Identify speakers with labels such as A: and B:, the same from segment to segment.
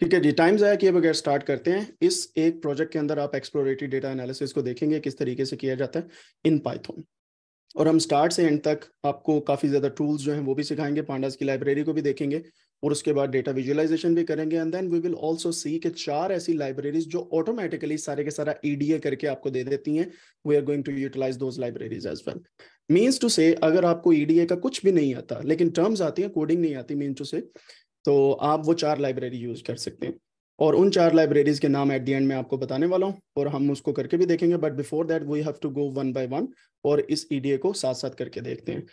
A: ठीक है जी टाइम ज़ाया किए बगैर स्टार्ट करते हैं इस एक प्रोजेक्ट के अंदर आप एक्सप्लोरेटरी डेटा एनालिसिस को देखेंगे किस तरीके से किया जाता है इन पाइथन और हम स्टार्ट से एंड तक आपको काफ़ी ज़्यादा टूल्स जो हैं वो भी सिखाएंगे पांडास की लाइब्रेरी को भी देखेंगे और उसके बाद डेटा विजुअलाइजेशन भी करेंगे and then we will also see के चार ऐसी लाइब्रेरीज जो ऑटोमेटिकली सारे के सारा ईडीए करके आपको दे देती हैं we are going to utilise those libraries as well means to say अगर आपको ईडीए का कुछ भी नहीं आता लेकिन टर्म्स आती हैं कोडिंग नहीं आती मीन्स टू से तो आप वो चार लाइब्रेरी यूज कर सकते हैं और उन चार लाइब्रेरीज के नाम एट दी एंड में आपको बताने वाला हूँ और हम उसको करके भी देखेंगे but before that we have to go one by one और इस ईडीए को साथ साथ करके देखते हैं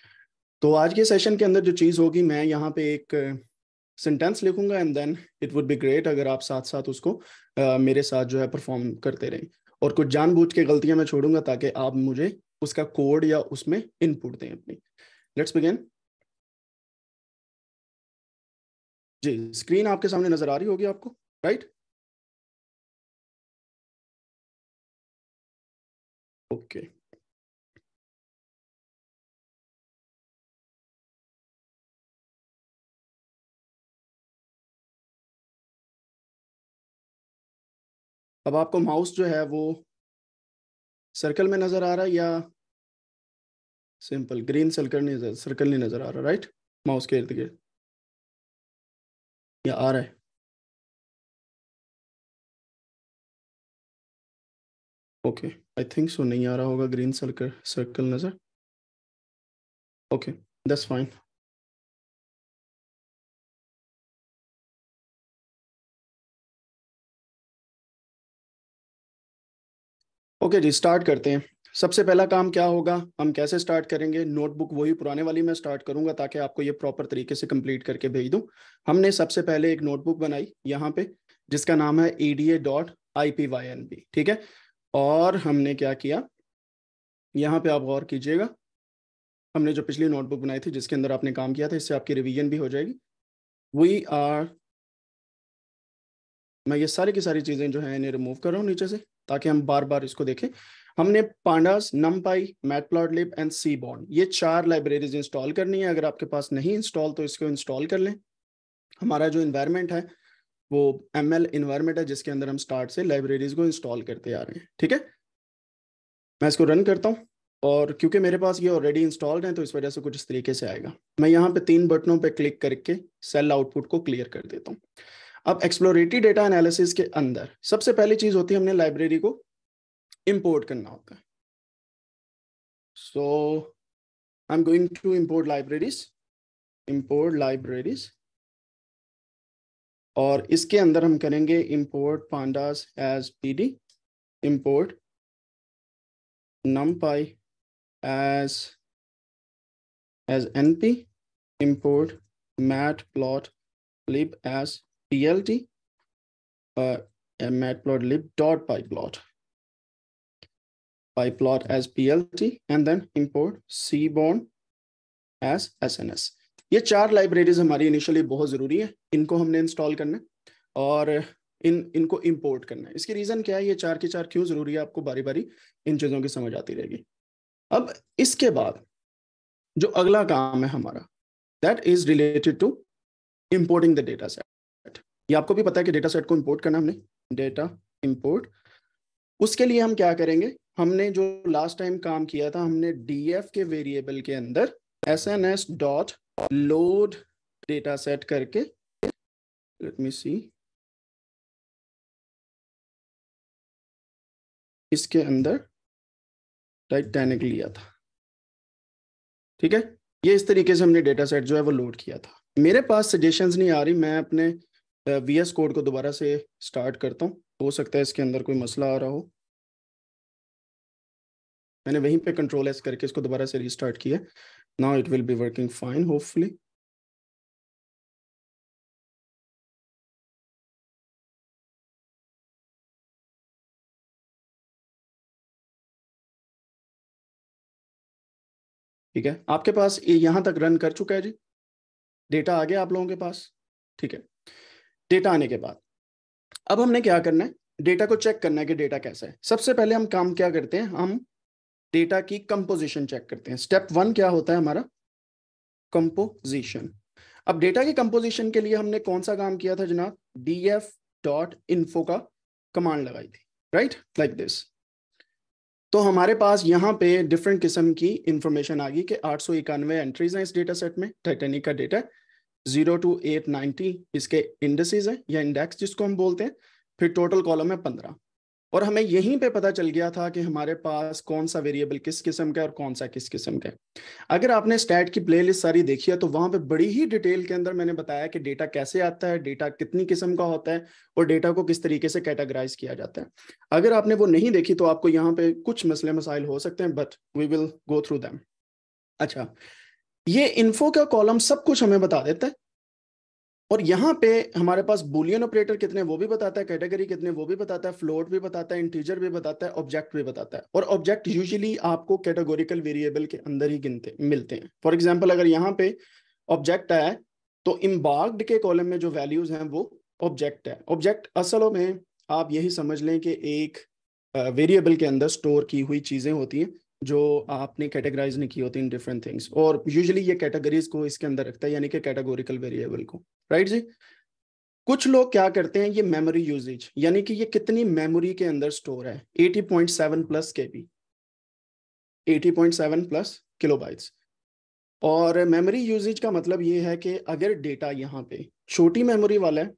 A: तो आज के सेशन के अंदर जो चीज़ होगी मैं यहाँ पे एक सेंटेंस लिखूंगा and then it would be great अगर आप साथ साथ उसको आ, मेरे साथ जो है परफॉर्म करते रहें और कुछ जानबूझ के गलतियां मैं छोड़ूंगा ताकि आप मुझे उसका कोड या उसमें इनपुट दें अपनी
B: लेट्स बिगेन जी स्क्रीन आपके सामने नजर आ रही होगी आपको राइट ओके अब आपको माउस जो है वो सर्कल में नजर आ रहा है या सिंपल ग्रीन सर्कल नहीं सर्कल नहीं नजर आ रहा राइट माउस के इर्द गिर्द या आ रहा है ओके आई थिंक सो नहीं आ रहा होगा ग्रीन सर्कल सर्कल नज़र ओके दैट्स फाइन ओके जी स्टार्ट करते हैं सबसे पहला काम क्या होगा हम कैसे स्टार्ट करेंगे नोटबुक वही पुराने
A: वाली मैं स्टार्ट करूंगा ताकि आपको ये प्रॉपर तरीके से कंप्लीट करके भेज दूं हमने सबसे पहले एक नोटबुक बनाई यहाँ पे जिसका नाम है E dot I P Y N B ठीक है और हमने क्या किया यहाँ पे आप गौर कीजिएगा हमने जो पिछली नोटबुक बनाई थी जिसके अंदर आपने काम किया था इससे आपकी रिविजन भी हो जाएगी वी आर मैं ये सारी की सारी चीज़ें जो है इन्हें रिमूव कर रहा हूँ नीचे से ताकि हम बार बार इसको देखें हमने pandas numpy lib and seaborn ये चार लाइब्रेरीज इंस्टॉल करनी है अगर आपके पास नहीं इंस्टॉल तो इसको इंस्टॉल कर लें हमारा जो इन्वायरमेंट है वो एम एल इन्वायरमेंट है जिसके अंदर हम स्टार्ट से लाइब्रेरीज को इंस्टॉल करते आ रहे हैं ठीक है मैं इसको रन करता हूँ और क्योंकि मेरे पास ये ऑलरेडी इंस्टॉल्ड है तो इस वजह से कुछ इस तरीके से आएगा मैं यहाँ पे तीन बटनों पे क्लिक करके सेल आउटपुट को क्लियर कर देता हूँ अब एक्सप्लोरेटरी डेटा एनालिसिस के अंदर सबसे पहली चीज होती है हमने लाइब्रेरी को
B: import karna so I am going to import libraries import libraries
A: और इसके अंदर हम करेंगे import pandas as P D import
B: numpy as as N P import matplotlib as P
A: L T matplotlib dot pyplot by plot as plt and then import seaborn as sns ये चार libraries हमारी initially बहुत ज़रूरी है इनको हमने install करना है और इन इनको इंपोर्ट करना है इसकी रीज़न क्या है ये चार के चार क्यों ज़रूरी है आपको बारी बारी इन चीज़ों की समझ आती रहेगी अब इसके बाद जो अगला काम है हमारा that is related to importing the data set ये आपको भी पता है कि डेटा सेट को इम्पोर्ट करना हमने डेटा इम्पोर्ट उसके लिए हम क्या करेंगे हमने जो लास्ट टाइम काम किया था हमने एफ के वेरिएबल के अंदर S
B: N S dot load data set करके लेट मी सी इसके अंदर टाइटैनिक लिया था ठीक है
A: ये इस तरीके से हमने डेटा सेट जो है वो लोड किया था मेरे पास सजेशंस नहीं आ रही मैं अपने वी एस कोड को दोबारा से स्टार्ट करता हूँ हो सकता है इसके अंदर कोई मसला आ रहा हो
B: मैंने वहीं पे कंट्रोल एस करके इसको दोबारा से रिस्टार्ट किया now it will be working fine hopefully ठीक है आपके पास यहां तक रन कर चुका है जी डेटा आ गया आप लोगों के पास ठीक है
A: डेटा आने के बाद अब हमने क्या करना है डेटा को चेक करना है कि डेटा कैसा है सबसे पहले हम काम क्या करते हैं हम डेटा की कंपोजिशन चेक करते हैं स्टेप वन क्या होता है हमारा कंपोजिशन अब डेटा की कंपोजिशन के लिए हमने कौन सा काम किया था जनाब डी एफ डॉट इन्फो का कमांड लगाई थी राइट लाइक दिस तो हमारे पास यहाँ पे डिफरेंट किस्म की इंफॉर्मेशन आ गई कि आठ सौ इक्यानवे एंट्रीज हैं इस डेटा सेट में टाइटेनिक का data zero to eight ninety इसके इंडसेज हैं या इंडेक्स जिसको हम बोलते हैं फिर टोटल कॉलम है पंद्रह और हमें यहीं पे पता चल गया था कि हमारे पास कौन सा वेरिएबल किस किस्म का है और कौन सा किस किस्म का है अगर आपने स्टैट की प्लेलिस्ट सारी देखी है तो वहां पे बड़ी ही डिटेल के अंदर मैंने बताया कि डेटा कैसे आता है डेटा कितनी किस्म का होता है और डेटा को किस तरीके से कैटेगराइज किया जाता है अगर आपने वो नहीं देखी तो आपको यहाँ पे कुछ मसले मसाइल हो सकते हैं but we will go through them अच्छा ये इन्फो का कॉलम सब कुछ हमें बता देता है और यहाँ पे हमारे पास बुलियन ऑपरेटर कितने वो भी बताता है कैटेगरी कितने वो भी बताता है फ्लोट भी बताता है इंटीजर भी बताता है ऑब्जेक्ट भी बताता है और ऑब्जेक्ट यूजली आपको कैटेगोरिकल वेरिएबल के अंदर ही गिनते मिलते हैं फॉर एग्जाम्पल अगर यहाँ पे ऑब्जेक्ट आया तो इम्बार्ग्ड के कॉलम में जो वैल्यूज हैं वो ऑब्जेक्ट है ऑब्जेक्ट असलों में आप यही समझ लें कि एक वेरिएबल के अंदर स्टोर की हुई चीजें होती हैं जो आपने कैटेगराइज नहीं की होती इन डिफरेंट थिंग्स और यूजुअली ये कैटेगरीज को इसके अंदर रखता है यानी कि कैटेगोरिकल वेरिएबल को राइट जी कुछ लोग क्या करते हैं ये मेमोरी यूजेज यानी कि ये कितनी मेमोरी के अंदर स्टोर है 80.7 plus K B seven plus kilobytes और मेमोरी यूजेज का मतलब ये है कि अगर डेटा यहाँ पे छोटी मेमोरी वाला है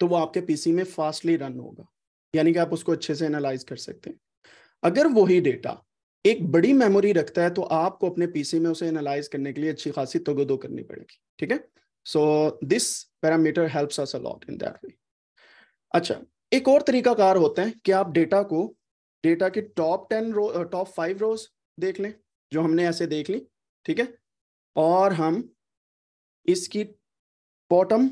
A: तो वो आपके पीसी में फास्टली रन होगा यानी कि आप उसको अच्छे से एनालाइज कर सकते हैं अगर वही डेटा एक बड़ी मेमोरी रखता है तो आपको अपने पीसी में उसे एनालाइज करने के लिए अच्छी खासी तगोदो करनी पड़ेगी ठीक है so this parameter helps us a lot in that way अच्छा एक और तरीका कार होता है कि आप डेटा को डेटा के top ten row top five rows देख लें जो हमने ऐसे देख ली ठीक है और हम इसकी बॉटम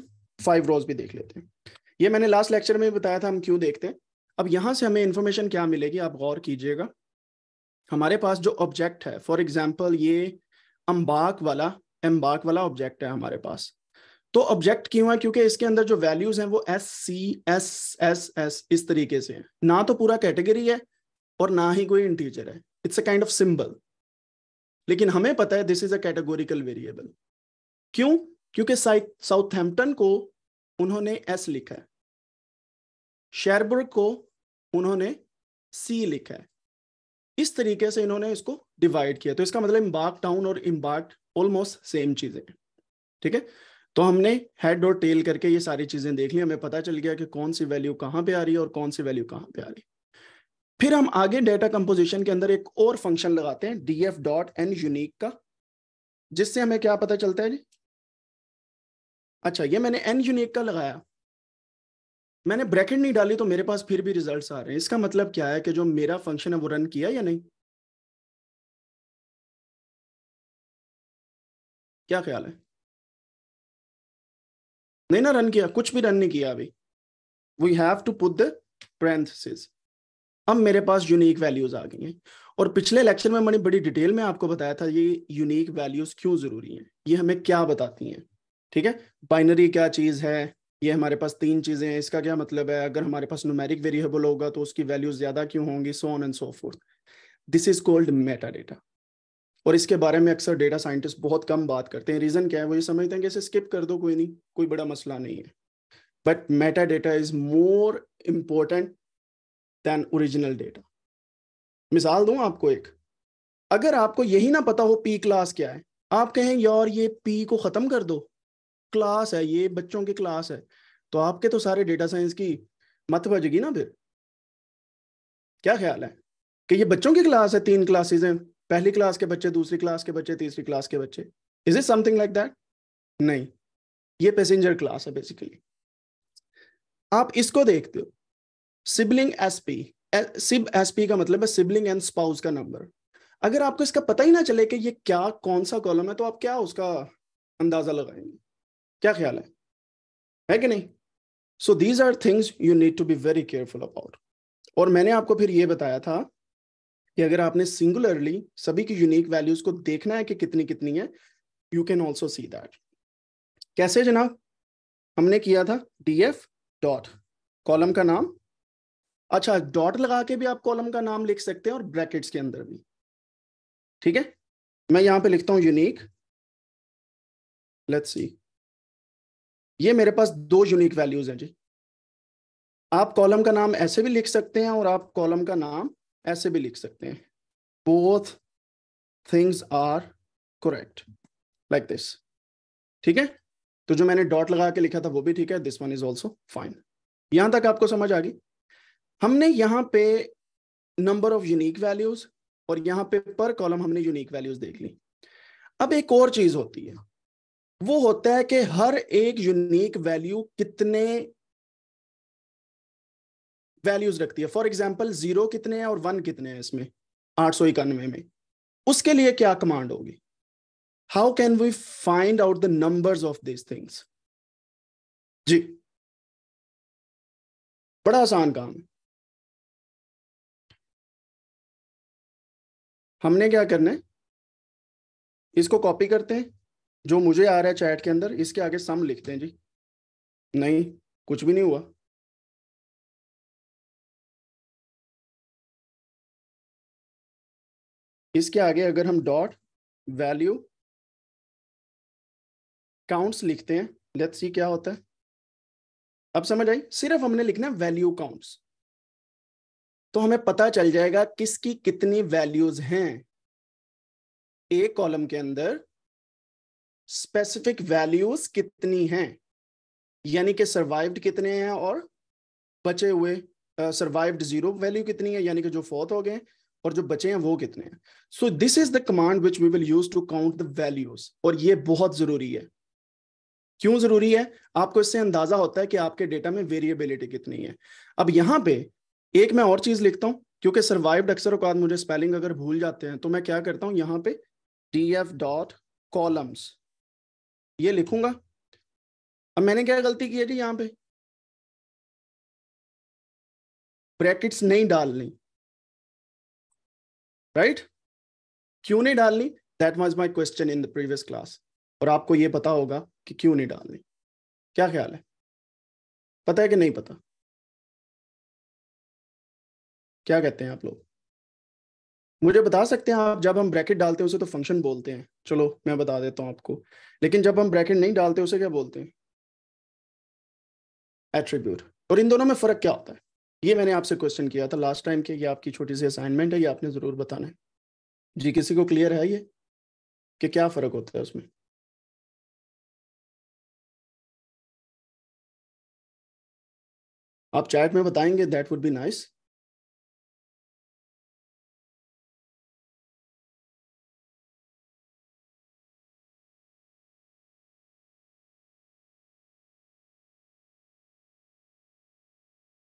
A: फाइव रोज भी देख लेते हैं ये मैंने लास्ट लेक्चर में बताया था हम क्यों देखते हैं अब यहां से हमें इंफॉर्मेशन क्या मिलेगी आप गौर कीजिएगा हमारे पास जो ऑब्जेक्ट है फॉर एग्जाम्पल ये अम्बाक वाला एम्बाक वाला ऑब्जेक्ट है हमारे पास तो ऑब्जेक्ट क्यों है क्योंकि इसके अंदर जो वैल्यूज हैं वो S C S S S इस तरीके से है ना तो पूरा कैटेगरी है और ना ही कोई इंटीजर है it's a kind of symbol लेकिन हमें पता है this is a categorical variable क्यों क्योंकि साउथहैम्पटन को उन्होंने एस लिखा है शेरबुर्ग को उन्होंने सी लिखा है इस तरीके से इन्होंने इसको डिवाइड किया तो इसका मतलब इम्बार्क टाउन और इम्बार्क ऑलमोस्ट सेम चीजें ठीक है तो हमने हेड और टेल करके ये सारी चीजें देख ली हमें पता चल गया कि कौन सी वैल्यू कहाँ पे आ रही है और कौन सी वैल्यू कहाँ पे आ रही है फिर हम आगे डेटा कंपोजिशन के अंदर एक और फंक्शन लगाते हैं D F dot N unique का जिससे हमें क्या पता चलता है जी अच्छा ये मैंने एन यूनिक का लगाया
B: मैंने ब्रैकेट नहीं डाली तो मेरे पास फिर भी रिजल्ट्स आ रहे हैं इसका मतलब क्या है कि जो मेरा फंक्शन है वो रन किया या नहीं क्या ख्याल है नहीं ना रन किया कुछ भी रन नहीं किया
A: अभी we have to put the parenthesis अब मेरे पास यूनिक वैल्यूज आ गई हैं और पिछले लेक्चर में मैंने बड़ी डिटेल में आपको बताया था ये यूनिक वैल्यूज क्यों जरूरी हैं ये हमें क्या बताती हैं ठीक है बाइनरी क्या चीज है ये हमारे पास तीन चीज़ें हैं इसका क्या मतलब है अगर हमारे पास नुमेरिक वेरिएबल होगा तो उसकी वैल्यू ज़्यादा क्यों होंगी so on and so forth this is called meta data और इसके बारे में अक्सर डेटा साइंटिस्ट बहुत कम बात करते हैं रीज़न क्या है वो ये समझते हैं कि इसे स्किप कर दो कोई नहीं कोई बड़ा मसला नहीं है but meta data is more important than original data मिसाल दूं आपको एक अगर आपको यही ना पता हो पी क्लास क्या है आप कहें यार ये पी को ख़त्म कर दो क्लास है ये बच्चों की क्लास है तो आपके तो सारे डेटा साइंस की मत बजगी ना फिर क्या ख्याल है कि ये बच्चों की क्लास है तीन क्लासेज हैं पहली क्लास के बच्चे दूसरी क्लास के बच्चे तीसरी क्लास के बच्चे is it something like that नहीं ये पैसेंजर क्लास है बेसिकली आप इसको देखते हो सिबलिंग एसपी सिब एसपी का मतलब है सिबलिंग एंड स्पाउस का नंबर अगर आपको इसका पता ही ना चले कि ये क्या कौन सा कॉलम है तो आप क्या उसका अंदाजा लगाएंगे क्या ख्याल है है कि नहीं so these are things you need to be very careful about और मैंने आपको फिर ये बताया था कि अगर आपने सिंगुलरली सभी की यूनिक वैल्यूज को देखना है कि कितनी कितनी है you can also see that कैसे जनाब हमने किया था डी एफ डॉट कॉलम का नाम अच्छा डॉट लगा के भी आप कॉलम का नाम लिख सकते
B: हैं और ब्रैकेट्स के अंदर भी ठीक है मैं यहां पे लिखता हूं यूनिक लेट्स सी ये मेरे पास दो यूनिक वैल्यूज हैं जी
A: आप कॉलम का नाम ऐसे भी लिख सकते हैं और आप कॉलम का नाम ऐसे भी लिख सकते हैं both things are correct like this ठीक है तो जो मैंने डॉट लगा के लिखा था वो भी ठीक है this one is also fine यहां तक आपको समझ आ गई हमने यहां पे नंबर ऑफ यूनिक वैल्यूज और यहां पे पर कॉलम हमने यूनिक वैल्यूज देख ली अब एक और चीज होती है वो होता है कि हर एक यूनिक वैल्यू कितने वैल्यूज रखती है फॉर एग्जाम्पल जीरो कितने हैं और वन कितने हैं इसमें आठ सौ इक्यानवे में उसके लिए क्या कमांड होगी how can
B: we find out the number of this things जी बड़ा आसान काम है हमने क्या करना है इसको कॉपी करते हैं जो मुझे आ रहा है चैट के अंदर इसके आगे सम लिखते हैं जी नहीं कुछ भी नहीं हुआ इसके आगे अगर हम डॉट वैल्यू काउंट्स लिखते हैं लेट्स सी क्या होता है अब
A: समझ आई सिर्फ हमने लिखना है वैल्यू काउंट्स तो हमें पता चल जाएगा किसकी कितनी वैल्यूज हैं एक कॉलम के अंदर स्पेसिफिक वैल्यूज कितनी हैं यानी कि सर्वाइव्ड कितने हैं और बचे हुए सर्वाइव्ड जीरो वैल्यू कितनी है यानी कि जो फोर्थ हो गए और जो बचे हैं वो कितने हैं so this is the command which we will use to count the values और ये बहुत जरूरी है क्यों जरूरी है आपको इससे अंदाजा होता है कि आपके डेटा में वेरिएबिलिटी कितनी है अब यहाँ पे एक मैं और चीज लिखता हूँ क्योंकि सर्वाइव्ड अक्सर मुझे स्पेलिंग अगर भूल जाते हैं तो मैं क्या करता हूँ यहाँ पे डी एफ डॉट कॉलम्स
B: ये लिखूंगा अब मैंने क्या गलती की है जी यहां पे ब्रैकेट्स नहीं डालनी राइट right? क्यों नहीं डालनी that was my question in the previous class और आपको ये पता होगा कि क्यों नहीं डालनी क्या ख्याल है पता है कि नहीं पता क्या कहते हैं आप लोग
A: मुझे बता सकते हैं आप जब हम ब्रैकेट डालते हैं उसे तो फंक्शन बोलते हैं चलो मैं बता देता हूँ आपको लेकिन जब हम ब्रैकेट नहीं डालते उसे क्या बोलते हैं एट्रीब्यूट और इन दोनों में फर्क क्या होता है ये मैंने आपसे क्वेश्चन किया था लास्ट टाइम के ये आपकी छोटी सी असाइनमेंट है
B: ये आपने जरूर बताना है जी किसी को क्लियर है ये कि क्या फर्क होता है उसमें आप चैट में बताएंगे दैट वुड बी नाइस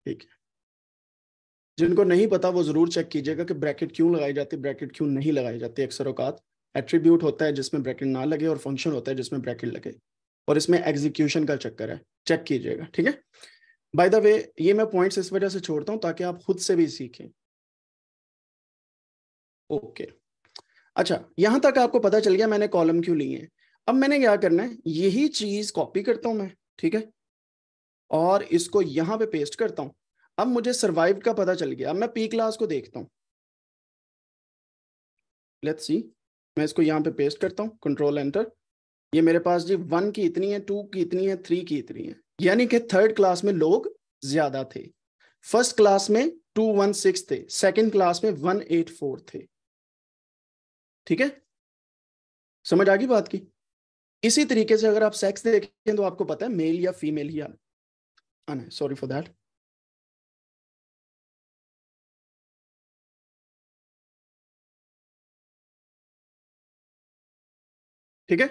B: ठीक है जिनको नहीं पता वो जरूर चेक कीजिएगा कि
A: ब्रैकेट क्यों लगाई जाती है ब्रैकेट क्यों नहीं लगाई जाती अक्सर औकात एट्रीब्यूट होता है जिसमें ब्रैकेट ना लगे और फंक्शन होता है जिसमें ब्रैकेट लगे और इसमें एग्जीक्यूशन का चक्कर है चेक कीजिएगा ठीक है बाय द वे ये मैं पॉइंट्स इस वजह से छोड़ता हूँ ताकि आप खुद से भी सीखें ओके okay. अच्छा यहां तक आपको पता चल गया मैंने कॉलम क्यों लिए अब मैंने क्या करना है यही चीज कॉपी करता हूं मैं ठीक है और इसको यहां पे पेस्ट करता हूं अब मुझे सर्वाइव का पता चल गया अब मैं पी क्लास को देखता हूं लेट्स सी मैं इसको यहां पे पेस्ट करता हूं कंट्रोल एंटर ये मेरे पास जी वन की इतनी है टू की इतनी है थ्री की इतनी है यानी कि थर्ड क्लास में लोग ज्यादा थे फर्स्ट क्लास में टू वन सिक्स थे सेकेंड क्लास में वन एट फोर थे ठीक है समझ आ गई बात की
B: इसी तरीके से अगर आप सेक्स देखें तो आपको पता है मेल या फीमेल ही Oh, no, sorry for that. ठीक है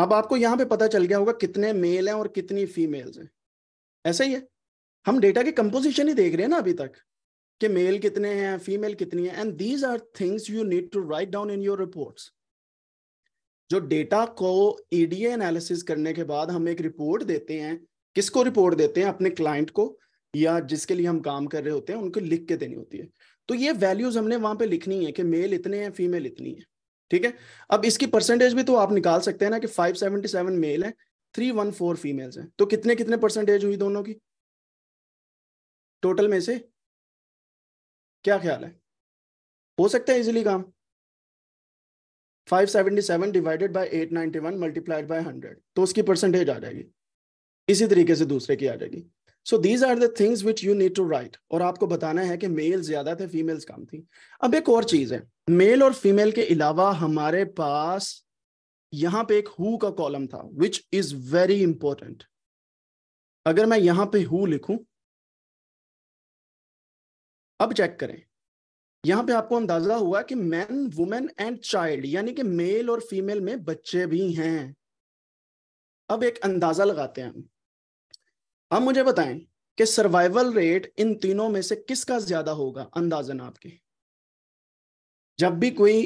B: अब आपको यहां पे पता चल गया होगा कितने मेल हैं और कितनी फीमेल्स हैं
A: ऐसा ही है हम डेटा के कंपोजिशन ही देख रहे हैं ना अभी तक कि मेल कितने हैं फीमेल कितनी है and these are things you need to write down in your reports जो डेटा को ईडीए e एनालिसिस करने के बाद हम एक रिपोर्ट देते हैं किसको रिपोर्ट देते हैं अपने क्लाइंट को या जिसके लिए हम काम कर रहे होते हैं उनको लिख के देनी होती है तो ये वैल्यूज हमने वहां पे लिखनी है कि मेल इतने हैं फीमेल इतनी है ठीक है अब इसकी परसेंटेज भी तो आप निकाल सकते हैं ना कि 577 मेल है 314 फीमेल्स हैं तो कितने कितने परसेंटेज हुई दोनों
B: की टोटल में से क्या ख्याल है हो सकता है इजिली काम 577 डिवाइडेड बाय
A: 891 मल्टीप्लाइड बाय 100 तो उसकी परसेंटेज आ जाएगी इसी तरीके से दूसरे की आ जाएगी so these are things which you need to write और आपको बताना है कि मेल ज्यादा थे फीमेल्स कम थी अब एक और चीज है मेल और फीमेल के अलावा हमारे पास यहां पे एक हु का कॉलम था विच इज वेरी इंपॉर्टेंट अगर मैं यहां पे हु लिखूं अब चेक करें यहां पे आपको अंदाजा हुआ कि मैन वुमेन एंड चाइल्ड यानी कि मेल और फीमेल में बच्चे भी हैं अब एक अंदाजा लगाते हैं हम अब मुझे बताएं कि सर्वाइवल रेट इन तीनों में से किसका ज्यादा होगा अंदाजन आपके जब भी कोई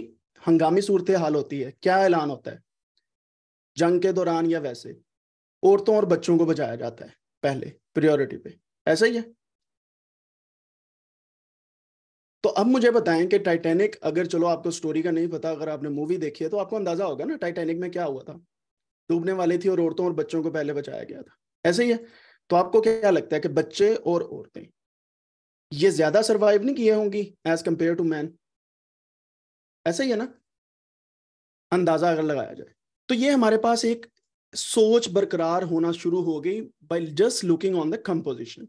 A: हंगामी सूरत हाल होती है क्या ऐलान होता है जंग के दौरान या वैसे औरतों और बच्चों को बचाया जाता है पहले प्रियोरिटी पे ऐसा ही है तो अब मुझे बताएं कि टाइटैनिक अगर चलो आपको स्टोरी का नहीं पता अगर आपने मूवी देखी है तो आपको अंदाजा होगा ना टाइटैनिक में क्या हुआ था डूबने वाली थी और औरतों और बच्चों को पहले बचाया गया था ऐसे ही है तो आपको क्या लगता है कि बच्चे और औरतें ये ज्यादा सरवाइव नहीं किए होंगी एज कंपेयर टू मैन ऐसा ही है ना अंदाजा अगर लगाया जाए तो ये हमारे पास एक सोच बरकरार होना शुरू हो गई by just looking on the composition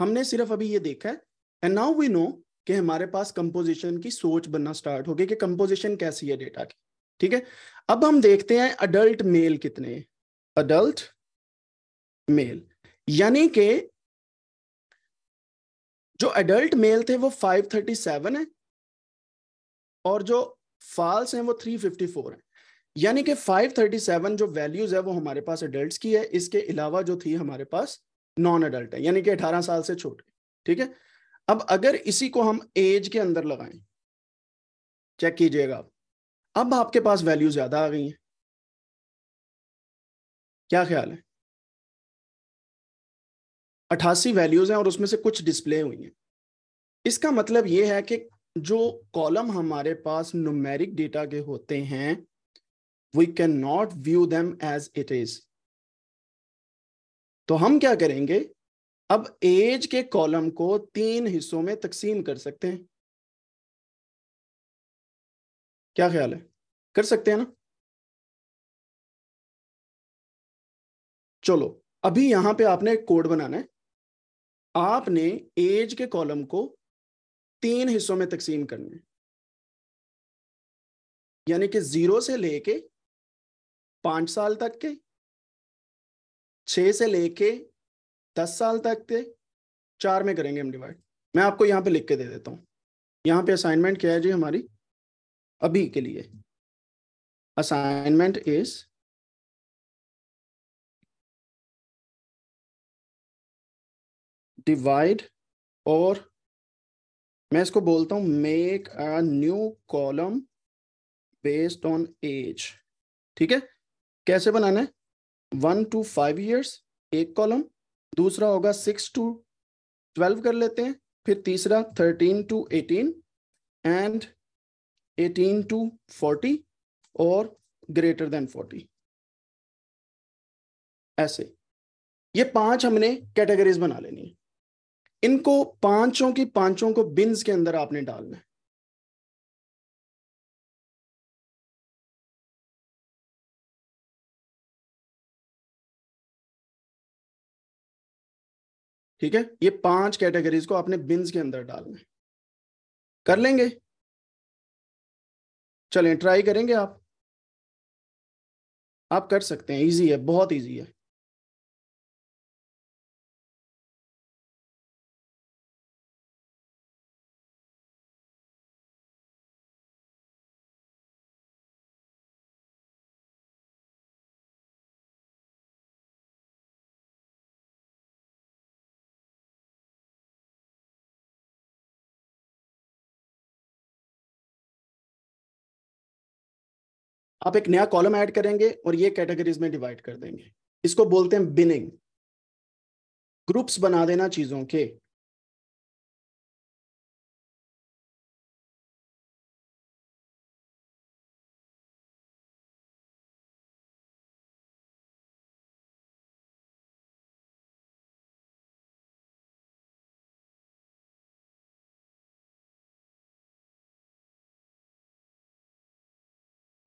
A: हमने सिर्फ अभी ये देखा है एंड नाउ वी नो कि हमारे पास कंपोजिशन की सोच बनना स्टार्ट हो गई कि कंपोजिशन कैसी है डेटा की ठीक है अब हम देखते हैं अडल्ट मेल कितने अडल्ट मेल यानी कि जो एडल्ट मेल थे वो 537 है और जो फॉल्स हैं वो 354 हैं यानी कि 537 जो वैल्यूज है वो हमारे पास एडल्ट्स की है इसके अलावा जो थी हमारे पास नॉन एडल्ट है यानी कि 18 साल से छोटे ठीक है अब अगर इसी को हम एज
B: के अंदर लगाएं चेक कीजिएगा आप अब आपके पास वैल्यू ज्यादा आ गई है क्या ख्याल है अट्ठासी वैल्यूज हैं और उसमें से कुछ डिस्प्ले हुई हैं इसका मतलब ये है
A: कि जो कॉलम हमारे पास नुमेरिक डेटा के होते हैं we can not view them as it is तो हम क्या करेंगे अब एज के कॉलम को तीन हिस्सों में तकसीम कर सकते हैं
B: क्या ख्याल है कर सकते हैं ना चलो अभी यहां पे आपने कोड बनाना है आपने एज के कॉलम को तीन हिस्सों में तकसीम करने है यानी कि जीरो से लेके पांच साल तक के छह से लेके
A: दस साल तक के चार में करेंगे हम डिवाइड मैं आपको यहां पे लिख के दे देता हूँ
B: यहाँ पे असाइनमेंट क्या है जी हमारी अभी के लिए असाइनमेंट इज डिवाइड और मैं इसको
A: बोलता हूं make a new column based on age ठीक है कैसे बनाना है वन टू फाइव ईयर्स एक कॉलम दूसरा होगा सिक्स टू ट्वेल्व कर लेते हैं फिर तीसरा thirteen to eighteen
B: and eighteen to forty और ग्रेटर देन फोर्टी ऐसे ये पांच हमने कैटेगरीज बना लेनी है इनको पांचों की पांचों को बिन्स के अंदर आपने डालना है ठीक है ये पांच कैटेगरीज को आपने बिन्स के अंदर डालना है कर लेंगे चलें ट्राई करेंगे आप आप कर सकते हैं इजी है बहुत इजी है आप एक नया कॉलम ऐड करेंगे और ये कैटेगरीज में डिवाइड कर देंगे इसको बोलते हैं बिनिंग ग्रुप्स बना देना चीजों के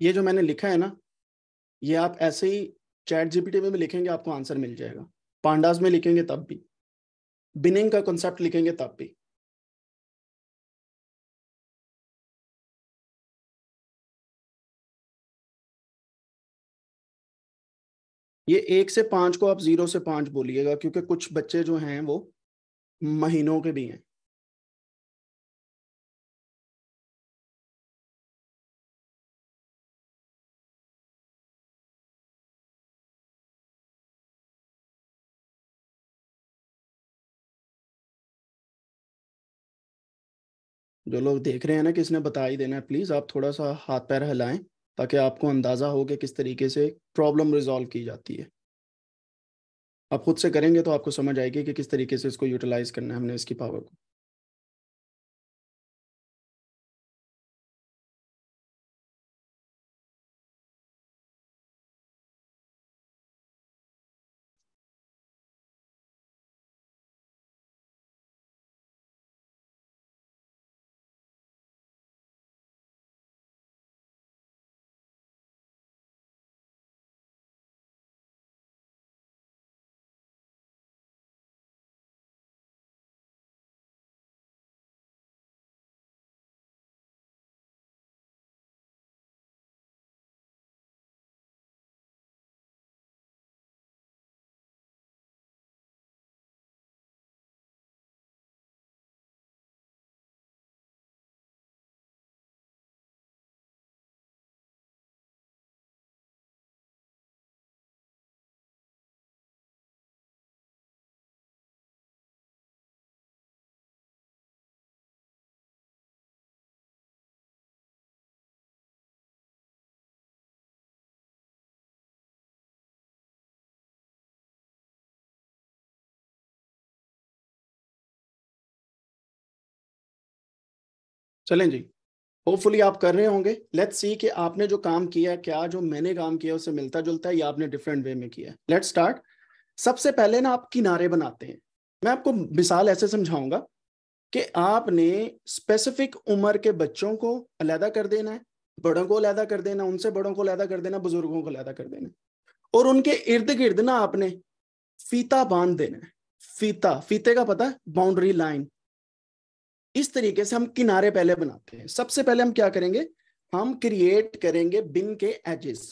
B: ये जो मैंने लिखा है ना ये आप ऐसे ही चैट जीपीटी में भी लिखेंगे आपको आंसर मिल जाएगा पांडास में लिखेंगे तब भी बिनिंग का कॉन्सेप्ट लिखेंगे तब भी ये एक से पांच को आप जीरो से पांच बोलिएगा क्योंकि कुछ बच्चे जो हैं वो महीनों के भी हैं जो लोग देख रहे हैं ना कि इसने बता ही देना है प्लीज़ आप थोड़ा सा हाथ पैर हिलाएं ताकि आपको अंदाज़ा हो कि
A: किस तरीके से प्रॉब्लम रिजॉल्व की जाती है आप खुद से करेंगे तो आपको
B: समझ आएगी कि किस तरीके से इसको यूटिलाइज़ करना है हमने इसकी पावर को चलें जी होपफुली आप कर रहे होंगे लेट्स सी कि आपने जो काम किया है क्या जो मैंने
A: काम किया उससे मिलता जुलता है या आपने डिफरेंट वे में किया है लेट्स स्टार्ट सबसे पहले ना आप किनारे बनाते हैं मैं आपको मिसाल ऐसे समझाऊंगा कि आपने स्पेसिफिक उम्र के बच्चों को अलहदा कर देना है बड़ों को अलहदा कर देना उनसे बड़ों को अलहदा कर देना बुजुर्गों को अलहदा कर देना और उनके इर्द गिर्द ना आपने फीता बांध देना है फीता फीते का पता है बाउंड्री लाइन इस तरीके से हम किनारे पहले बनाते हैं सबसे पहले हम क्या करेंगे हम क्रिएट करेंगे बिन के एजेस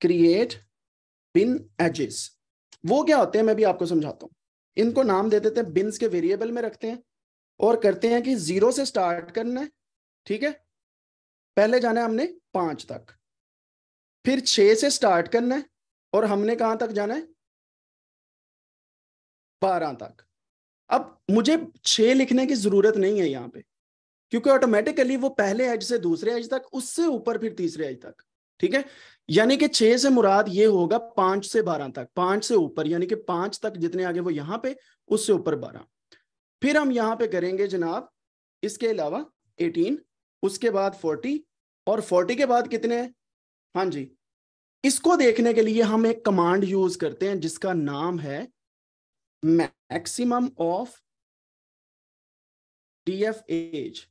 A: क्रिएट बिन एजेस वो क्या होते हैं मैं भी आपको समझाता हूं इनको नाम दे देते हैं बिन्स के वेरिएबल में रखते हैं और करते हैं कि जीरो से स्टार्ट करना
B: है ठीक है पहले जाना है हमने पांच तक फिर छह से स्टार्ट करना है और हमने कहां तक जाना है
A: बारह तक अब मुझे छह लिखने की जरूरत नहीं है यहाँ पे क्योंकि ऑटोमेटिकली वो पहले एज से दूसरे एज तक उससे ऊपर फिर तीसरे एज तक ठीक है यानी कि छह से मुराद ये होगा पांच से बारह तक पांच से ऊपर यानी कि पांच तक जितने आगे वो यहाँ पे उससे ऊपर बारह फिर हम यहाँ पे करेंगे जनाब इसके अलावा एटीन उसके बाद फोर्टी और फोर्टी के बाद कितने हाँ जी इसको देखने के लिए हम एक कमांड यूज करते हैं जिसका नाम है
B: maximum of df age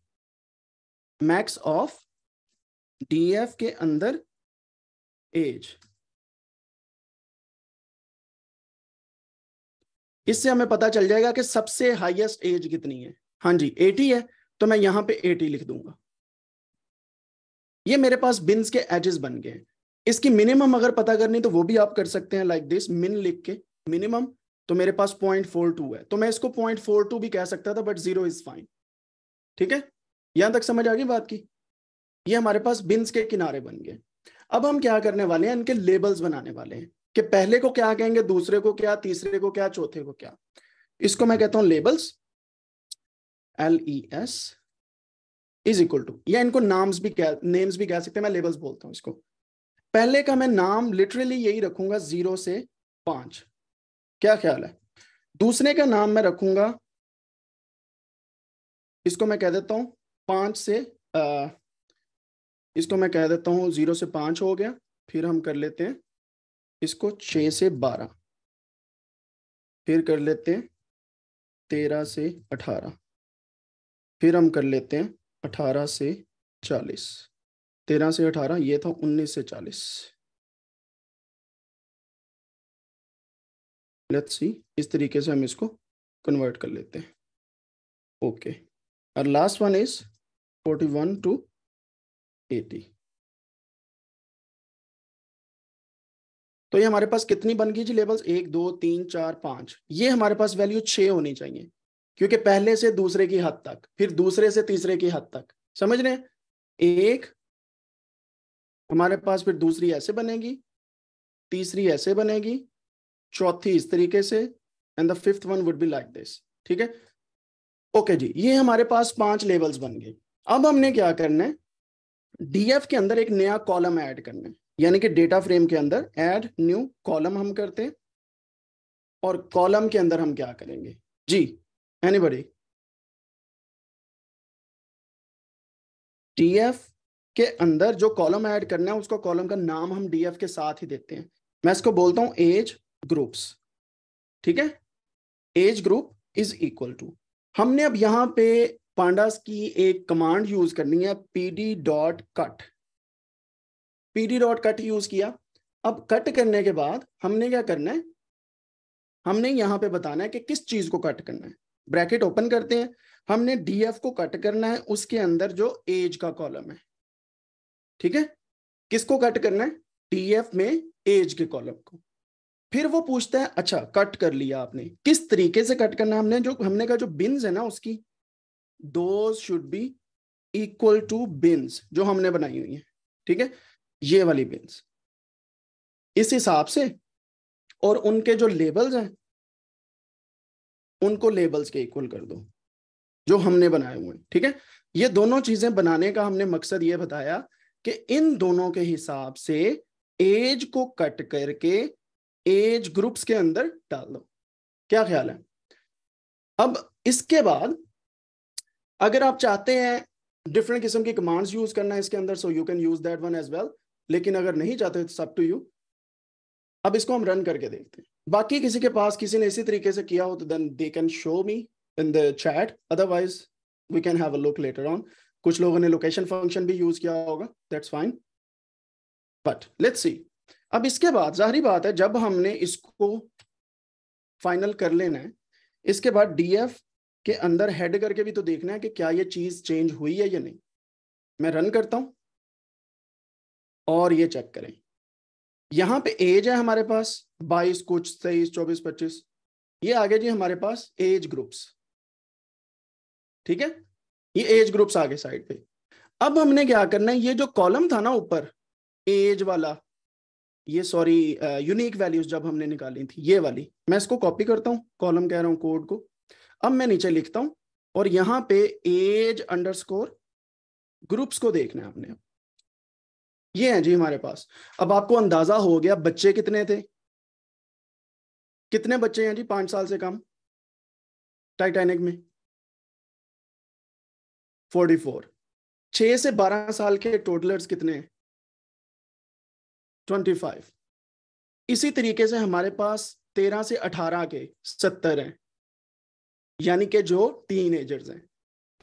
B: max of F के अंदर एज इससे हमें पता चल जाएगा कि सबसे हाईएस्ट एज कितनी है हाँ जी 80 है तो मैं यहां पे
A: 80 लिख दूंगा ये मेरे पास बिन्स के एजेस बन गए हैं इसकी मिनिमम अगर पता करनी तो वो भी आप कर सकते हैं लाइक दिस मिन लिख के मिनिमम तो मेरे पास पॉइंट फोर टू है तो मैं इसको पॉइंट फोर टू भी कह सकता था बट जीरो इज फाइन ठीक है यहां तक समझ आ गई बात की ये हमारे पास बिन्स के किनारे बन गए अब हम क्या करने वाले हैं इनके लेबल्स बनाने वाले हैं कि पहले को क्या कहेंगे दूसरे को क्या तीसरे को क्या चौथे को क्या इसको मैं कहता हूं labels L E S is equal to या इनको नाम्स भी कह नेम्स भी कह सकते हैं मैं लेबल्स बोलता हूं इसको पहले का मैं नाम लिटरली यही रखूंगा जीरो से पांच क्या ख्याल है दूसरे का नाम मैं रखूंगा इसको मैं कह देता हूं पांच से आ, इसको मैं कह देता हूं जीरो से पांच हो गया फिर हम कर लेते हैं इसको छ से बारह फिर कर लेते हैं तेरह से अठारह फिर हम कर लेते हैं
B: अठारह से चालीस तेरह से अठारह ये था उन्नीस से चालीस लेट सी इस तरीके से हम इसको कन्वर्ट कर लेते हैं ओके और last one is one to eighty तो ये हमारे पास कितनी बन गई जी लेबल्स एक दो तीन चार पांच ये हमारे
A: पास वैल्यू छ होनी चाहिए क्योंकि पहले से दूसरे की हद तक फिर दूसरे से तीसरे की हद तक समझ रहे एक हमारे पास फिर दूसरी ऐसे बनेगी तीसरी ऐसे बनेगी चौथी इस तरीके से and the fifth one would be like this ठीक है ओके जी ये हमारे पास पांच लेवल्स बन गए अब हमने क्या करना है डीएफ के अंदर एक नया कॉलम ऐड करना है यानी कि डेटा फ्रेम के अंदर ऐड न्यू कॉलम हम करते हैं और कॉलम के अंदर हम क्या
B: करेंगे जी एनी बड़ी डीएफ के अंदर जो कॉलम ऐड करना है उसको कॉलम का नाम हम डीएफ
A: के साथ ही देते हैं मैं इसको बोलता हूं एज ग्रुप्स ठीक है age group is equal to हमने अब यहां पे पांडास की एक कमांड यूज करनी है PD dot cut PD dot cut use किया अब कट करने के बाद हमने क्या करना है हमने यहां पे बताना है कि किस चीज को कट करना है ब्रैकेट ओपन करते हैं हमने डीएफ को कट करना है उसके अंदर जो एज का कॉलम है ठीक है किसको कट करना है डीएफ में एज के कॉलम को फिर वो पूछता है अच्छा कट कर लिया आपने किस तरीके से कट करना हमने जो हमने कहा जो बिन्स है ना उसकी दो should be equal to bins जो हमने बनाई हुई है ठीक है ये वाली बिन्स इस हिसाब से और उनके जो लेबल्स हैं उनको लेबल्स के इक्वल कर दो जो हमने बनाए हुए हैं ठीक है ये दोनों चीजें बनाने का हमने मकसद ये बताया कि इन दोनों के हिसाब से एज को कट करके एज ग्रुप्स के अंदर डाल दो क्या ख्याल है अब इसके बाद अगर आप चाहते हैं डिफरेंट किस्म की कमांड्स यूज करना इसके अंदर so you can use that one as well लेकिन अगर नहीं चाहते तो सब टू यू अब इसको हम रन करके देखते हैं बाकी किसी के पास किसी ने इसी तरीके से किया हो तो then they can show me in the chat otherwise we can have a look later on कुछ लोगों ने लोकेशन फंक्शन भी यूज किया होगा that's fine but let's see अब इसके बाद जाहरी बात है जब हमने इसको फाइनल कर लेना है इसके बाद डीएफ के अंदर हेड करके भी तो देखना है कि क्या ये चीज चेंज हुई है या नहीं मैं रन करता हूं और ये चेक करें यहां पे एज है हमारे पास बाईस कुछ तेईस चौबीस पच्चीस ये आगे जी हमारे पास एज ग्रुप्स ठीक है ये एज ग्रुप्स आगे साइड पे अब हमने क्या करना है ये जो कॉलम था ना ऊपर एज वाला ये सॉरी यूनिक वैल्यूज जब हमने निकाली थी ये वाली मैं इसको कॉपी करता हूँ कॉलम कह रहा हूँ कोड को अब मैं नीचे लिखता हूँ और यहाँ पे एज स्कोर ग्रुप्स को देखना है आपने ये है जी हमारे पास अब आपको अंदाजा
B: हो गया बच्चे कितने थे कितने बच्चे हैं जी पांच साल से कम टाइटैनिक में फोर्टी फोर छह से बारह साल के टोटलर्स कितने हैं ट्वेंटी
A: फाइव इसी तरीके से हमारे पास तेरह से अठारह के सत्तर हैं यानी के जो टीन एजर्स हैं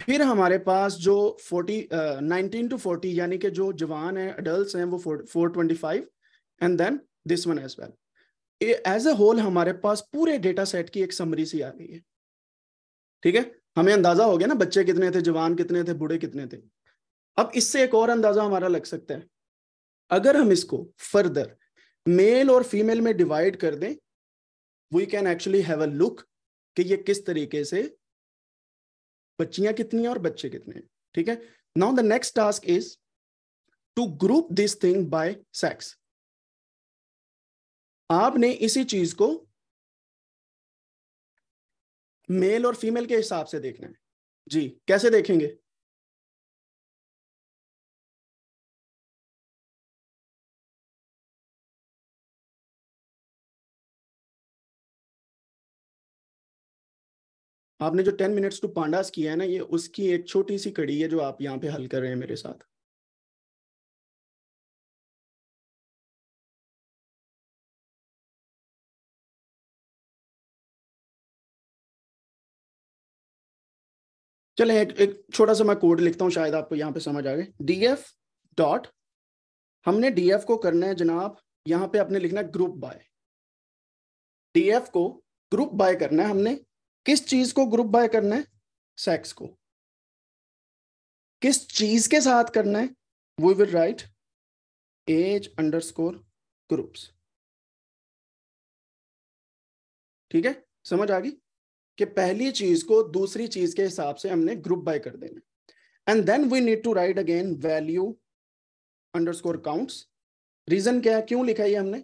A: फिर हमारे पास जो फोर्टी नाइनटीन टू फोर्टी यानी के जो जवान हैं अडल्ट हैं वो four twenty five and then this one as well as a whole हमारे पास पूरे डेटा सेट की एक समरी सी आ रही है ठीक है हमें अंदाजा हो गया ना बच्चे कितने थे जवान कितने थे बूढ़े कितने थे अब इससे एक और अंदाजा हमारा लग सकता है अगर हम इसको फर्दर मेल और फीमेल में डिवाइड कर दें we can actually have a look कि ये किस तरीके से बच्चियां कितनी हैं और बच्चे कितने हैं ठीक है
B: now the next task is to group this thing by sex आपने इसी चीज को मेल और फीमेल के हिसाब से देखना है जी कैसे देखेंगे आपने जो टेन मिनट्स टू पांडास किया है ना ये उसकी एक छोटी सी कड़ी है जो आप यहाँ पे हल कर रहे हैं मेरे साथ चले एक एक छोटा सा मैं कोड लिखता हूँ शायद
A: आपको यहाँ पे समझ आ गए डी एफ डॉट हमने डी एफ को करना है जनाब यहाँ पे आपने लिखना है ग्रुप बाय डी एफ को ग्रुप बाय करना है हमने किस चीज को ग्रुप बाय करना है सेक्स को किस
B: चीज के साथ करना है we will write age underscore स्कोर ग्रुप्स ठीक है समझ आ गई
A: कि पहली चीज को दूसरी चीज के हिसाब से हमने ग्रुप बाय कर देना and then we need to write again value under score counts reason क्या है क्यों लिखा है हमने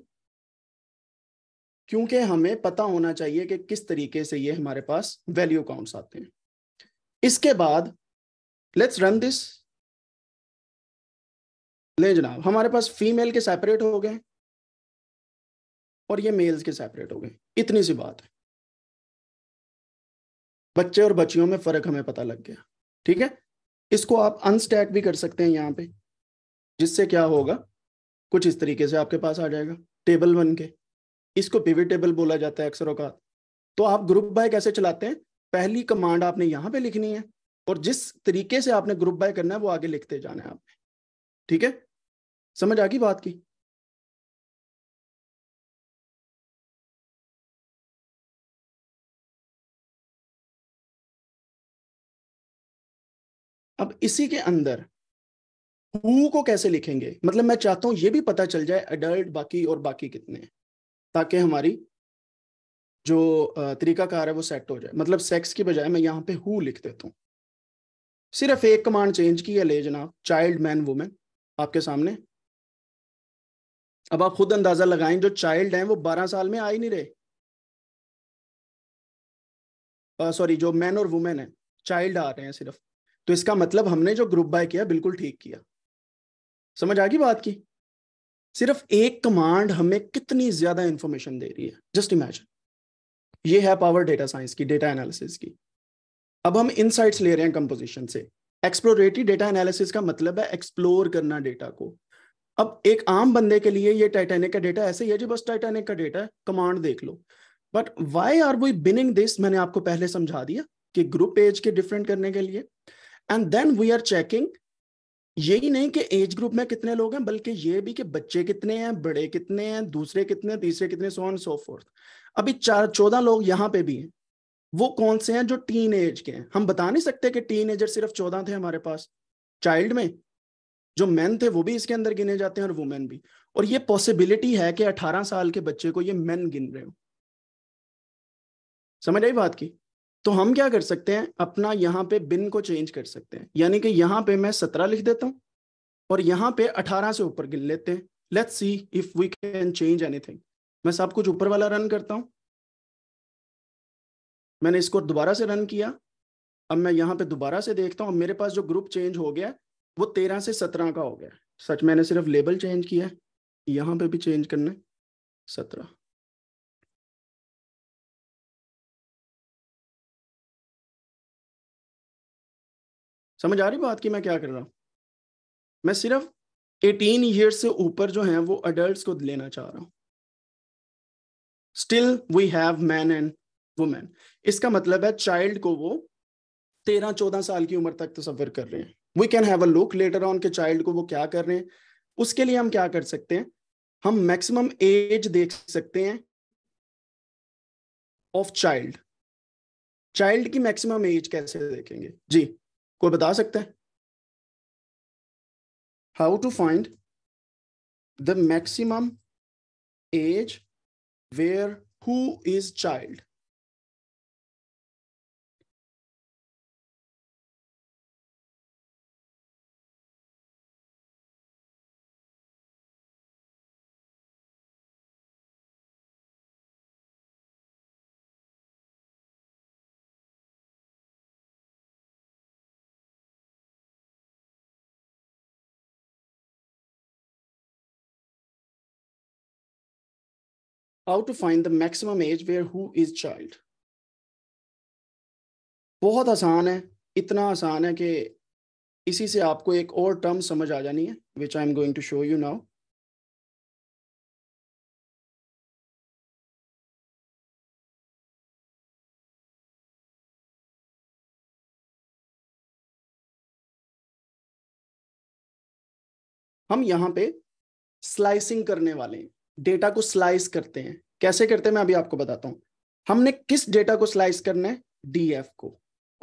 A: क्योंकि हमें पता होना चाहिए कि किस तरीके से ये हमारे पास वैल्यू अकाउंट्स आते हैं इसके बाद लेट्स रन दिस
B: ले जनाब हमारे पास फीमेल के सेपरेट हो गए और ये मेल्स के सेपरेट हो गए इतनी सी बात है
A: बच्चे और बच्चियों में फर्क हमें पता लग गया ठीक है इसको आप अनस्टैक भी कर सकते हैं यहाँ पे जिससे क्या होगा कुछ इस तरीके से आपके पास आ जाएगा टेबल बन के इसको पिविटेबल बोला जाता है अक्सर का तो आप ग्रुप बाय कैसे चलाते हैं पहली कमांड आपने यहां पे लिखनी है और जिस तरीके से आपने ग्रुप बाय करना है
B: वो आगे लिखते जाना है आपने ठीक है समझ आ गई बात की अब इसी के अंदर हु को कैसे लिखेंगे मतलब मैं चाहता हूं ये भी पता चल जाए अडल्ट
A: बाकी और बाकी कितने ताकि हमारी जो तरीकाकार है वो सेट हो जाए मतलब सेक्स की बजाय मैं यहाँ पे हु लिख देता हूँ सिर्फ एक कमांड चेंज की है ले जनाब चाइल्ड मैन वुमेन आपके सामने अब आप खुद अंदाजा लगाएं जो चाइल्ड हैं वो 12 साल में आ ही नहीं रहे सॉरी जो मैन और वुमेन है चाइल्ड आ रहे हैं सिर्फ तो इसका मतलब हमने जो ग्रुप बाय किया बिल्कुल ठीक किया समझ आ गई बात की सिर्फ एक कमांड हमें कितनी ज्यादा इंफॉर्मेशन दे रही है जस्ट इमेजिन ये है पावर डेटा साइंस की डेटा एनालिसिस की अब हम इनसाइट्स ले रहे हैं कंपोजिशन से एक्सप्लोरेटरी डेटा एनालिसिस का मतलब है एक्सप्लोर करना डेटा को अब एक आम बंदे के लिए ये टाइटेनिक का डेटा ऐसे ही है जी बस टाइटेनिक का डेटा है कमांड देख लो but why are we binning this मैंने आपको पहले समझा दिया कि ग्रुप एज के डिफरेंट करने के लिए and then we are checking यही नहीं कि एज ग्रुप में कितने लोग हैं बल्कि ये भी कि बच्चे कितने हैं बड़े कितने हैं दूसरे कितने तीसरे कितने सो ऑन सो फोर्थ अभी चार चौदह लोग यहाँ पे भी हैं वो कौन से हैं जो टीन एज के हैं हम बता नहीं सकते कि टीन एजर सिर्फ चौदह थे हमारे पास चाइल्ड में जो मेन थे वो भी इसके अंदर गिने जाते हैं और वुमेन भी और ये पॉसिबिलिटी है कि अठारह साल के बच्चे को ये मेन गिन रहे हो समझ आई बात की तो हम क्या कर सकते हैं अपना यहाँ पे बिन को चेंज कर सकते हैं यानी कि यहाँ पे मैं सत्रह लिख देता हूँ और यहाँ पे अठारह से ऊपर गिन लेते हैं let see if we can change anything मैं सब कुछ ऊपर वाला रन करता हूँ मैंने इसको दोबारा से रन किया अब मैं यहाँ पे दोबारा से देखता हूँ मेरे पास जो ग्रुप चेंज हो गया
B: वो तेरह से सत्रह का हो गया सच मैंने सिर्फ लेबल चेंज किया है यहाँ पे भी चेंज करना है सत्रह समझ आ रही बात कि मैं क्या कर रहा हूँ मैं सिर्फ 18 ईयर्स से ऊपर जो है वो अडल्ट को लेना
A: चाह रहा हूँ still we have man and women इसका मतलब है चाइल्ड को वो तेरह चौदह साल की उम्र तक तस्वर तो कर रहे हैं we can have a look later on के चाइल्ड को वो क्या कर रहे हैं उसके लिए हम क्या कर सकते हैं हम मैक्सिमम एज देख सकते हैं ऑफ चाइल्ड
B: चाइल्ड की मैक्सिमम एज कैसे देखेंगे जी कोई बता सकता है how to find the maximum age where who is child how to find the maximum age where who is child बहुत आसान है इतना आसान है कि इसी से आपको एक और टर्म समझ आ जानी है which I am going to show you now हम यहां पे स्लाइसिंग करने वाले हैं
A: डेटा को स्लाइस करते हैं कैसे करते हैं मैं अभी आपको बताता हूं हमने किस डेटा को स्लाइस करना है डीएफ को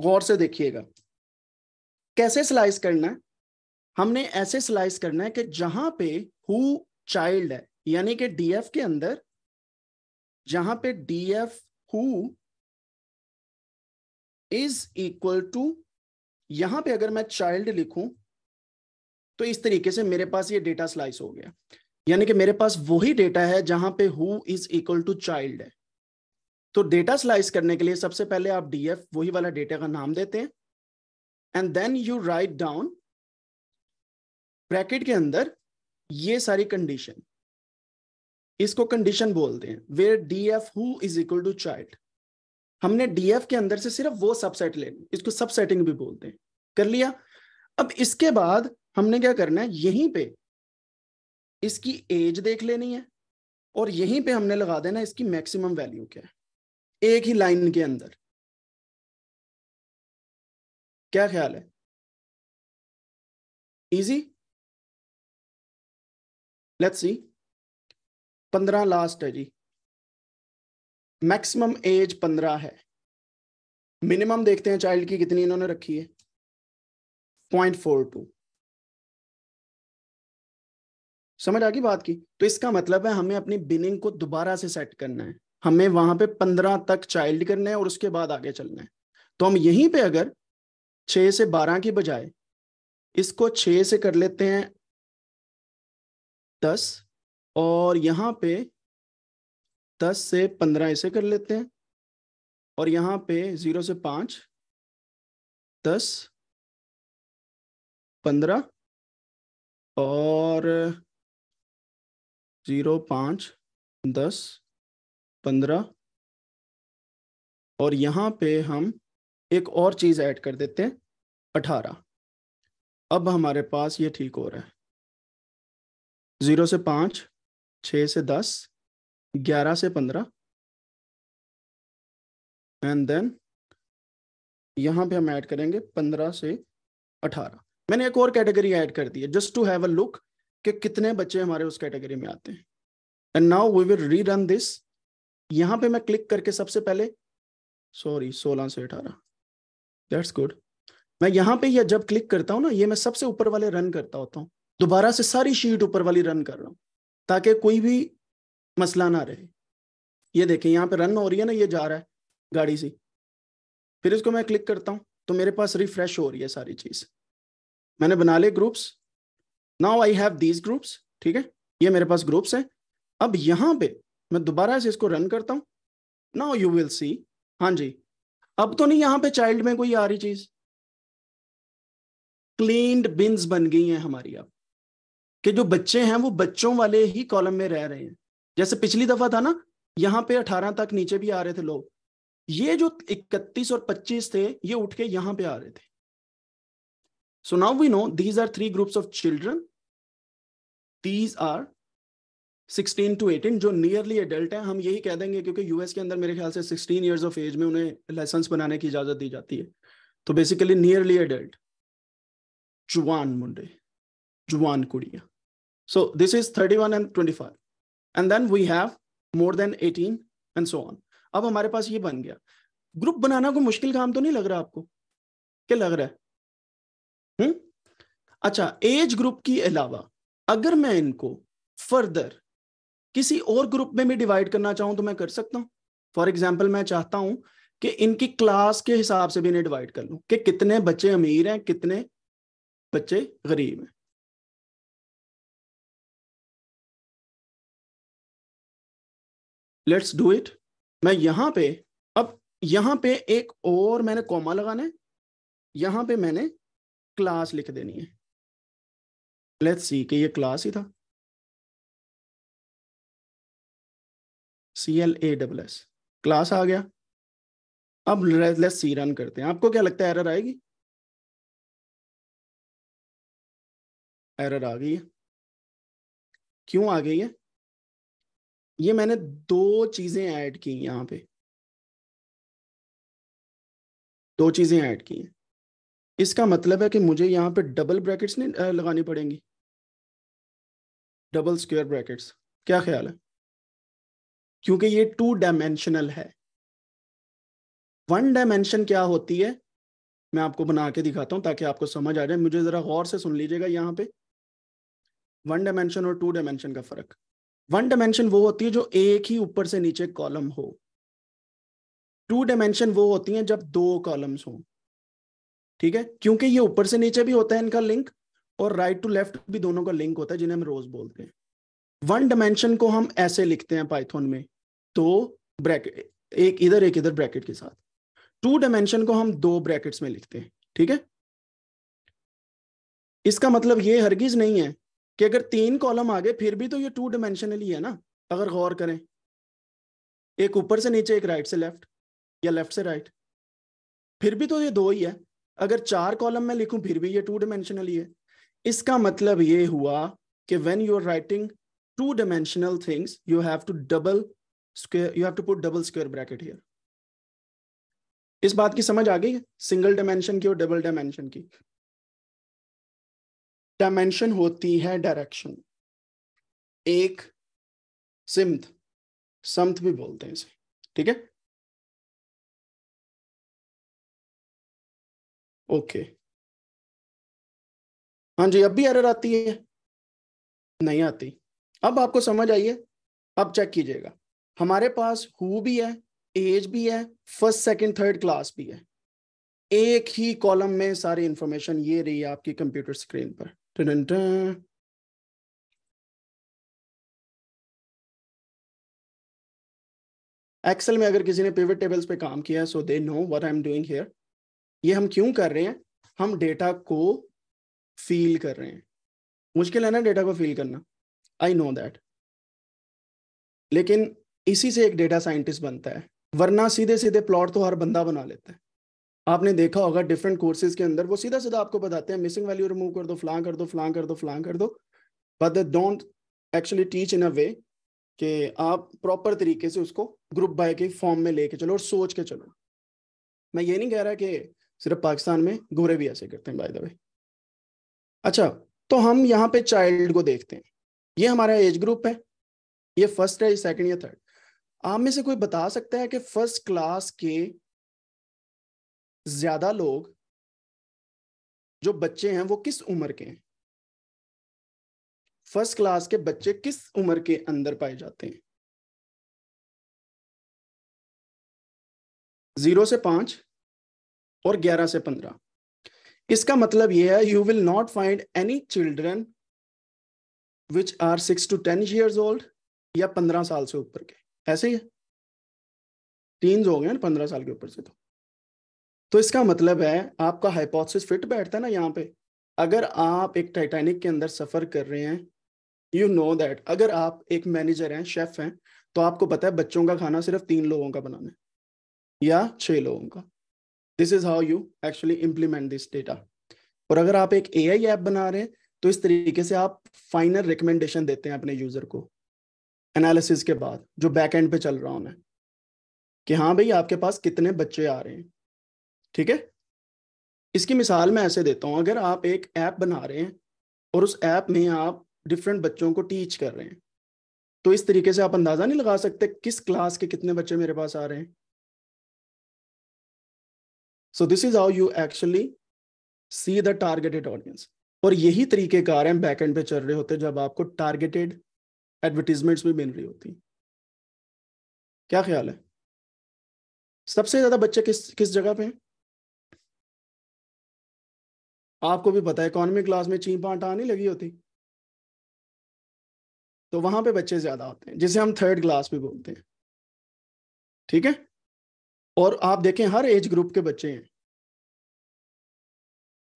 A: गौर से देखिएगा कैसे स्लाइस करना है हमने ऐसे स्लाइस करना है कि जहां पे हु चाइल्ड है यानी कि डीएफ के अंदर जहां पे DF who is equal to यहां पे अगर मैं चाइल्ड लिखूं तो इस तरीके से मेरे पास ये डेटा स्लाइस हो गया यानी कि मेरे पास वही डेटा है जहां पे who is equal to child है तो डेटा स्लाइस करने के लिए सबसे पहले आप डीएफ वही वाला डेटा का नाम देते हैं and then you write down bracket के अंदर ये सारी कंडीशन इसको कंडीशन बोलते हैं where D F who is equal to child हमने डीएफ के अंदर से सिर्फ वो सबसेट लेना इसको सबसेटिंग भी बोलते हैं कर लिया अब इसके बाद हमने क्या करना है यहीं पे इसकी एज देख लेनी है
B: और यहीं पे हमने लगा देना इसकी मैक्सिमम वैल्यू क्या है एक ही लाइन के अंदर क्या ख्याल है इजी लेट्स सी पंद्रह लास्ट है जी मैक्सिमम एज पंद्रह है मिनिमम देखते हैं चाइल्ड की कितनी इन्होंने रखी है पॉइंट फोर टू समझ आ गई बात की तो इसका मतलब है हमें
A: अपनी बिनिंग को दोबारा से सेट करना है हमें वहां पे पंद्रह तक चाइल्ड करना है और उसके बाद आगे चलना है तो हम यहीं पे अगर छ से बारह की बजाय इसको छ से कर लेते हैं दस और यहाँ
B: पे दस से पंद्रह इसे कर लेते हैं और यहां पे ज़ीरो से पांच दस पंद्रह और जीरो पाँच दस पंद्रह और यहाँ पे हम एक और चीज़ ऐड कर देते हैं अठारह अब हमारे पास ये ठीक हो रहा है ज़ीरो से पाँच छः से दस ग्यारह से पंद्रह एंड देन
A: यहाँ पे हम ऐड करेंगे पंद्रह से अठारह मैंने एक और कैटेगरी ऐड कर दी है just to have a look कि कितने बच्चे हमारे उस कैटेगरी में आते हैं and now we will rerun this यहां पे मैं क्लिक करके सबसे पहले सॉरी सोलह से अठारह दैट्स गुड मैं यहां पे या जब क्लिक करता हूं ना ये मैं सबसे ऊपर वाले रन करता होता हूं दोबारा से सारी शीट ऊपर वाली रन कर रहा हूं ताकि कोई भी मसला ना रहे ये देखें यहाँ पे रन हो रही है ना ये जा रहा है गाड़ी सी फिर इसको मैं क्लिक करता हूँ तो मेरे पास रिफ्रेश हो रही है सारी चीज़ मैंने बना लिए groups now I have these groups ठीक है ये मेरे पास ग्रुप्स है अब यहां पे मैं दोबारा से इसको रन करता हूं नाउ यू विल सी हां जी अब तो नहीं यहां पे चाइल्ड में कोई आ रही चीज क्लीन्ड बिन्स बन गई हैं हमारी अब कि जो बच्चे हैं वो बच्चों वाले ही कॉलम में रह रहे हैं जैसे पिछली दफा था ना यहाँ पे 18 तक नीचे भी आ रहे थे लोग ये जो 31 और 25 थे ये उठ के यहाँ पे आ रहे थे so now we know these are three groups of children these are 16 to 18 जो नियरली एडल्ट है हम यही कह देंगे क्योंकि यूएस के अंदर मेरे ख्याल से 16 इयर्स ऑफ एज में उन्हें लाइसेंस बनाने की इजाजत दी जाती है तो बेसिकली नियरली एडल्ट जुआन मुंडे जुआन कुड़िया so this is 31 and 25 and then we have more than 18 and so on अब हमारे पास ये बन गया ग्रुप बनाना को मुश्किल काम तो नहीं लग रहा आपको क्या लग रहा है हुँ? हम्म? अच्छा एज ग्रुप के अलावा अगर मैं इनको फर्दर किसी और ग्रुप में भी डिवाइड करना चाहूं तो मैं कर सकता हूं फॉर एग्जाम्पल मैं चाहता हूं कि इनकी
B: क्लास के हिसाब से भी इन्हें डिवाइड कर लू कि कितने बच्चे अमीर हैं कितने बच्चे गरीब हैं लेट्स डू इट मैं यहां पे अब यहां पे
A: एक और मैंने कॉमा लगाना है यहां पे मैंने क्लास लिख देनी है
B: लेट्स सी कि ये क्लास ही था C L A double S class आ गया अब लेट्स सी रन करते हैं आपको क्या लगता है एरर आएगी एरर आ गई है क्यों आ गई है ये मैंने दो चीजें ऐड की यहाँ पे
A: दो चीजें ऐड की हैं इसका मतलब है कि मुझे यहाँ पे डबल ब्रैकेट्स
B: नहीं लगानी पड़ेंगी डबल स्क्वायर ब्रैकेट्स क्या ख्याल है क्योंकि ये टू डायमेंशनल है वन
A: डायमेंशन क्या होती है मैं आपको बना के दिखाता हूं ताकि आपको समझ आ जाए मुझे ज़रा गौर से सुन लीजिएगा यहाँ पे वन डायमेंशन और टू डायमेंशन का फ़र्क वन डायमेंशन वो होती है जो एक ही ऊपर से नीचे कॉलम हो टू डायमेंशन वो होती है जब दो कॉलम्स हों ठीक है क्योंकि ये ऊपर से नीचे भी होता है इनका लिंक और राइट टू लेफ्ट भी दोनों का लिंक होता है जिन्हें हम रोज बोलते हैं वन डायमेंशन को हम ऐसे लिखते हैं पाइथन में तो ब्रैकेट एक इधर एक इधर ब्रैकेट के साथ टू डायमेंशन को हम दो ब्रैकेट्स में लिखते हैं ठीक है इसका मतलब ये हरगिज नहीं है कि अगर तीन कॉलम आ गए फिर भी तो ये टू डायमेंशनली है ना अगर गौर करें एक ऊपर से नीचे एक राइट से लेफ्ट या लेफ्ट से राइट फिर भी तो ये दो ही है अगर चार कॉलम में लिखूं फिर भी ये टू डिमेंशनल ही है इसका मतलब ये हुआ कि when you are writing two dimensional things you have to double square you have to put double square bracket here इस बात की समझ आ गई सिंगल डायमेंशन की और डबल डायमेंशन की
B: डायमेंशन होती है डायरेक्शन एक सिमथ समथ भी बोलते हैं इसे ठीक है ओके हाँ जी अब भी एरर आती है नहीं आती अब आपको समझ आई है
A: अब चेक कीजिएगा हमारे पास हु भी है एज भी है फर्स्ट सेकंड थर्ड क्लास भी है एक ही कॉलम में सारी इंफॉर्मेशन ये रही है आपकी कंप्यूटर स्क्रीन
B: पर टन टन एक्सेल में अगर किसी ने पेवर टेबल्स पे काम किया है so they know
A: what I am doing here ये हम क्यों कर रहे हैं हम डेटा को फील कर रहे हैं मुश्किल है ना डेटा को फील करना आई नो दैट लेकिन इसी से एक डेटा साइंटिस्ट बनता है वरना सीधे सीधे प्लॉट तो हर बंदा बना लेता है आपने देखा होगा डिफरेंट कोर्सेज के अंदर वो सीधा सीधा आपको बताते हैं मिसिंग वैल्यू रिमूव कर दो फ्लां कर दो फ्लां कर दो फ्लां कर दो but they don't actually teach in a way कि आप प्रॉपर तरीके से उसको ग्रुप बाय के फॉर्म में लेके चलो और सोच के चलो मैं ये नहीं कह रहा कि सिर्फ पाकिस्तान में गोरे भी ऐसे करते हैं बाय द वे अच्छा तो हम यहाँ पे चाइल्ड को देखते हैं ये हमारा एज ग्रुप है ये फर्स्ट है ये सेकंड या थर्ड आप में से कोई बता सकता है कि फर्स्ट क्लास के ज्यादा लोग जो बच्चे हैं वो किस उम्र के हैं
B: फर्स्ट क्लास के बच्चे किस उम्र के अंदर पाए जाते हैं जीरो से पांच और 11 से 15 इसका मतलब यह है you will not find
A: any children which are six to ten years old या पंद्रह साल से ऊपर के ऐसे ही टीन्स हो गए ना पंद्रह साल के ऊपर से तो तो इसका मतलब है आपका हाइपोथेसिस फिट बैठता है ना यहाँ पे अगर आप एक टाइटैनिक के अंदर सफर कर रहे हैं यू नो दैट अगर आप एक मैनेजर हैं शेफ हैं तो आपको पता है बच्चों का खाना सिर्फ तीन लोगों का बनाना है या छह लोगों का this is how you actually implement this data और अगर आप एक ए आई ऐप बना रहे हैं तो इस तरीके से आप फाइनल रिकमेंडेशन देते हैं अपने यूजर को एनालिसिस के बाद जो बैक एंड पे चल रहा होना कि हाँ भाई आपके पास कितने बच्चे आ रहे हैं ठीक है इसकी मिसाल मैं ऐसे देता हूँ अगर आप एक ऐप बना रहे हैं और उस ऐप में आप डिफरेंट बच्चों को टीच कर रहे हैं तो इस तरीके से आप अंदाज़ा नहीं लगा सकते किस क्लास के कितने बच्चे मेरे पास आ रहे हैं so this is how you actually see the targeted audience और यही तरीके कार हैं बैक एंड पे चल रहे होते जब आपको टारगेटेड एडवर्टीजमेंट्स भी मिल रही होती
B: क्या ख्याल है सबसे ज्यादा बच्चे किस किस जगह पे हैं आपको भी पता है इकोनॉमी क्लास में चीन पाट आने लगी होती तो वहां पे बच्चे ज्यादा होते हैं जिसे हम थर्ड क्लास भी बोलते हैं ठीक है और आप देखें हर एज ग्रुप के बच्चे हैं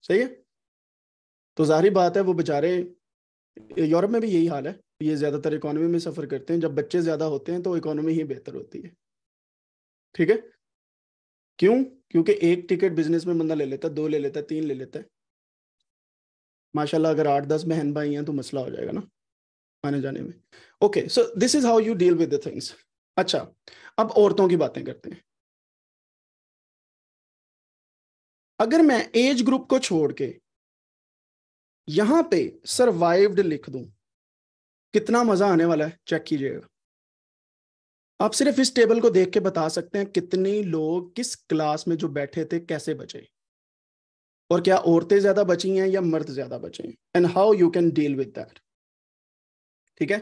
B: सही है तो जाहिर
A: बात है वो बेचारे यूरोप में भी यही हाल है ये ज्यादातर इकोनॉमी में सफर करते हैं जब बच्चे ज्यादा होते हैं तो इकोनॉमी ही बेहतर होती है ठीक है क्यों क्योंकि एक टिकट बिजनेस में बंदा ले लेता है दो ले लेता है तीन ले लेता है माशाल्लाह अगर आठ दस बहन भाई हैं तो मसला हो जाएगा ना आने जाने में okay so this is how you
B: deal with the things अच्छा अब औरतों की बातें करते हैं अगर मैं एज ग्रुप को छोड़ के
A: यहां पे सर्वाइव्ड लिख दूं कितना मजा आने वाला है चेक कीजिएगा आप सिर्फ इस टेबल को देख के बता सकते हैं कितने लोग किस क्लास में जो बैठे थे कैसे बचे और क्या औरतें ज्यादा बची हैं या मर्द ज्यादा बचे हैं
B: and how you can deal with that ठीक है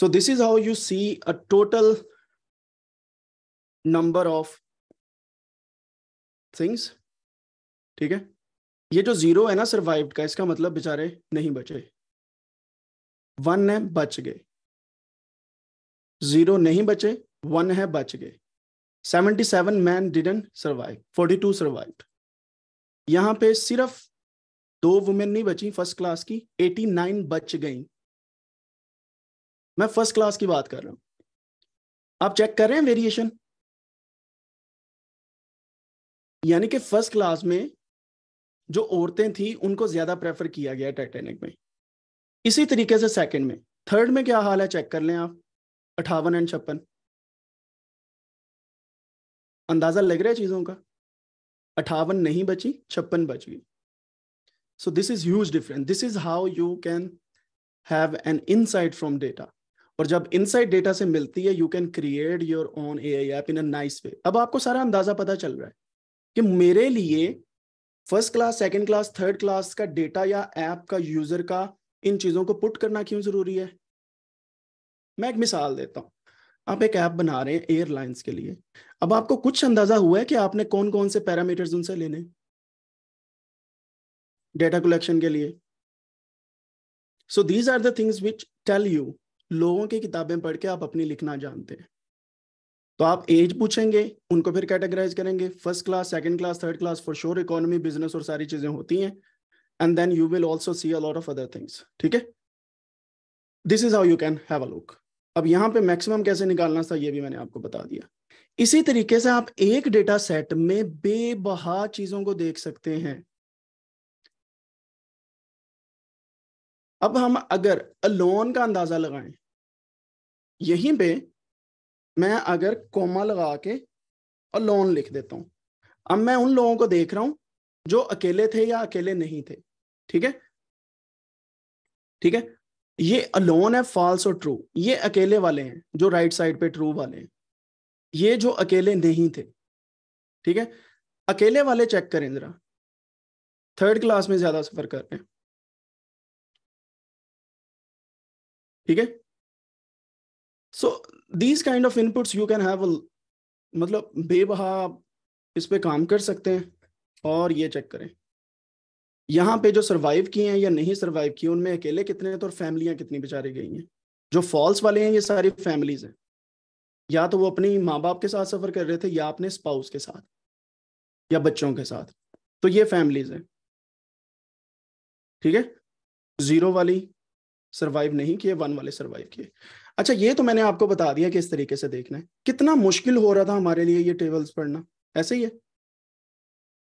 B: so this is how you see a total number of things ठीक है ये जो जीरो है ना सर्वाइव का इसका
A: मतलब बेचारे नहीं बचे वन है बच गए जीरो नहीं बचे वन है बच गए seventy seven man didn't survive forty two survive यहां पे सिर्फ दो वुमेन नहीं बची फर्स्ट क्लास की एटी नाइन बच गई मैं फर्स्ट क्लास की
B: बात कर रहा हूं आप चेक कर रहे हैं वेरिएशन यानी कि फर्स्ट क्लास में जो औरतें थी उनको ज्यादा प्रेफर
A: किया गया टाइटेनिक में इसी तरीके से सेकंड में थर्ड में क्या हाल है चेक कर लें आप
B: अठावन एंड छप्पन अंदाजा लग रहा है चीजों का अठावन नहीं बची छप्पन बच गई so this is huge
A: difference this is how you can have an insight from data और जब इनसाइट डेटा से मिलती है you can create your own A I in a nice way अब आपको सारा अंदाजा पता चल रहा है कि मेरे लिए first class second class third class का डेटा या ऐप का यूजर का इन चीजों को पुट करना क्यों जरूरी है मैं एक मिसाल देता हूं आप एक ऐप बना रहे हैं एयरलाइंस के लिए अब आपको कुछ अंदाजा हुआ है कि आपने कौन कौन से पैरामीटर्स उनसे लेने डेटा कलेक्शन के लिए so these are the things which tell you लोगों की किताबें पढ़ के आप अपनी लिखना जानते हैं तो आप एज पूछेंगे उनको फिर कैटेगराइज करेंगे first class second class third class for sure economy business और सारी चीजें होती हैं and then you will also see a lot of other things ठीक है this is how you can have a look अब यहाँ पे मैक्सिमम कैसे निकालना था ये भी मैंने आपको बता दिया इसी तरीके से आप एक डेटा सेट
B: में बेबहा चीजों को देख सकते हैं अब हम अगर लोन का अंदाजा लगाएं
A: यहीं पे मैं अगर कोमा लगा के और लोन लिख देता हूँ अब मैं उन लोगों को देख रहा हूं जो अकेले थे या अकेले नहीं थे ठीक है ठीक है ये अलोन है फॉल्स और ट्रू ये अकेले वाले हैं जो राइट साइड पे ट्रू वाले हैं ये जो अकेले नहीं थे ठीक
B: है अकेले वाले चेक करें जरा थर्ड क्लास में ज्यादा सफर कर रहे हैं ठीक है so these kind of inputs you can have मतलब बेबहा
A: इस पे काम कर सकते हैं और ये चेक करें यहाँ पे जो सरवाइव किए हैं या नहीं सरवाइव किए उनमें अकेले कितने हैं तो और फैमिलियाँ कितनी बेचारी गई हैं जो फॉल्स वाले हैं ये सारी फैमिलीज हैं या तो वो अपने माँ बाप के साथ सफ़र कर रहे थे या अपने स्पाउस के साथ या बच्चों के साथ तो ये फैमिलीज हैं ठीक है जीरो वाली सरवाइव नहीं किए वन वाले सरवाइव किए अच्छा ये तो मैंने आपको बता दिया कि इस तरीके से देखना है कितना मुश्किल हो रहा था हमारे लिए ये टेबल्स पढ़ना ऐसे ही है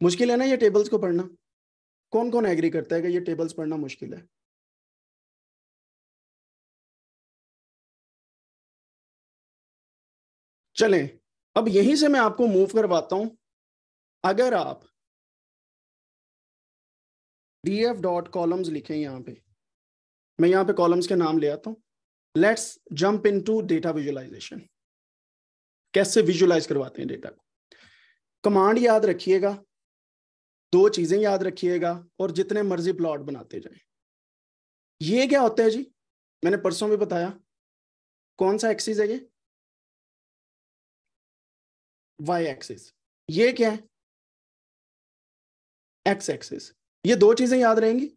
B: मुश्किल है ना ये टेबल्स को पढ़ना कौन कौन एग्री करता है कि ये टेबल्स पढ़ना मुश्किल है चलें अब यहीं से मैं आपको मूव करवाता हूं अगर आप df.columns डॉट कॉलम्स
A: लिखें यहां पे मैं यहां पे कॉलम्स के नाम ले आता हूं let's jump into data visualisation कैसे विजुअलाइज करवाते हैं डेटा को कमांड याद रखिएगा दो चीजें याद रखिएगा और जितने मर्जी प्लॉट बनाते
B: जाएं ये क्या होता है जी मैंने परसों भी बताया कौन सा एक्सिस है ये वाई एक्सिस ये क्या है एक्स एक्सिस ये दो चीजें याद रहेंगी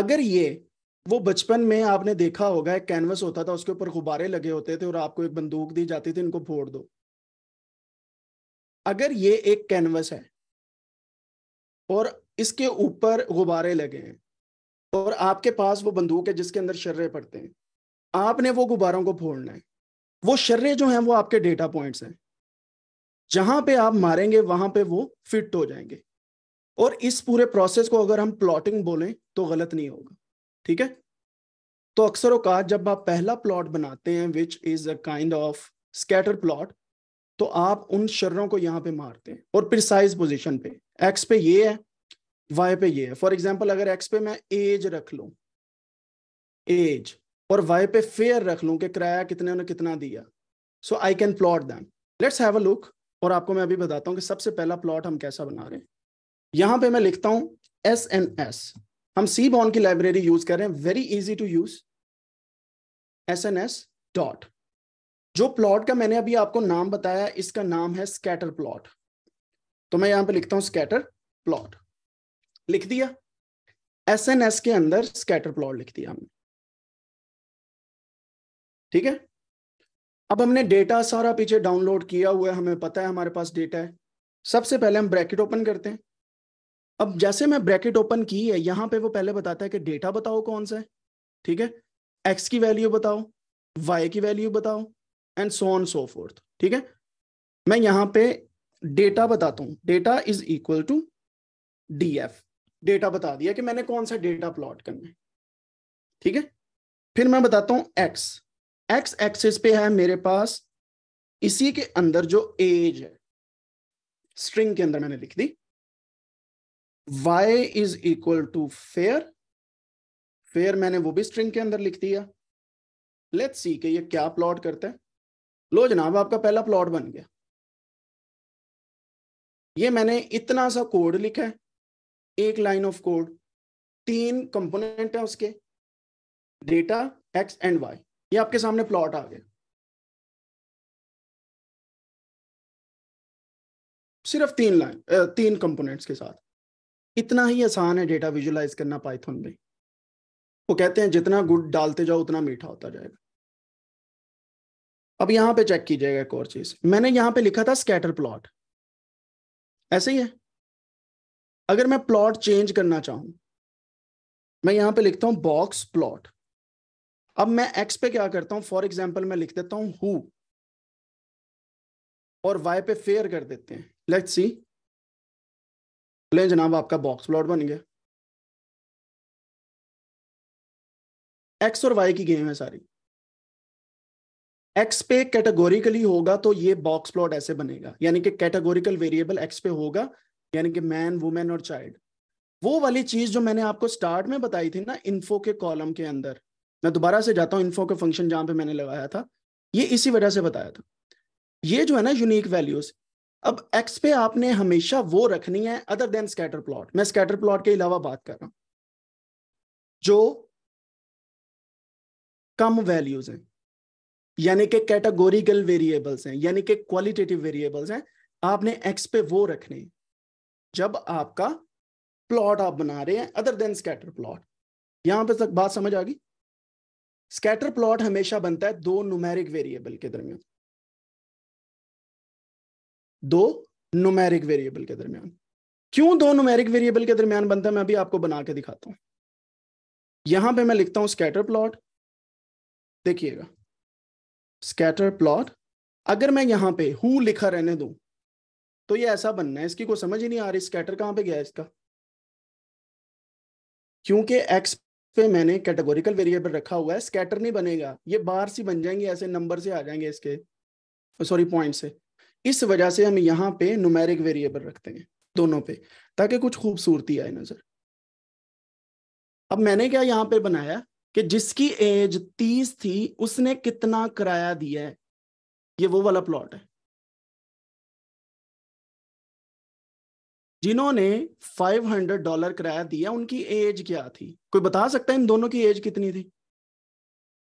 A: अगर ये वो बचपन में आपने देखा होगा एक कैनवस होता था उसके ऊपर गुब्बारे लगे होते थे और आपको एक बंदूक दी जाती थी इनको फोड़ दो अगर ये एक कैनवस है और इसके ऊपर गुब्बारे लगे हैं और आपके पास वो बंदूक है जिसके अंदर शर्रे पड़ते हैं आपने वो गुब्बारों को फोड़ना है वो शर्रे जो हैं वो आपके डेटा पॉइंट्स हैं जहां पे आप मारेंगे वहां पे वो फिट हो जाएंगे और इस पूरे प्रोसेस को अगर हम प्लॉटिंग बोलें तो गलत नहीं होगा ठीक है तो अक्सर अवकात जब आप पहला प्लॉट बनाते हैं which is a kind of scatter plot तो आप उन शर्रों को यहां पे मारते हैं और प्रिसाइज पोजीशन पे एक्स पे ये है वाई पे ये है फॉर एग्जांपल अगर एक्स पे मैं एज रख लू एज और वाई पे फेयर रख लू कि किराया कितने उन्हें कितना दिया so I can plot them let's have a look और आपको मैं अभी बताता हूँ कि सबसे पहला प्लॉट हम कैसा बना रहे हैं यहां पे मैं लिखता हूँ एस एन एस हम सी बॉन की लाइब्रेरी यूज कर रहे हैं very easy to use S N S dot जो प्लॉट का मैंने अभी आपको नाम बताया इसका नाम है स्कैटर प्लॉट
B: तो मैं यहां पे लिखता हूं स्कैटर प्लॉट लिख दिया एस एन एस के अंदर स्कैटर प्लॉट लिख दिया हमने
A: ठीक है अब हमने डेटा सारा पीछे डाउनलोड किया हुआ है हमें पता है हमारे पास डेटा है सबसे पहले हम ब्रैकेट ओपन करते हैं अब जैसे मैं ब्रैकेट ओपन की है यहाँ पे वो पहले बताता है कि डेटा बताओ कौन सा है ठीक है एक्स की वैल्यू बताओ वाई की वैल्यू बताओ and so on so forth ठीक है मैं यहाँ पे डेटा बताता हूँ data is equal to D F data बता दिया कि मैंने कौन सा डेटा प्लॉट करना है ठीक है फिर मैं बताता हूँ एक्स एक्स एक्सिस पे है मेरे पास इसी के अंदर जो एज है स्ट्रिंग के अंदर मैंने लिख दी y is equal to fare fare मैंने वो भी स्ट्रिंग के अंदर लिख दिया लेट्स सी कि ये क्या प्लॉट करता है लो जनाब आपका पहला प्लॉट बन गया ये मैंने इतना सा कोड लिखा है एक लाइन ऑफ कोड
B: तीन कंपोनेंट है उसके डेटा एक्स एंड वाई ये आपके सामने प्लॉट आ गया सिर्फ तीन लाइन तीन कंपोनेंट्स के साथ इतना ही आसान है डेटा विजुलाइज करना
A: पाइथन में वो कहते हैं जितना गुड डालते जाओ उतना मीठा होता जाएगा अब यहां पे चेक कीजिएगा एक और चीज मैंने यहां पे लिखा था स्कैटर प्लॉट ऐसे ही है अगर मैं प्लॉट चेंज करना चाहूं मैं यहां पे लिखता हूं बॉक्स प्लॉट अब मैं एक्स पे क्या करता हूं फॉर
B: एग्जाम्पल मैं लिख देता हूं हु और वाई पे फेयर कर देते हैं लेट्स सी लें जनाब आपका बॉक्स प्लॉट बन गया एक्स और वाई की गेम है सारी एक्स पे कैटेगोरिकली होगा तो ये बॉक्स प्लॉट ऐसे बनेगा यानी कि कैटेगोरिकल
A: वेरिएबल एक्स पे होगा यानी कि मैन वुमेन और चाइल्ड वो वाली चीज जो मैंने आपको स्टार्ट में बताई थी ना इन्फो के कॉलम के अंदर मैं दोबारा से जाता हूँ इन्फो के फंक्शन जहां पे मैंने लगाया था ये इसी वजह से बताया था ये जो है ना यूनिक वैल्यूज अब एक्स पे आपने हमेशा वो रखनी है अदर देन स्कैटर प्लॉट मैं स्कैटर प्लॉट के अलावा बात कर रहा हूं जो कम वैल्यूज हैं यानी कि कैटेगोरिकल वेरिएबल्स हैं यानी कि क्वालिटेटिव वेरिएबल्स हैं आपने एक्स पे वो रखने जब आपका प्लॉट आप बना रहे हैं अदर देन स्कैटर प्लॉट यहां पर तक बात समझ आ गई स्कैटर प्लॉट हमेशा बनता है दो न्यूमेरिक वेरिएबल के दरमियान दो नुमेरिक वेरिएबल के दरमियान क्यों दो नुमेरिक वेरिएबल के दरमियान बनता है मैं अभी आपको बना के दिखाता हूं यहां पे मैं लिखता हूं स्कैटर प्लॉट देखिएगा स्कैटर प्लॉट अगर मैं यहां पे हु लिखा रहने दू तो ये ऐसा बनना है इसकी कोई समझ ही नहीं आ रही स्कैटर कहां पे गया इसका क्योंकि एक्स पे मैंने कैटेगोरिकल वेरिएबल रखा हुआ है स्कैटर नहीं बनेगा ये बाहर सी बन जाएंगे ऐसे नंबर से आ जाएंगे इसके सॉरी पॉइंट से इस वजह से हम यहाँ पे नुमेरिक वेरिएबल रखते हैं दोनों पे ताकि कुछ खूबसूरती आए नजर अब मैंने क्या यहाँ पे बनाया कि जिसकी एज तीस थी उसने कितना
B: किराया दिया है ये वो वाला प्लॉट है जिन्होंने 500 डॉलर किराया दिया उनकी एज
A: क्या थी कोई बता सकता है इन दोनों की एज कितनी थी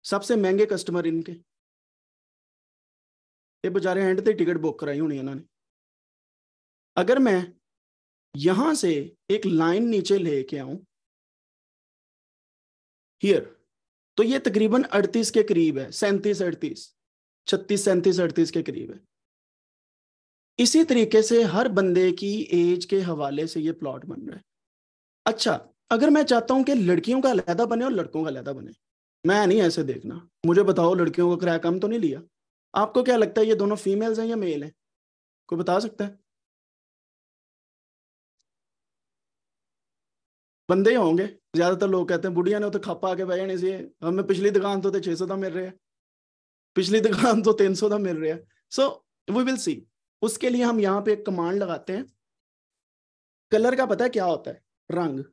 A: सबसे महंगे कस्टमर इनके ਇਹ बेचारे हैंड ਤੇ टिकट बुक कराई होनी ਇਹਨਾਂ अगर मैं यहां से एक लाइन नीचे लेके आऊं हियर तो ये तकरीबन अड़तीस के करीब है सैंतीस अड़तीस छत्तीस सैंतीस अड़तीस के करीब है इसी तरीके से हर बंदे की एज के हवाले से ये प्लॉट बन रहा है अच्छा अगर मैं चाहता हूं कि लड़कियों का अलहदा बने और लड़कों का अलहदा बने मैं नहीं ऐसे देखना मुझे बताओ लड़कियों का किराया कम तो नहीं लिया आपको क्या लगता है ये दोनों फीमेल्स हैं या मेल हैं कोई बता सकता है बंदे ही होंगे ज्यादातर लोग कहते हैं बुढ़िया ने तो खापा आके बह जाने से हमें पिछली दुकान तो, तो छे सौ का मिल रहा है पिछली दुकान तो तीन सौ का मिल रहा है सो वी विल सी उसके लिए हम यहाँ पे एक कमांड लगाते हैं कलर का पता है क्या होता है रंग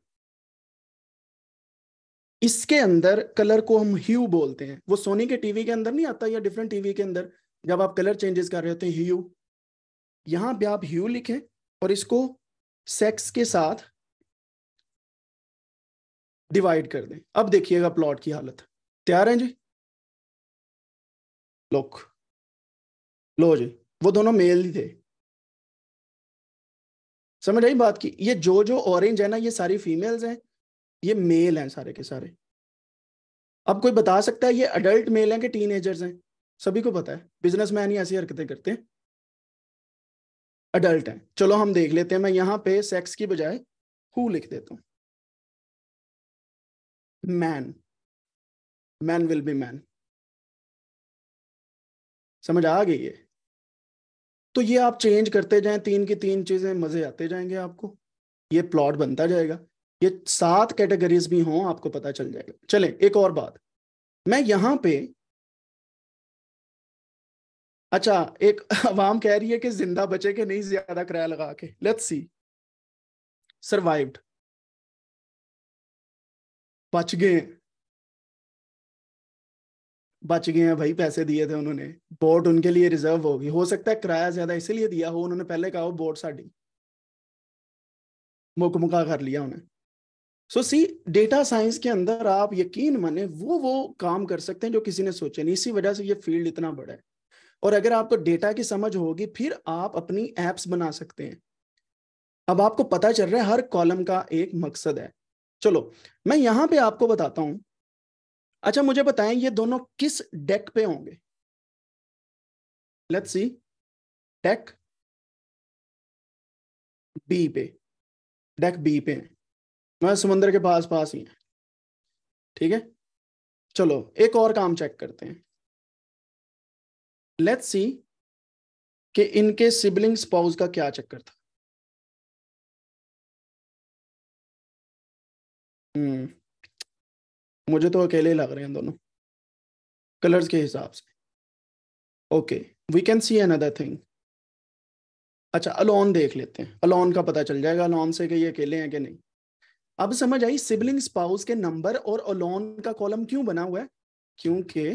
A: इसके अंदर कलर को हम ह्यू बोलते हैं वो सोनी के टीवी के अंदर नहीं आता या डिफरेंट टीवी के अंदर जब आप कलर चेंजेस कर रहे होते हैं ह्यू यहां पे आप ह्यू लिखें और इसको सेक्स के साथ
B: डिवाइड कर दें अब देखिएगा प्लॉट की हालत तैयार हैं जी लोक लो जी वो दोनों मेल ही थे समझ आई बात की ये जो जो ऑरेंज है ना ये सारी फीमेल्स हैं
A: ये मेल हैं सारे के सारे अब कोई बता सकता है ये अडल्ट मेल हैं कि टीन हैं सभी को पता है बिजनेसमैन ही ऐसी हरकतें करते हैं अडल्ट
B: हैं चलो हम देख लेते हैं मैं यहाँ पे सेक्स की बजाय हु लिख देता हूँ man man will be man समझ आ गई ये तो ये आप चेंज करते जाएं तीन
A: की तीन चीजें मजे आते जाएंगे आपको ये प्लॉट बनता जाएगा ये सात कैटेगरीज भी हों आपको पता चल जाएगा चले एक और बात मैं यहां पे
B: अच्छा एक आवाम कह रही है कि जिंदा बचे के नहीं ज्यादा किराया लगा के लेट्स सी सर्वाइव्ड बच गए बच गए हैं भाई
A: पैसे दिए थे उन्होंने बोट उनके लिए रिजर्व होगी हो सकता है किराया ज्यादा इसीलिए दिया हो उन्होंने पहले कहा हो बोट साड़ी मुक मुका कर लिया उन्हें सो सी डेटा साइंस के अंदर आप यकीन माने वो वो काम कर सकते हैं जो किसी ने सोचे नहीं इसी वजह से ये फील्ड इतना बड़ा है और अगर आपको डेटा की समझ होगी फिर आप अपनी एप्स बना सकते हैं अब आपको पता चल रहा है हर कॉलम का एक मकसद है चलो
B: मैं यहां पे आपको बताता हूं अच्छा मुझे बताएं ये दोनों किस डेक पे होंगे लेट्स सी डेक बी पे डेक बी पे है मैं समुद्र के पास
A: पास ही है ठीक है चलो एक और काम चेक करते हैं
B: लेट्स सी कि इनके सिबलिंग स्पाउस का क्या चक्कर था हम्म मुझे तो अकेले लग रहे हैं दोनों कलर्स के हिसाब से okay we can see another thing अच्छा अलोन
A: देख लेते हैं अलोन का पता चल जाएगा अलोन से कि ये अकेले हैं कि नहीं अब समझ आई सिबलिंग स्पाउस के नंबर और अलोन का कॉलम क्यों बना हुआ है क्योंकि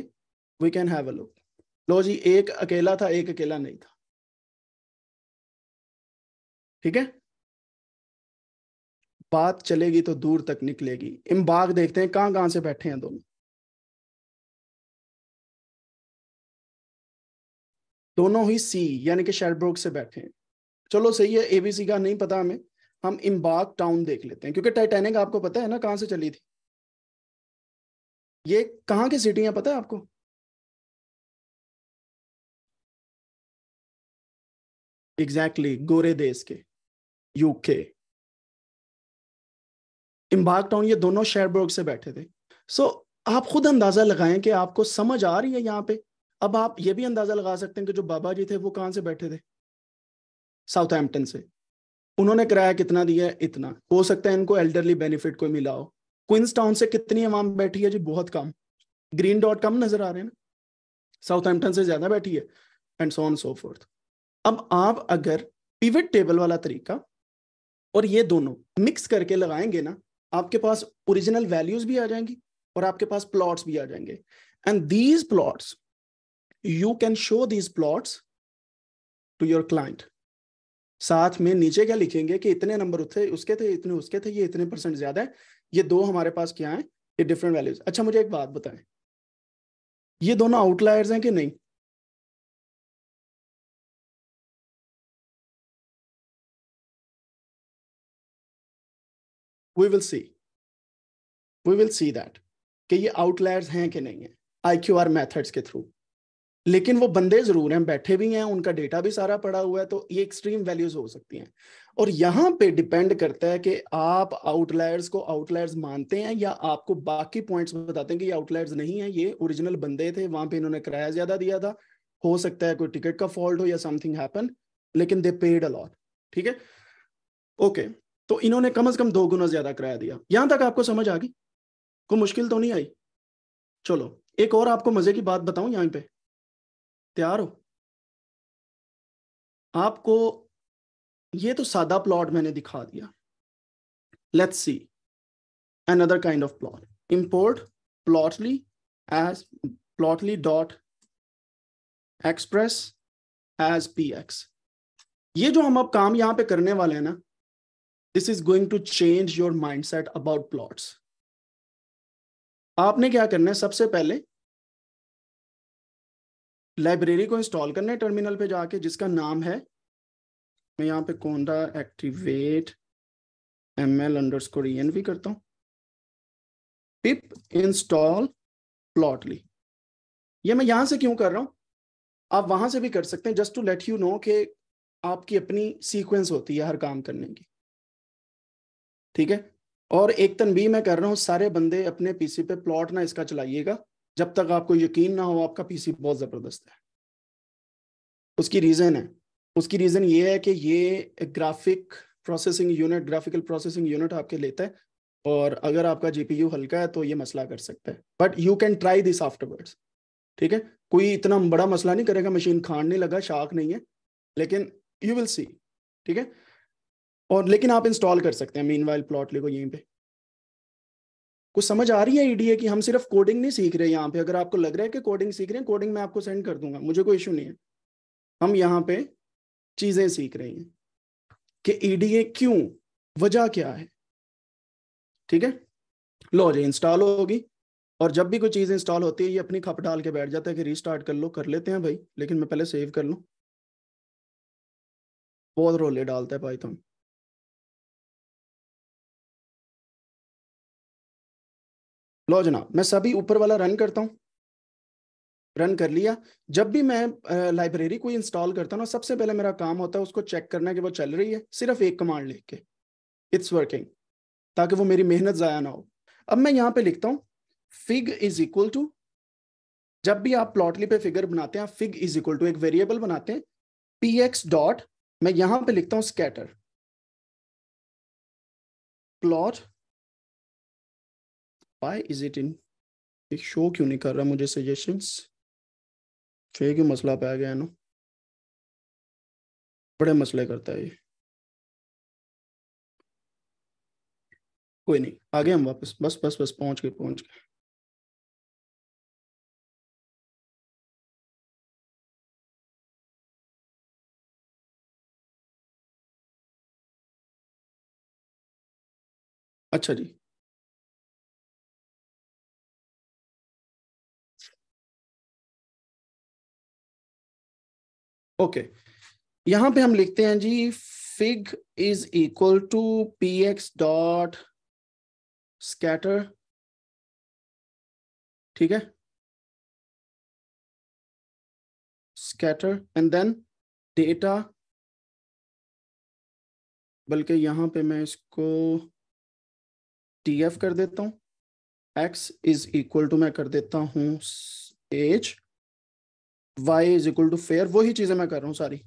A: we can have a
B: look लो जी एक अकेला था एक अकेला नहीं था ठीक है बात चलेगी तो दूर तक निकलेगी बाग देखते हैं कहां कहां से बैठे हैं दोनों दोनों ही सी यानी कि शेरब्रोक से बैठे हैं चलो
A: सही है एबीसी का नहीं पता हमें हम इम्बाक टाउन देख लेते हैं क्योंकि टाइटैनिक आपको पता है ना कहाँ से
B: चली थी ये कहाँ की सिटी है पता है आपको एग्जैक्टली exactly, गोरे देश के यूके इम्बाक टाउन ये
A: दोनों शेरबर्ग से बैठे थे सो so, आप खुद अंदाजा लगाएं कि आपको समझ आ रही है यहाँ पे अब आप ये भी अंदाजा लगा सकते हैं कि जो बाबा जी थे वो कहाँ से बैठे थे साउथ हेम्पटन से उन्होंने किराया कितना दिया है इतना हो सकता है इनको एल्डरली बेनिफिट कोई मिला हो क्विंस टाउन से कितनी आवाम बैठी है जी बहुत कम ग्रीन डॉट कम नजर आ रहे हैं ना एम्पटन से ज्यादा बैठी है and so on so forth अब आप अगर पिविट टेबल वाला तरीका और ये दोनों मिक्स करके लगाएंगे ना आपके पास ओरिजिनल वैल्यूज भी आ जाएंगी और आपके पास प्लॉट्स भी आ जाएंगे and these plots you can show these plots to your client साथ में नीचे क्या लिखेंगे कि इतने नंबर थे उसके थे इतने उसके थे ये इतने परसेंट ज्यादा है ये दो
B: हमारे पास क्या है ये डिफरेंट वैल्यूज अच्छा मुझे एक बात बताएं ये दोनों आउटलायर्स हैं कि नहीं we will see we will see that कि ये आउटलायर्स हैं कि नहीं है आई क्यू आर मैथड्स के थ्रू
A: लेकिन वो बंदे जरूर हैं बैठे भी हैं उनका डेटा भी सारा पड़ा हुआ है तो ये एक्सट्रीम वैल्यूज हो सकती हैं और यहाँ पे डिपेंड करता है कि आप आउटलायर्स को आउटलायर्स मानते हैं या आपको बाकी पॉइंट्स बताते हैं कि ये आउटलायर्स नहीं है ये ओरिजिनल बंदे थे वहां पे इन्होंने किराया ज्यादा दिया था हो सकता है कोई टिकट का फॉल्ट हो या समथिंग हैपन लेकिन दे पेड अलॉट ठीक है ओके तो इन्होंने कम अज कम दो गुना ज्यादा किराया दिया यहां तक आपको समझ
B: आ गई कोई मुश्किल तो नहीं आई चलो एक और आपको मजे की बात बताऊं यहीं पे तैयार हो आपको ये तो सादा प्लॉट मैंने दिखा दिया let's see
A: kind of plot import plotly as plotly dot express as P X ये जो हम अब काम यहां पे करने वाले हैं ना this is going to change your mindset about plots
B: आपने क्या करना है सबसे पहले लाइब्रेरी को इंस्टॉल करना है टर्मिनल पे जाके जिसका नाम है मैं यहाँ
A: पे conda activate M L underscore भी करता हूँ पिप इंस्टॉल प्लॉटली ये मैं यहाँ से क्यों कर रहा हूँ आप वहां से भी कर सकते हैं just to let you know कि आपकी अपनी सीक्वेंस होती है हर काम करने की ठीक है और एक तन भी मैं कर रहा हूँ सारे बंदे अपने पीसी पे प्लॉट ना इसका चलाइएगा जब तक आपको यकीन ना हो आपका पीसी बहुत ज़बरदस्त है उसकी रीज़न है उसकी रीज़न ये है कि ये graphic processing unit graphical processing unit आपके लेता है और अगर आपका जीपीयू हल्का है तो ये मसला कर सकता है but you can try this afterwards ठीक है कोई इतना बड़ा मसला नहीं करेगा मशीन खान नहीं लगा शाख नहीं है लेकिन यू विल सी ठीक है और लेकिन आप इंस्टॉल कर सकते हैं मीन वाइल प्लॉट लिखो यहीं पे कुछ समझ आ रही है ईडीए e की हम सिर्फ कोडिंग नहीं सीख रहे यहाँ पे अगर आपको लग रहा है कि कोडिंग सीख रहे हैं कोडिंग मैं आपको सेंड कर दूंगा मुझे कोई इशू नहीं है हम यहाँ पे चीजें सीख रहे हैं कि ईडीए e क्यों वजह क्या है ठीक है लो जी इंस्टॉल होगी और जब भी कोई चीज़ इंस्टॉल होती है ये अपनी खप डाल के बैठ जाता है कि रिस्टार्ट कर
B: लो कर लेते हैं भाई लेकिन मैं पहले सेव कर लू बहुत रोले डालता है तो। लो जनाब मैं सभी ऊपर वाला रन करता हूँ रन कर लिया
A: जब भी मैं लाइब्रेरी कोई इंस्टॉल करता हूँ सबसे पहले मेरा काम होता है उसको चेक करना कि वो चल रही है सिर्फ एक कमांड लिख के इट्स वर्किंग ताकि वो मेरी मेहनत ज़ाया ना हो अब मैं यहाँ पे लिखता हूँ फिग इज इक्वल टू जब भी आप प्लॉटली पे
B: फिगर बनाते हैं फिग इज इक्वल टू एक वेरिएबल बनाते हैं पी एक्स डॉट मैं यहाँ पे लिखता हूँ scatter plot why is it in ये शो क्यों नहीं कर रहा मुझे सजेशंस फिर क्यों मसला पे आ गया ना बड़े मसले करता है ये कोई नहीं आ गए हम वापस बस बस बस पहुंच गए पहुंच गए अच्छा जी ओके okay. यहां पे हम लिखते हैं जी
A: fig
B: is equal to P X dot scatter ठीक है स्कैटर एंड देन डेटा बल्कि यहां पे मैं इसको टी एफ कर देता
A: हूं एक्स इज इक्वल टू मैं कर देता हूं H Y is equal to fare वही चीज़ें मैं कर रहा हूँ सारी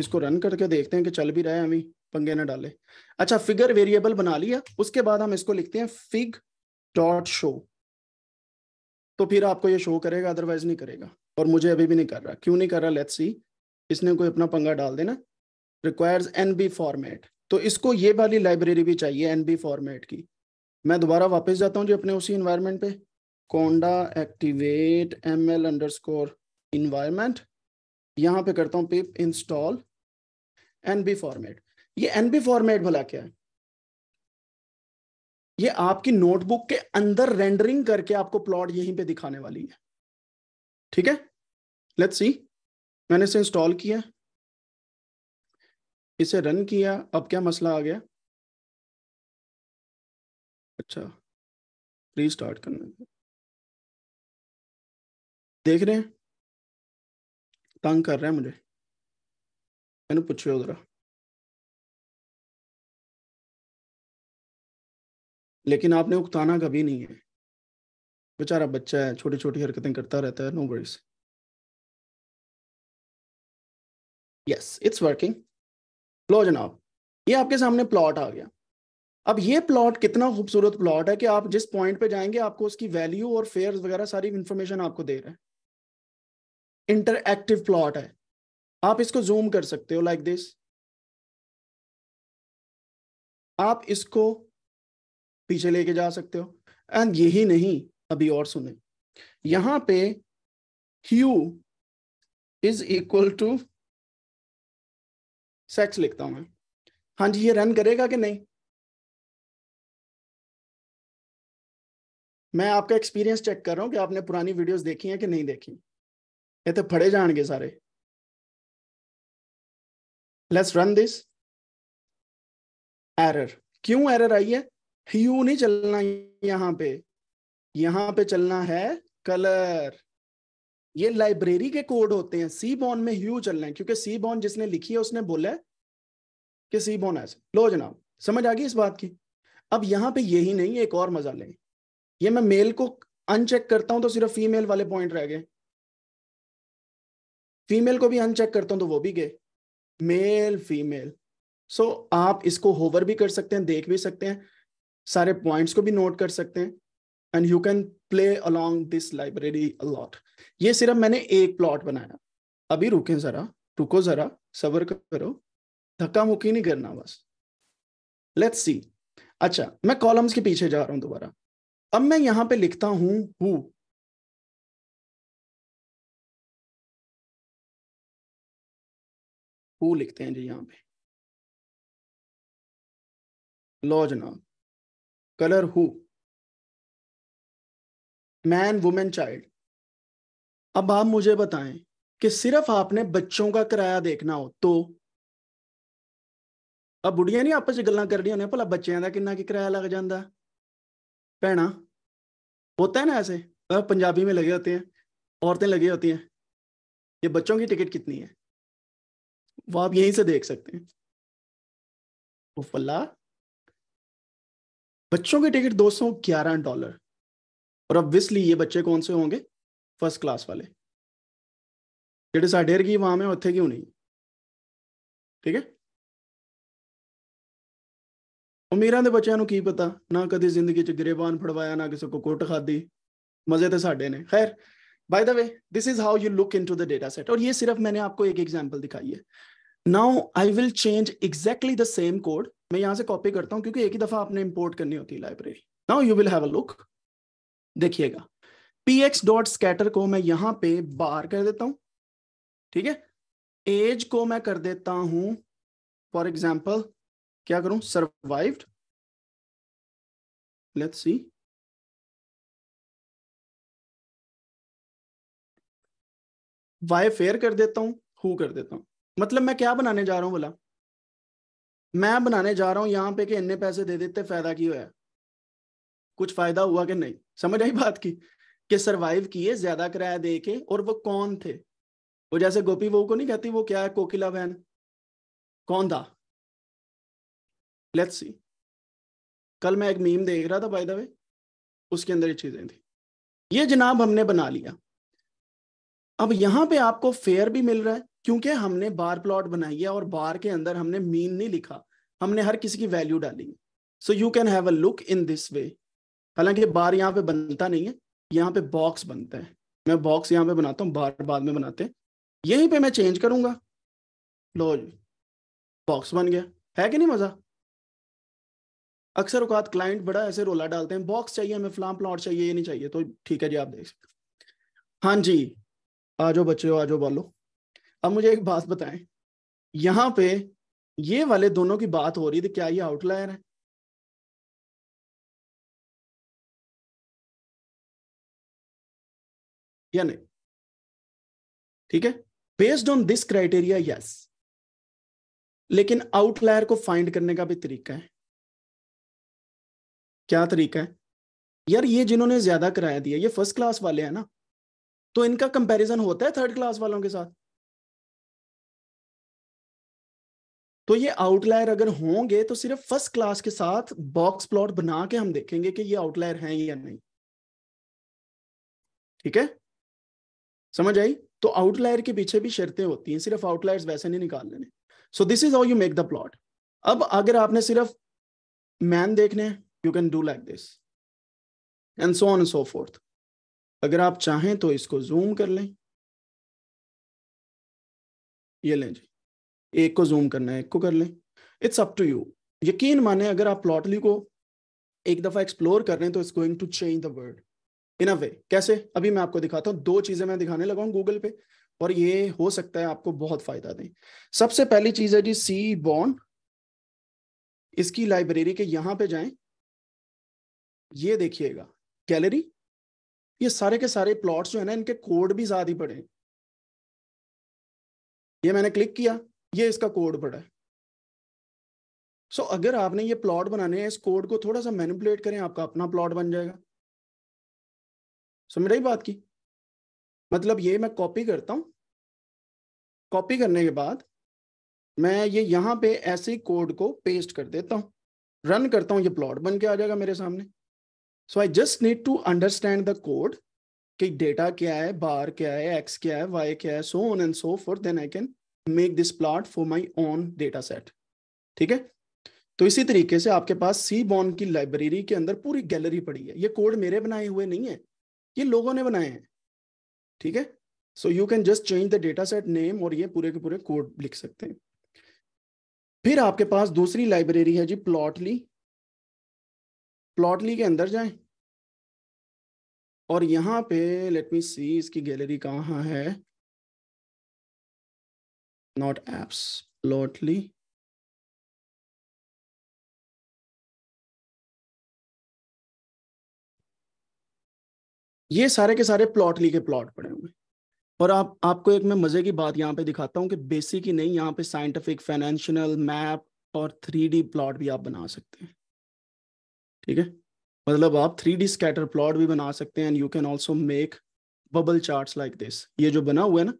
A: इसको रन करके देखते हैं कि चल भी रहे हैं अभी पंगे ना डाले अच्छा फिगर वेरिएबल बना लिया उसके बाद हम इसको लिखते हैं फिग डॉट शो तो फिर आपको ये शो करेगा अदरवाइज नहीं करेगा और मुझे अभी भी नहीं कर रहा क्यों नहीं कर रहा लेट्स सी इसने कोई अपना पंगा डाल देना रिक्वायर्स एन बी फॉर्मेट तो इसको ये वाली लाइब्रेरी भी चाहिए एन बी फॉर्मेट की मैं दोबारा वापस जाता हूँ जी अपने उसी इन्वायरमेंट पे conda activate M L underscore पे करता हूं pip install nb फॉर्मेट ये nb format भला क्या है ये आपकी नोटबुक के अंदर रेंडरिंग करके आपको प्लॉट यहीं पे दिखाने वाली है
B: ठीक है लेट्स सी मैंने इसे इंस्टॉल किया इसे रन किया अब क्या मसला आ गया अच्छा रीस्टार्ट करना देख रहे हैं तंग कर रहे हैं मुझे मैंने पूछो जरा लेकिन आपने उकताना कभी नहीं है बेचारा बच्चा है छोटी छोटी हरकतें करता रहता है no worries yes it's working लो जनाब ये आपके सामने प्लॉट आ गया अब ये प्लॉट कितना
A: खूबसूरत प्लॉट है कि आप जिस पॉइंट पे जाएंगे आपको उसकी वैल्यू और फेयर्स वगैरह सारी इन्फॉर्मेशन आपको दे रहा है
B: इंटरएक्टिव प्लॉट है आप इसको जूम कर सकते हो लाइक like दिस आप इसको पीछे लेके जा सकते हो एंड यही नहीं अभी और सुने यहां पे hue is equal to sex लिखता हूं मैं हाँ जी ये रन करेगा कि नहीं मैं आपका एक्सपीरियंस चेक कर रहा हूं कि आपने पुरानी वीडियोस देखी हैं कि नहीं देखी इतने तो फड़े ਫੜੇ सारे लेट्स रन दिस एरर क्यों एरर आई है ह्यू नहीं
A: चलना यहाँ पे यहां पे चलना है कलर ये लाइब्रेरी के कोड होते हैं सी बॉन में ह्यू चलना है क्योंकि सी बॉन जिसने लिखी है उसने बोला है कि सी बॉन ऐसे लो जनाब समझ आ गई इस बात की अब यहां पे यही नहीं एक और मजा लें ये मैं मेल को अनचेक करता हूं तो सिर्फ फीमेल वाले पॉइंट रह गए फीमेल को भी अनचेक करता हूं तो वो भी गए मेल फीमेल सो आप इसको होवर भी कर सकते हैं देख भी सकते हैं सारे पॉइंट्स को भी नोट कर सकते हैं and you can play along this library a lot ये सिर्फ मैंने एक प्लॉट बनाया अभी रुकें जरा रुको जरा सबर करो धक्का मुक्की नहीं करना बस लेट्स सी अच्छा मैं कॉलम्स के पीछे
B: जा रहा हूं दोबारा अब मैं यहां पे लिखता हूं हु हु लिखते हैं जी यहाँ पे लो जनाब colour hue man women child
A: अब आप मुझे बताएं कि सिर्फ आपने बच्चों का किराया देखना हो तो अब बुढ़िया नहीं आपस गल् करनी होने भला बच्चों का किन्ना की किराया लग जाता भैना होता है ना ऐसे पंजाबी में लगे होते हैं
B: औरतें लगी होती हैं ये बच्चों की टिकट कितनी है वो आप यहीं से देख सकते हैं तो फल्ला बच्चों के
A: टिकट दो सौ ग्यारह डॉलर और ऑब्वियसली ये बच्चे कौन से होंगे फर्स्ट क्लास
B: वाले ਜਿਹੜੇ ਸਾਡੇ ਵਰਗੀ ਆਵਾਮ ਹੈ ਉੱਥੇ ਕਿਉਂ ਨਹੀਂ ਠੀਕ ਹੈ ਅਮੀਰਾਂ ਦੇ ਬੱਚਿਆਂ ਨੂੰ ਕੀ ਪਤਾ ਨਾ ਕਦੇ
A: ਜ਼ਿੰਦਗੀ 'ਚ ਗਰੇਬਾਨ ਫੜਵਾਇਆ ਨਾ ਕਿਸੇ ਕੋ ਕੁੱਟ ਖਾਦੀ ਮਜ਼ੇ ਤੇ ਸਾਡੇ ਨੇ ਖੈਰ the way this is how you look into the data set और ये सिर्फ मैंने आपको एक एग्जाम्पल दिखाई है now I will change exactly the same code मैं यहां से कॉपी करता हूं क्योंकि एक ही दफा आपने इंपोर्ट करनी होती है library now you will have a look देखिएगा पी एक्स डॉट स्कैटर को मैं यहां पे बार कर देता हूं ठीक है एज को मैं कर देता हूं
B: फॉर एग्जाम्पल क्या करूं survived let's see Y fare कर देता हूं हु कर देता हूं मतलब मैं क्या बनाने जा रहा हूं बोला
A: मैं बनाने जा रहा हूं यहां पे कि इन्ने पैसे दे देते फायदा की होया कुछ फायदा हुआ कि नहीं समझ आई बात की कि सरवाइव किए ज्यादा किराया दे के और वो कौन थे वो जैसे गोपी वो को नहीं कहती वो क्या है कोकिला बहन कौन था लेट्स सी कल मैं एक मीम देख रहा था बाय द वे उसके अंदर ये चीजें थी ये जनाब हमने बना लिया अब यहां पे आपको फेयर भी मिल रहा है क्योंकि हमने बार प्लॉट बनाई है और बार के अंदर हमने मीन नहीं लिखा हमने हर किसी की वैल्यू डाली है so you can have a look in this way हालांकि बार यहाँ पे बनता नहीं है यहाँ पे बॉक्स बनता है मैं बॉक्स यहाँ पे बनाता हूँ बार बाद में बनाते हैं यहीं पे मैं चेंज करूंगा लो जी बॉक्स बन गया है कि नहीं मज़ा अक्सर उकात क्लाइंट बड़ा ऐसे रोला डालते हैं बॉक्स चाहिए हमें फ्लाम प्लॉट चाहिए ये नहीं चाहिए तो ठीक है जी आप देख सकते हाँ जी आ जाओ बच्चे आ जाओ बोलो अब मुझे एक बात बताएं यहां पे
B: ये वाले दोनों की बात हो रही थी क्या ये आउटलायर है या नहीं ठीक है based on this criteria yes लेकिन आउटलायर को फाइंड करने का भी तरीका है क्या
A: तरीका है यार ये जिन्होंने ज्यादा किराया दिया ये फर्स्ट क्लास वाले हैं ना तो इनका कंपैरिजन होता है थर्ड क्लास वालों के साथ तो ये आउटलायर अगर होंगे तो सिर्फ फर्स्ट क्लास के साथ बॉक्स प्लॉट बना के हम देखेंगे कि ये आउटलायर हैं या नहीं ठीक है समझ आई तो आउटलायर के पीछे भी शर्तें होती हैं सिर्फ आउटलायर्स वैसे नहीं निकाल लेने so this is how you make the plot अब अगर आपने सिर्फ मैन देखने you can do like
B: this and so on so forth अगर आप चाहें तो इसको जूम कर लें ये लें जी एक को जूम करना
A: है एक को कर लें इट्स अप टू यू यकीन माने अगर आप प्लॉटली को एक दफा एक्सप्लोर कर रहे हैं तो it's going to change the world in a way कैसे अभी मैं आपको दिखाता हूँ दो चीजें मैं दिखाने लगा हूँ गूगल पे और ये हो सकता है आपको बहुत फायदा दें सबसे पहली चीज है जी सी बॉन इसकी लाइब्रेरी के यहां पे जाएं ये देखिएगा गैलरी ये सारे के सारे प्लॉट्स जो है ना इनके कोड भी ज्यादा ही पड़े ये मैंने क्लिक किया ये इसका कोड पड़ा है सो so, अगर आपने ये प्लॉट बनाने हैं इस कोड को थोड़ा सा मैनिपुलेट करें आपका
B: अपना प्लॉट बन जाएगा समझ रही बात की मतलब ये मैं कॉपी करता हूं कॉपी करने के बाद मैं ये
A: यहां पे ऐसे कोड को पेस्ट कर देता हूं रन करता हूं ये प्लॉट बन के आ जाएगा मेरे सामने so I just need to understand the code कि डेटा क्या है बार क्या है एक्स क्या है वाई क्या है so on and so for then I can make this plot for my own data set ठीक है तो इसी तरीके से आपके पास सी बॉन की लाइब्रेरी के अंदर पूरी गैलरी पड़ी है ये कोड मेरे बनाए हुए नहीं है ये लोगों ने बनाए हैं ठीक है so you can just change the data set name और ये पूरे के पूरे कोड लिख सकते हैं फिर आपके पास दूसरी लाइब्रेरी है जी प्लॉटली प्लॉटली के अंदर जाए और यहां पे लेट मी सी इसकी गैलरी
B: कहाँ है not absolutely. ये सारे के सारे प्लॉटली के प्लॉट पड़े हुए
A: और आप आपको एक मैं मजे की बात यहाँ पे दिखाता हूँ कि बेसिक ही नहीं यहाँ पे साइंटिफिक फाइनेंशियल मैप और थ्री डी प्लॉट भी आप बना सकते हैं ठीक है मतलब आप थ्री डी स्कैटर प्लॉट भी बना सकते हैं and you can also make bubble chart like this ये जो बना हुआ है ना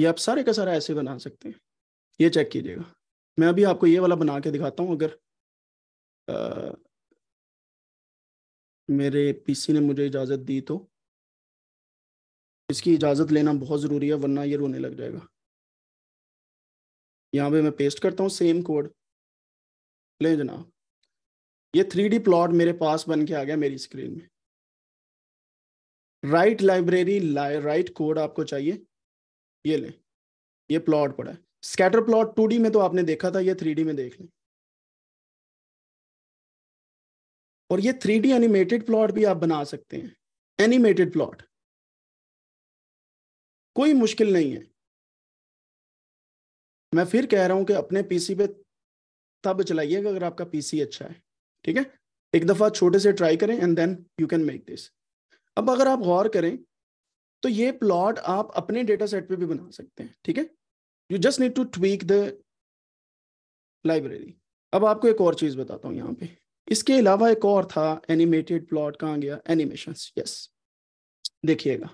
A: ये आप सारे का सारा ऐसे बना सकते हैं ये चेक कीजिएगा मैं अभी आपको ये वाला बना के दिखाता हूँ अगर आ, मेरे पीसी ने मुझे इजाज़त दी तो इसकी इजाज़त लेना बहुत ज़रूरी है वरना ये रोने लग जाएगा यहाँ पे मैं पेस्ट करता हूँ सेम कोड ले जनाब ये थ्री डी प्लॉट मेरे पास बन के आ गया मेरी स्क्रीन में राइट लाइब्रेरी राइट कोड आपको चाहिए ये ले ये प्लॉट पड़ा है स्कैटर प्लॉट टू में तो आपने देखा
B: था ये थ्री में देख लें और ये थ्री एनिमेटेड प्लॉट भी आप बना सकते हैं एनिमेटेड प्लॉट कोई मुश्किल नहीं है मैं फिर कह रहा हूं कि अपने
A: पीसी पे तब चलाइएगा अगर आपका पीसी अच्छा है ठीक है एक दफा छोटे से ट्राई करें and then you can make this अब अगर आप गौर करें तो ये प्लॉट आप अपने डेटा सेट पर भी बना सकते हैं ठीक है you just need to tweak the library अब आपको एक और चीज बताता हूँ यहाँ पे इसके अलावा एक और था
B: एनिमेटेड प्लॉट कहाँ गया एनिमेशन यस देखिएगा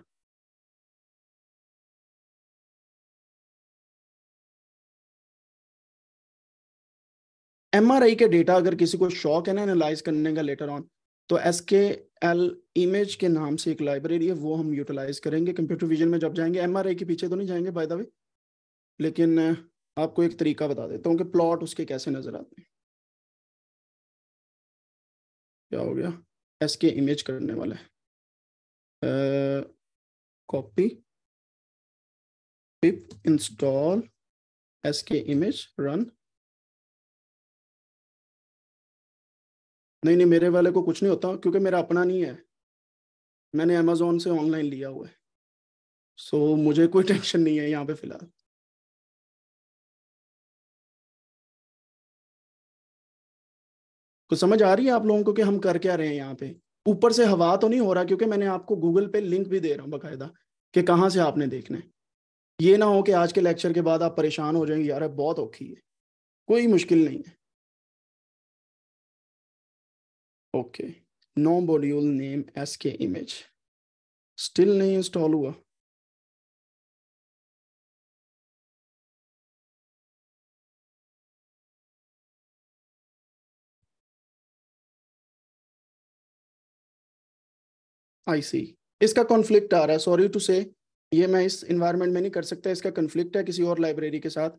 B: आई के डेटा अगर किसी को शौक है ना एनालाइज करने का लेटर ऑन
A: तो एस के एल इमेज के नाम से एक लाइब्रेरी है वो हम यूटिलाइज करेंगे कंप्यूटर विजन में जब जाएंगे एम के पीछे तो नहीं जाएंगे बाय द वे लेकिन आपको एक तरीका बता देता हूँ कि
B: प्लॉट उसके कैसे नजर आते हैं क्या हो गया एस के इमेज करने वाला है copy pip install S K image run नहीं नहीं मेरे वाले को कुछ नहीं होता क्योंकि मेरा अपना नहीं है मैंने अमेजोन से ऑनलाइन लिया हुआ है सो so, मुझे कोई टेंशन नहीं है यहाँ पे फिलहाल कुछ समझ आ रही है आप लोगों को कि हम कर क्या रहे हैं
A: यहाँ पे ऊपर से हवा तो नहीं हो रहा क्योंकि मैंने आपको गूगल पे लिंक भी दे रहा हूँ बाकायदा कि कहाँ से आपने देखना है ये ना हो कि आज के लेक्चर के बाद आप परेशान हो जाएंगे यार बहुत औखी है
B: कोई मुश्किल नहीं है okay no module name S K image still नहीं इंस्टॉल हुआ आई सी इसका कॉन्फ्लिक्ट आ रहा है सॉरी टू से ये
A: मैं इस इन्वायरमेंट में नहीं कर सकता इसका कॉन्फ्लिक्ट है किसी और लाइब्रेरी के साथ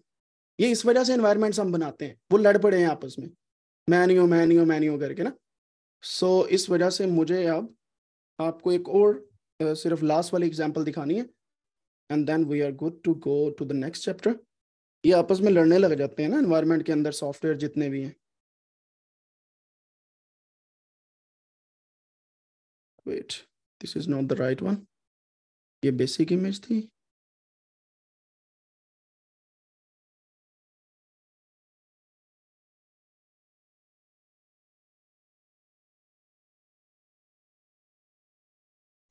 A: ये इस वजह से इन्वायरमेंट्स हम बनाते हैं वो लड़ पड़े हैं आपस में मैन्यू मैन्यू मैन्यू करके ना सो so, इस वजह से मुझे अब आपको एक और uh, सिर्फ लास्ट वाली एग्जाम्पल दिखानी है and then we are good to go to the next chapter ये आपस में लड़ने लग जाते हैं ना इन्वायरमेंट
B: के अंदर सॉफ्टवेयर जितने भी हैं wait this is not the right one ये बेसिक इमेज थी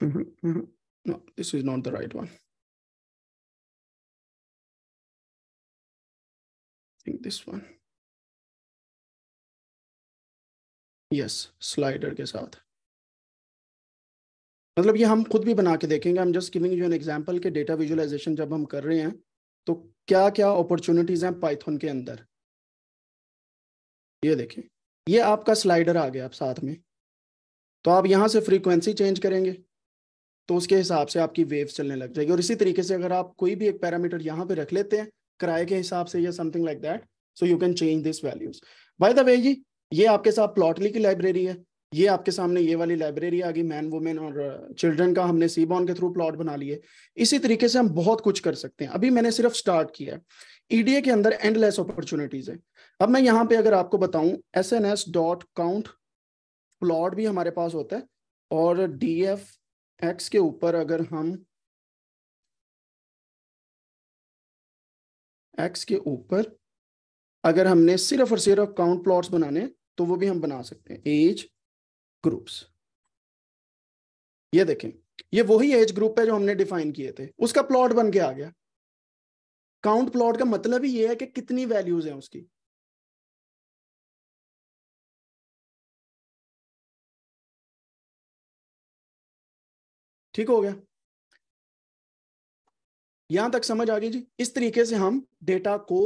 B: Mm-hmm, mm-hmm. No, this is not the right one. I think this one. Yes, slider ke saath. मतलब ये हम खुद भी बना के देखेंगे हम just giving you an example के
A: डेटा विजुअलाइजेशन जब हम कर रहे हैं तो क्या क्या अपॉर्चुनिटीज हैं पाइथन के अंदर ये देखें ये आपका स्लाइडर आ गया आप साथ में तो आप यहां से फ्रीक्वेंसी चेंज करेंगे तो उसके हिसाब से आपकी वेव चलने लग जाएगी और इसी तरीके से अगर आप कोई भी एक पैरामीटर यहाँ पे रख लेते हैं किराए के हिसाब से या something like that so you can change this values by the way जी ये आपके साथ प्लॉटली की लाइब्रेरी है ये आपके सामने ये वाली लाइब्रेरी आ गई मैन वुमेन और चिल्ड्रन uh, का हमने सीबॉन के थ्रू प्लॉट बना लिए इसी तरीके से हम बहुत कुछ कर सकते हैं अभी मैंने सिर्फ स्टार्ट किया है ईडीए के अंदर एंडलेस अपॉर्चुनिटीज है अब मैं यहाँ पे अगर आपको बताऊं S N S dot count plot भी हमारे
B: पास होता है और डी एफ एक्स के ऊपर अगर हम एक्स के ऊपर
A: अगर हमने सिर्फ और सिर्फ काउंट प्लॉट्स बनाने तो वो भी हम बना सकते हैं एज ग्रुप्स ये देखें ये वही एज ग्रुप है जो हमने डिफाइन किए थे उसका
B: प्लॉट बन के आ गया काउंट प्लॉट का मतलब ही ये है कि कितनी वैल्यूज हैं उसकी ठीक हो गया यहां तक समझ आ गई जी इस तरीके से हम डेटा को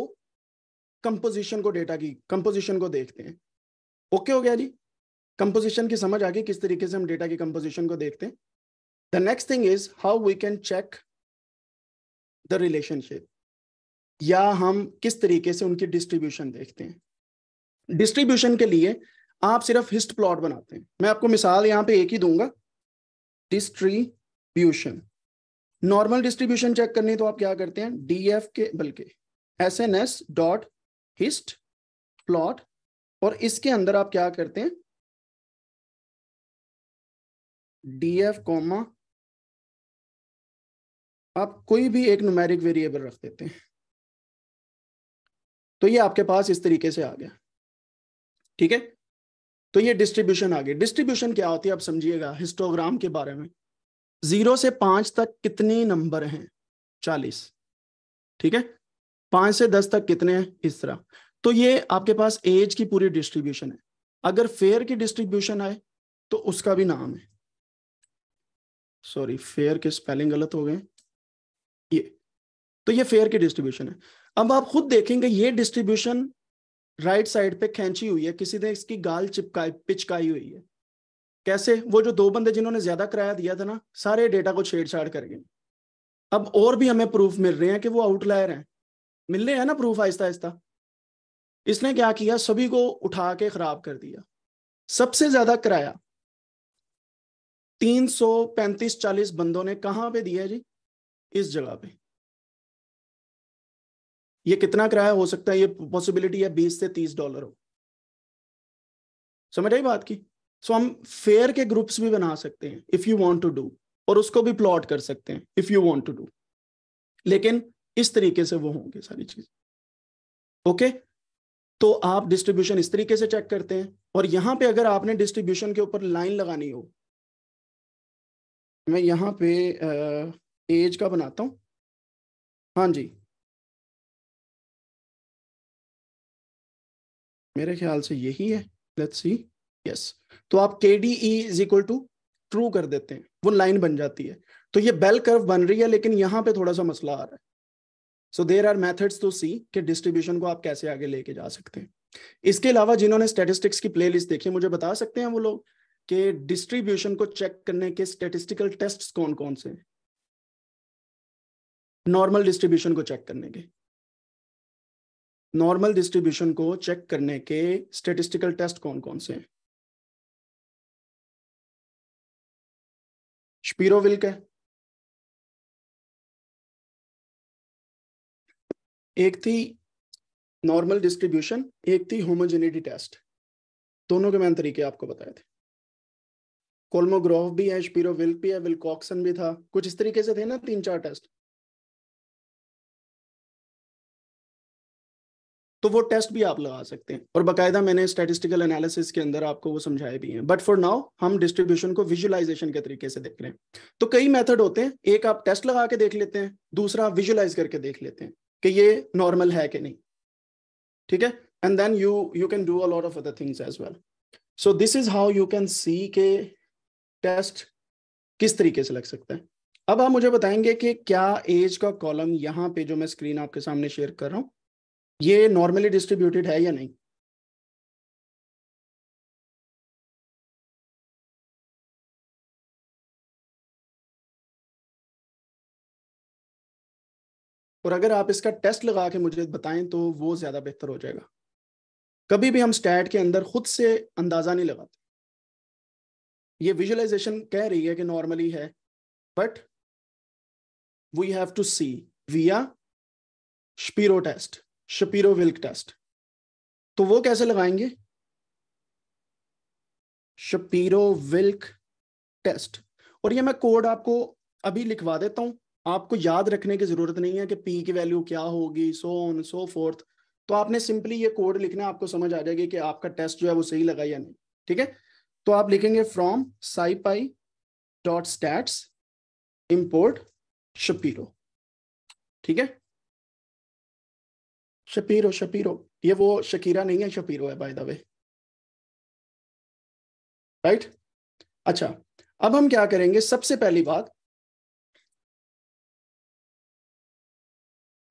B: कंपोजिशन
A: को डेटा की कंपोजिशन को देखते हैं ओके हो गया जी कंपोजिशन की समझ आ गई किस तरीके से हम डेटा की कंपोजिशन को देखते हैं the next thing is how we can check the relationship या हम किस तरीके से उनकी डिस्ट्रीब्यूशन देखते हैं डिस्ट्रीब्यूशन के लिए आप सिर्फ हिस्ट प्लॉट बनाते हैं मैं आपको मिसाल यहां पे एक ही दूंगा डिस्ट्री डिस्ट्रीब्यूशन नॉर्मल डिस्ट्रीब्यूशन चेक करनी तो आप क्या करते हैं डी एफ के बल्कि S N S dot hist
B: plot और इसके अंदर आप क्या करते हैं डी एफ कॉमा आप कोई भी एक नुमेरिक वेरिएबल रख देते हैं तो ये आपके पास
A: इस तरीके से आ गया ठीक है तो ये डिस्ट्रीब्यूशन आ गया डिस्ट्रीब्यूशन क्या होती है आप समझिएगा हिस्टोग्राम के बारे में जीरो से पांच तक कितने नंबर हैं चालीस ठीक है पांच से दस तक कितने हैं इस तरह तो ये आपके पास एज की पूरी डिस्ट्रीब्यूशन है अगर फेयर की डिस्ट्रीब्यूशन आए तो उसका भी नाम है सॉरी फेयर के स्पेलिंग गलत हो गए ये तो ये फेयर की डिस्ट्रीब्यूशन है अब आप खुद देखेंगे ये डिस्ट्रीब्यूशन राइट साइड पे खेची हुई है किसी ने इसकी गाल चिपकाई पिचकाई हुई है कैसे वो जो दो बंदे जिन्होंने ज्यादा किराया दिया था ना सारे डेटा को छेड़छाड़ कर गए अब और भी हमें प्रूफ मिल रहे हैं कि वो आउटलायर हैं मिल रहे हैं ना प्रूफ आहिस्ता आहिस्ता इसने क्या किया सभी को उठा के खराब कर दिया सबसे ज्यादा किराया तीन सौ पैंतीस चालीस बंदों ने कहा पे दिया जी इस जगह पे ये कितना किराया हो सकता है ये पॉसिबिलिटी है बीस से तीस डॉलर हो समझ आई बात की सो हम फेयर के ग्रुप्स भी बना सकते हैं if you want to do और उसको भी प्लॉट कर सकते हैं if you want to do लेकिन इस तरीके से वो होंगे सारी चीज ओके okay? तो आप डिस्ट्रीब्यूशन इस तरीके से चेक करते हैं और यहां पे अगर आपने डिस्ट्रीब्यूशन के ऊपर लाइन लगानी
B: हो मैं यहां पे एज का बनाता हूं हाँ जी मेरे ख्याल से यही है लेट्स सी yes. तो आप K D E
A: is equal to true कर देते हैं वो लाइन बन जाती है तो ये बेल कर्व बन रही है लेकिन यहाँ पे थोड़ा सा मसला आ रहा है so there are methods to see कि डिस्ट्रीब्यूशन को आप कैसे आगे लेके जा सकते हैं इसके अलावा जिन्होंने स्टेटिस्टिक्स की प्लेलिस्ट देखी मुझे बता सकते हैं वो लोग कि डिस्ट्रीब्यूशन को चेक करने के स्टेटिस्टिकल टेस्ट कौन कौन से हैं नॉर्मल डिस्ट्रीब्यूशन को चेक करने के नॉर्मल डिस्ट्रीब्यूशन
B: को चेक करने के स्टेटिस्टिकल टेस्ट कौन कौन से हैं विल्क है एक थी नॉर्मल डिस्ट्रीब्यूशन एक थी होमोजेनिटी टेस्ट दोनों के मैंने तरीके आपको बताए थे कोलमोग्रोव भी है स्पीरो विल्क भी है विलकॉक्सन भी था कुछ इस तरीके से थे ना तीन चार टेस्ट तो वो टेस्ट भी
A: आप लगा सकते हैं और बाकायदा मैंने स्टेटिस्टिकल एनालिसिस के अंदर आपको वो समझाए भी हैं बट फॉर नाउ हम डिस्ट्रीब्यूशन को विजुअलाइजेशन के तरीके से देख रहे हैं तो कई मेथड होते हैं एक आप टेस्ट लगा के देख लेते हैं दूसरा आप विजुअलाइज करके देख लेते हैं कि ये नॉर्मल है कि नहीं ठीक है and then you you can do a lot of other things as well so this is how you can see के टेस्ट किस तरीके से लग सकता है अब आप मुझे बताएंगे कि क्या
B: एज का कॉलम यहाँ पे जो मैं स्क्रीन आपके सामने शेयर कर रहा हूँ ये नॉर्मली डिस्ट्रीब्यूटेड है या नहीं और अगर आप इसका टेस्ट लगा के मुझे बताएं तो वो ज़्यादा बेहतर हो जाएगा
A: कभी भी हम स्टैट के अंदर खुद से अंदाज़ा नहीं लगाते ये विजुअलाइजेशन कह रही है कि नॉर्मली है but we have to see via Shapiro test Shapiro Wilk test तो वो कैसे लगाएंगे शपीरो विल्क टेस्ट और ये मैं कोड आपको अभी लिखवा देता हूं आपको याद रखने की जरूरत नहीं है कि पी की वैल्यू क्या होगी सो ऑन सो फोर्थ तो आपने सिंपली ये कोड लिखना आपको समझ आ जाएगी कि आपका टेस्ट जो है वो सही लगा या नहीं ठीक है तो आप लिखेंगे from
B: SciPy dot stats import Shapiro ठीक है शपीरो शपीरो ये वो शकीरा नहीं है शपीरो है बाय द वे राइट अच्छा अब हम क्या करेंगे सबसे पहली बात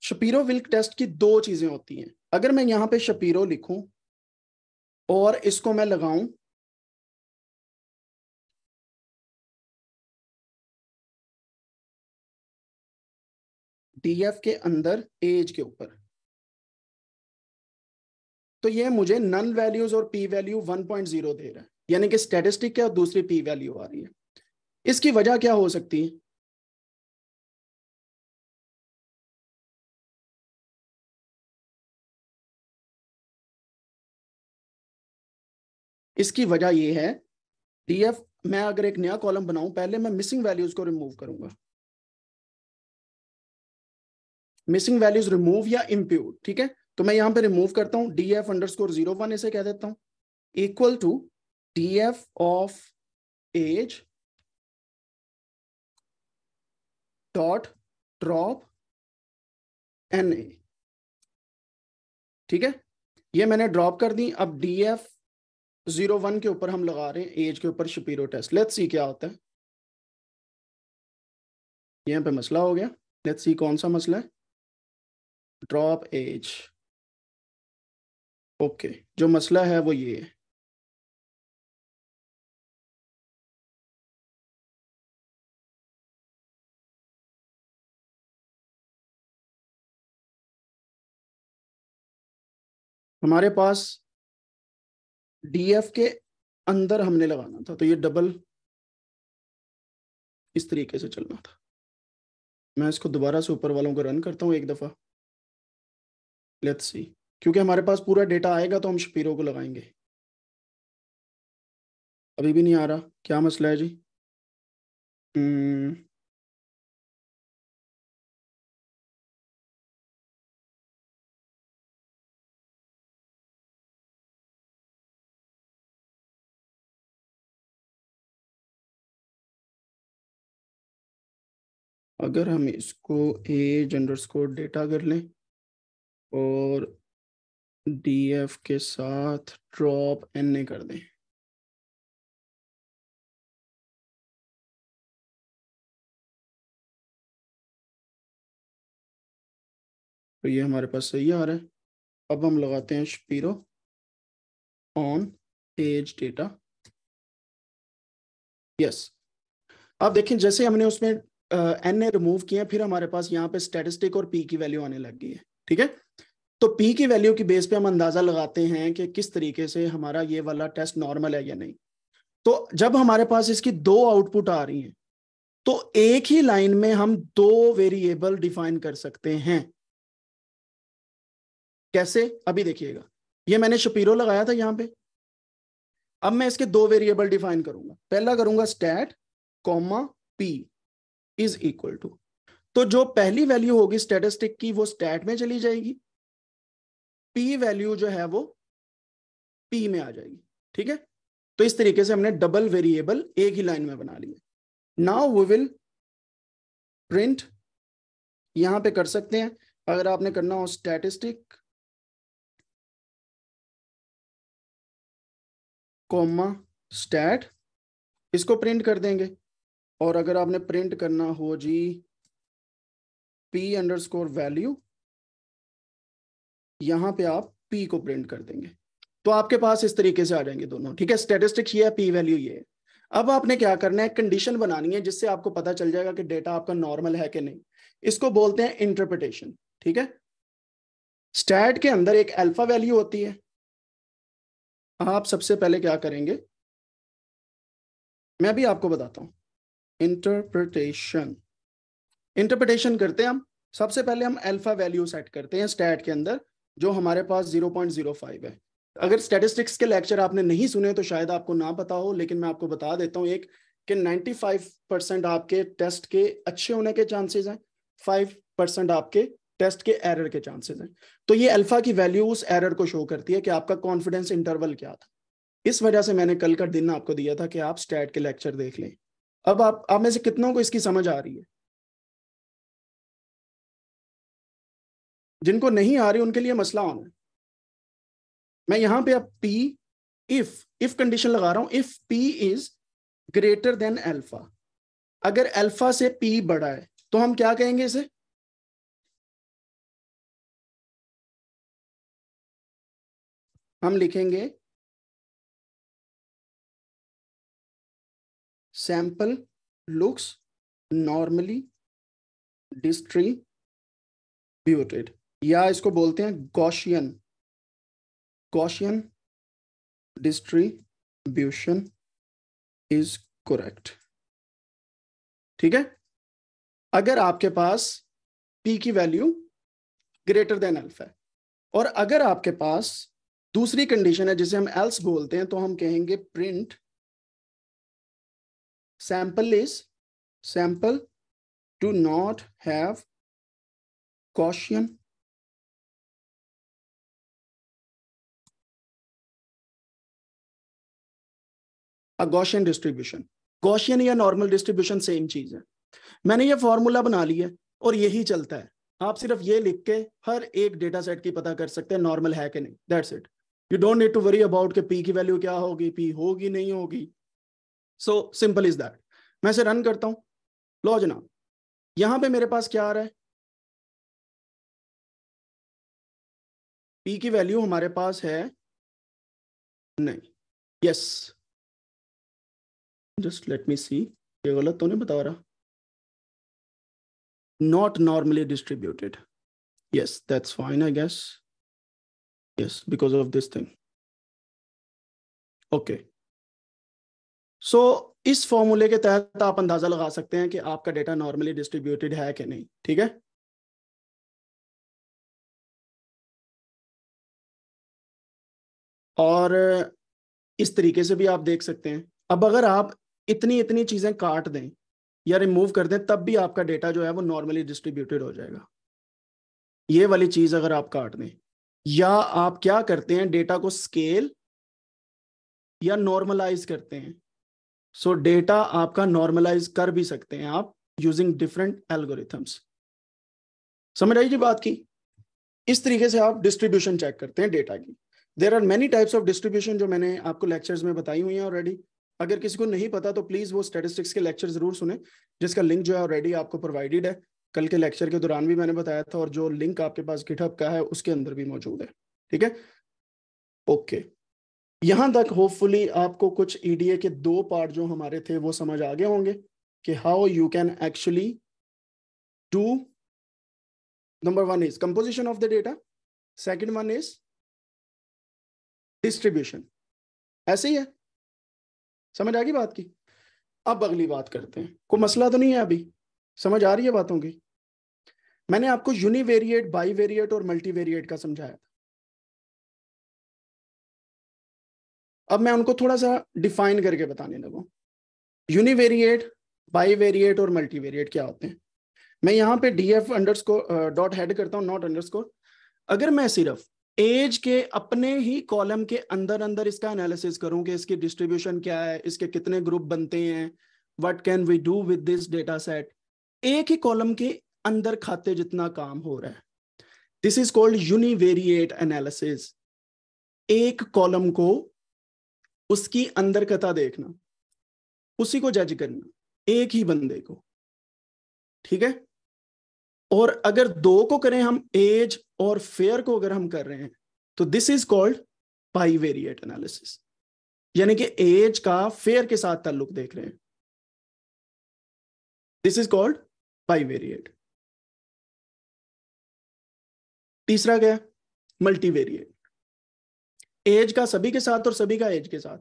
B: शपीरो विल्क टेस्ट की दो चीजें होती हैं अगर मैं यहां पे शपीरो लिखूं और इसको मैं लगाऊं डीएफ के अंदर एज के ऊपर
A: तो ये मुझे नन वैल्यूज और पी वैल्यू 1.0 दे रहा है यानी कि स्टेटिस्टिक के और दूसरी पी
B: वैल्यू आ रही है इसकी वजह क्या हो सकती है इसकी वजह यह है डीएफ मैं अगर एक नया कॉलम बनाऊं पहले मैं मिसिंग वैल्यूज को रिमूव करूंगा
A: मिसिंग वैल्यूज रिमूव या इम्प्यूट ठीक है तो मैं यहां पे रिमूव करता हूं D F underscore zero one इसे कह देता हूं equal to D F of
B: age dot drop N A ठीक है
A: ये मैंने ड्रॉप कर दी अब डी एफ जीरो वन के ऊपर हम लगा रहे हैं एज के ऊपर शपीरो
B: टेस्ट लेट्स सी क्या होता है यहां पे मसला हो गया लेट्स सी कौन सा मसला है ड्रॉप एज ओके okay. जो मसला है वो ये है हमारे पास डीएफ के अंदर हमने लगाना था तो ये डबल इस तरीके से चलना था मैं इसको दोबारा से ऊपर वालों को रन करता हूँ एक दफा लेट्स सी क्योंकि हमारे पास पूरा डेटा आएगा तो हम शपीरो को लगाएंगे अभी भी नहीं आ रहा क्या मसला है जी हम्म। अगर हम इसको ए अंडर स्कोर डेटा कर लें और डीएफ के साथ ड्रॉप एन ए कर दें तो ये हमारे पास सही आ रहा है अब हम लगाते हैं Shapiro on age data
A: yes अब देखें जैसे हमने उसमें एन ए रिमूव किया फिर हमारे पास यहाँ पे स्टेटिस्टिक और पी की वैल्यू आने लग गई है ठीक है तो पी की वैल्यू की बेस पे हम अंदाजा लगाते हैं कि किस तरीके से हमारा ये वाला टेस्ट नॉर्मल है या नहीं तो जब हमारे पास इसकी दो आउटपुट आ रही हैं तो एक ही लाइन में हम दो वेरिएबल डिफाइन कर सकते हैं कैसे अभी देखिएगा ये मैंने शपीरो लगाया था यहां पे अब मैं इसके दो वेरिएबल डिफाइन करूंगा पहला करूंगा stat comma P is equal to तो जो पहली वैल्यू होगी स्टेटिस्टिक की वो स्टैट में चली जाएगी पी वैल्यू जो है वो पी में आ जाएगी ठीक है तो इस तरीके से हमने डबल वेरिएबल एक ही लाइन में बना लिया नाउ वी विल प्रिंट
B: यहां पे कर सकते हैं अगर आपने करना हो स्टैटिस्टिक कॉमा स्टैट इसको प्रिंट कर देंगे और अगर आपने प्रिंट करना हो जी
A: पी अंडरस्कोर वैल्यू यहां पे आप पी को प्रिंट कर देंगे तो आपके पास इस तरीके से आ जाएंगे दोनों ठीक है स्टेटिस्टिक्स ये है पी वैल्यू ये है अब आपने क्या करना है कंडीशन बनानी है जिससे आपको पता चल जाएगा कि डेटा आपका नॉर्मल है कि नहीं इसको
B: बोलते हैं इंटरप्रिटेशन ठीक है स्टैट के अंदर एक अल्फा वैल्यू होती है आप सबसे पहले क्या करेंगे मैं भी आपको बताता हूं इंटरप्रिटेशन इंटरप्रिटेशन करते हैं
A: हम सबसे पहले हम अल्फा वैल्यू सेट करते हैं स्टैट के अंदर जो हमारे पास 0.05 है हाँ। अगर स्टेटिस्टिक्स के लेक्चर आपने नहीं सुने तो शायद आपको ना पता हो लेकिन मैं आपको बता देता हूँ एक कि 95 परसेंट आपके टेस्ट के अच्छे होने के चांसेस हैं 5 परसेंट आपके टेस्ट के एरर के चांसेस हैं तो ये अल्फा की वैल्यू उस एरर को शो करती है कि आपका कॉन्फिडेंस इंटरवल क्या था इस वजह से मैंने कल का दिन आपको दिया था कि आप स्टैट के लेक्चर
B: देख लें अब आप आप में से कितनों को इसकी समझ आ रही है जिनको नहीं आ रही उनके लिए मसला ऑन है मैं यहां पे अब पी इफ इफ कंडीशन लगा रहा हूं if P is greater than alpha अगर अल्फा से पी बड़ा है तो हम क्या कहेंगे इसे हम लिखेंगे लुक्स नॉर्मली डिस्ट्री ब्यूटेड या इसको बोलते हैं Gaussian Gaussian distribution is correct ठीक है अगर आपके पास
A: पी की वैल्यू ग्रेटर देन एल्फ है और अगर आपके पास दूसरी कंडीशन है जिसे हम एल्स बोलते हैं तो हम कहेंगे print
B: sample is sample to not have Gaussian a Gaussian distribution
A: Gaussian या नॉर्मल डिस्ट्रीब्यूशन सेम चीज है मैंने ये फॉर्मूला बना लिया और यही चलता है आप सिर्फ ये लिख के हर एक डेटा सेट की पता कर सकते हैं नॉर्मल है कि नहीं that's it you don't need to worry about कि पी की वैल्यू क्या होगी पी होगी नहीं होगी सो
B: सिंपल इज दैट मैं इसे रन करता हूं लो जनाब यहां पे मेरे पास क्या आ रहा है पी की वैल्यू हमारे पास है नहीं yes yes. Just let me see ये गलत तो नहीं बता रहा not normally distributed yes that's fine I guess yes because of this thing okay so इस फॉर्मूले के तहत आप अंदाजा लगा सकते हैं कि आपका डेटा नॉर्मली डिस्ट्रीब्यूटेड है कि नहीं ठीक है और इस तरीके से भी आप देख सकते हैं अब अगर आप
A: इतनी इतनी चीजें काट दें या रिमूव कर दें तब भी आपका डेटा जो है वो नॉर्मली डिस्ट्रीब्यूटेड हो जाएगा ये वाली चीज अगर आप काट दें या आप क्या करते हैं डेटा को स्केल या नॉर्मलाइज करते हैं सो so, डेटा आपका नॉर्मलाइज कर भी सकते हैं आप यूजिंग डिफरेंट एल्गोरिथम्स समझ आई जी बात की इस तरीके से आप डिस्ट्रीब्यूशन चेक करते हैं डेटा की there are many types of distribution जो मैंने आपको लेक्चर्स में बताई हुई हैं ऑलरेडी अगर किसी को नहीं पता तो प्लीज़ वो स्टेटिस्टिक्स के लेक्चर ज़रूर सुने जिसका लिंक जो है ऑलरेडी आपको प्रोवाइडेड है कल के लेक्चर के दौरान भी मैंने बताया था और जो लिंक आपके पास गिटहब का है उसके अंदर भी मौजूद है ठीक है ओके यहां तक होपफुली आपको कुछ ईडीए के दो पार्ट जो हमारे थे वो समझ आ गए होंगे कि how you can actually to number one is composition of the data second one is distribution ऐसे ही है समझ आ गई बात की अब अगली बात करते हैं कोई मसला तो नहीं है अभी समझ आ रही है बातों की मैंने आपको यूनिवेरिएट बाईवेरिएट और मल्टीवेरिएट का समझाया था अब मैं उनको थोड़ा सा डिफाइन करके बताने लगा यूनिवेरिएट बाईवेरिएट और मल्टीवेरिएट क्या होते हैं मैं यहाँ पे D F under dot head करता हूँ नॉट अंडर अगर मैं सिर्फ एज के अपने ही कॉलम के अंदर अंदर इसका एनालिसिस करूं कि इसकी डिस्ट्रीब्यूशन क्या है इसके कितने ग्रुप बनते हैं what can we do with this data set एक ही कॉलम के अंदर खाते जितना काम हो रहा है this is called univariate analysis एक कॉलम को उसकी अंदर कथा देखना उसी को जज करना एक ही बंदे को ठीक है और अगर दो को करें हम एज और फेयर को अगर हम कर रहे हैं तो this is called bivariate analysis यानी कि एज का फेयर के साथ ताल्लुक देख रहे हैं
B: this is called bivariate तीसरा क्या मल्टी वेरिएट एज का सभी के साथ और सभी का एज के साथ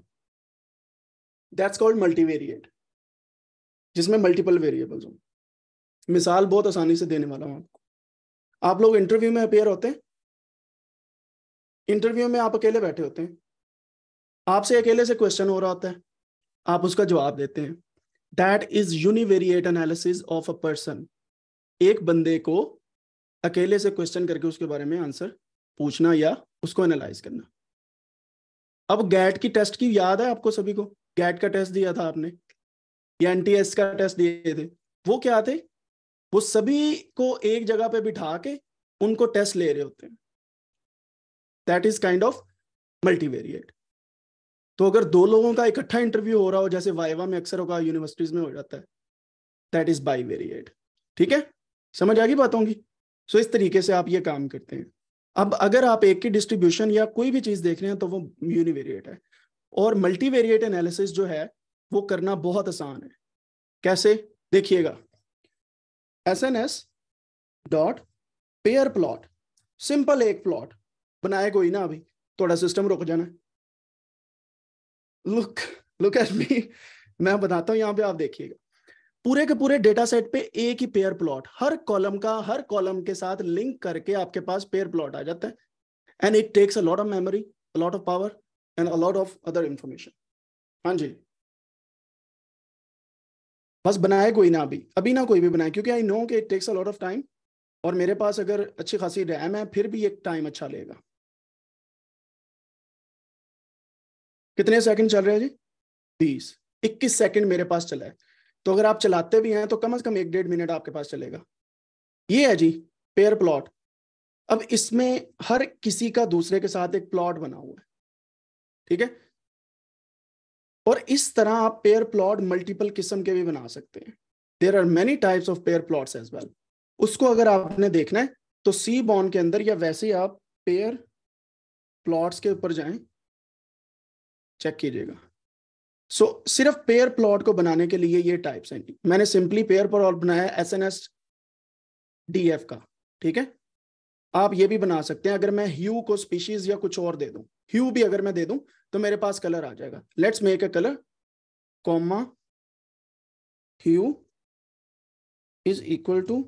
B: दैट्स कॉल्ड मल्टी वेरिएट
A: जिसमें मल्टीपल वेरिएबल्स होंगे मिसाल बहुत आसानी से देने वाला हूं आपको आप लोग इंटरव्यू में अपेयर होते हैं इंटरव्यू में आप अकेले बैठे होते हैं आपसे अकेले से क्वेश्चन हो रहा होता है आप उसका जवाब देते हैं that is univariate analysis of a person एक बंदे को अकेले से क्वेश्चन करके उसके बारे में आंसर पूछना या उसको एनालाइज करना अब गैट की टेस्ट की याद है आपको सभी को गैट का टेस्ट दिया था आपने या एन का टेस्ट दिए थे वो क्या थे वो सभी को एक जगह पे बिठा के उनको टेस्ट ले रहे होते हैं that is kind of multivariate तो अगर दो लोगों का इकट्ठा इंटरव्यू हो रहा हो जैसे वाइवा में अक्सर होगा यूनिवर्सिटीज में हो जाता है दैट इज बाई वेरिएट ठीक है समझ आ गई बात होंगी सो so, इस तरीके से आप ये काम करते हैं अब अगर आप एक की डिस्ट्रीब्यूशन या कोई भी चीज देख रहे हैं तो वो यूनिवेरिएट है और मल्टीवेरिएट एनालिसिस जो है वो करना बहुत आसान है कैसे देखिएगा S dot pair plot simple एक प्लॉट बनाए कोई ना अभी थोड़ा सिस्टम रुक जाना लुक लुक एट मी मैं बताता हूँ यहाँ पे आप देखिएगा पूरे के पूरे डेटा सेट पे एक ही पेयर प्लॉट हर कॉलम का हर कॉलम के साथ लिंक करके आपके पास पेयर प्लॉट आ जाता है and it takes a lot of memory a lot of power and a lot of other information हाँ जी बस बनाए कोई ना अभी अभी ना कोई भी बनाए क्योंकि आई नो कि it takes a lot of time और मेरे पास अगर अच्छी खासी रैम है फिर भी एक टाइम अच्छा लेगा कितने सेकंड चल रहे हैं जी बीस इक्कीस सेकंड मेरे पास चला है तो अगर आप चलाते भी हैं तो कम से कम एक डेढ़ मिनट आपके पास चलेगा ये है जी पेयर प्लॉट अब इसमें हर किसी का दूसरे के साथ एक प्लॉट बना हुआ है ठीक है और इस तरह आप पेयर प्लॉट मल्टीपल किस्म के भी बना सकते हैं there are many types of pair plots as well उसको अगर आपने देखना है तो सी बॉन के अंदर या वैसे ही आप पेयर प्लॉट्स के ऊपर जाएं चेक कीजिएगा सो so, सिर्फ पेयर प्लॉट को बनाने के लिए ये टाइप्स हैं मैंने सिंपली पेयर प्लॉट बनाया S N S D F का ठीक है आप ये भी बना सकते हैं अगर मैं ह्यू को स्पीशीज या कुछ और दे दूं ह्यू भी अगर मैं दे दूं तो मेरे पास कलर आ जाएगा let's make a colour comma hue is equal to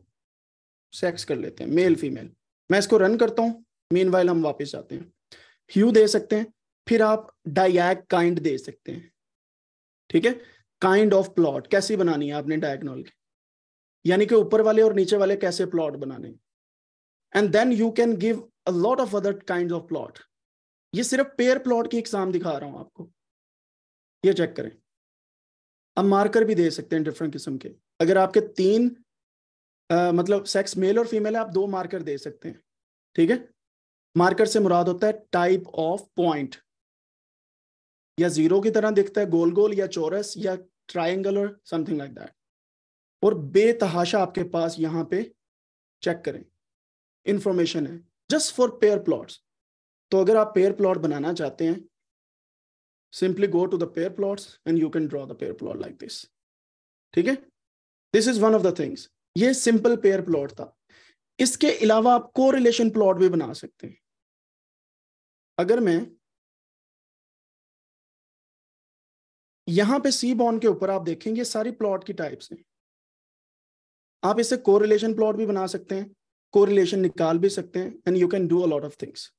A: sex कर लेते हैं मेल फीमेल मैं इसको रन करता मेन मीन हम वापस जाते हैं ह्यू दे सकते हैं फिर आप डायग काइंड दे सकते हैं ठीक है काइंड ऑफ प्लॉट कैसी बनानी है आपने डायग्नोल की यानी कि ऊपर वाले और नीचे वाले कैसे प्लॉट बनाने and then you can give a lot of other kind of plot ये सिर्फ पेयर प्लॉट की एग्जाम दिखा रहा हूं आपको ये चेक करें अब मार्कर भी दे सकते हैं डिफरेंट किस्म के अगर आपके तीन आ, मतलब सेक्स मेल और फीमेल है आप दो मार्कर दे सकते हैं ठीक है मार्कर से मुराद होता है टाइप ऑफ पॉइंट या जीरो की तरह दिखता है गोल गोल या चौरस या ट्राइंगल और समथिंग लाइक दैट और बेतहाशा आपके पास यहां पे चेक करें इंफॉर्मेशन है जस्ट फॉर पेयर प्लॉट्स तो अगर आप पेयर प्लॉट बनाना चाहते हैं simply go to the plot and you can draw the pair plot like this ठीक है this is one of the things ये सिंपल पेयर प्लॉट था
B: इसके अलावा आप को रिलेशन प्लॉट भी बना सकते हैं अगर मैं यहां पे सी बॉन्ड के ऊपर आप देखेंगे सारी प्लॉट की टाइप्स हैं आप इसे कोरिलेशन प्लॉट भी बना सकते हैं कोरिलेशन निकाल भी सकते हैं and you can do a lot of things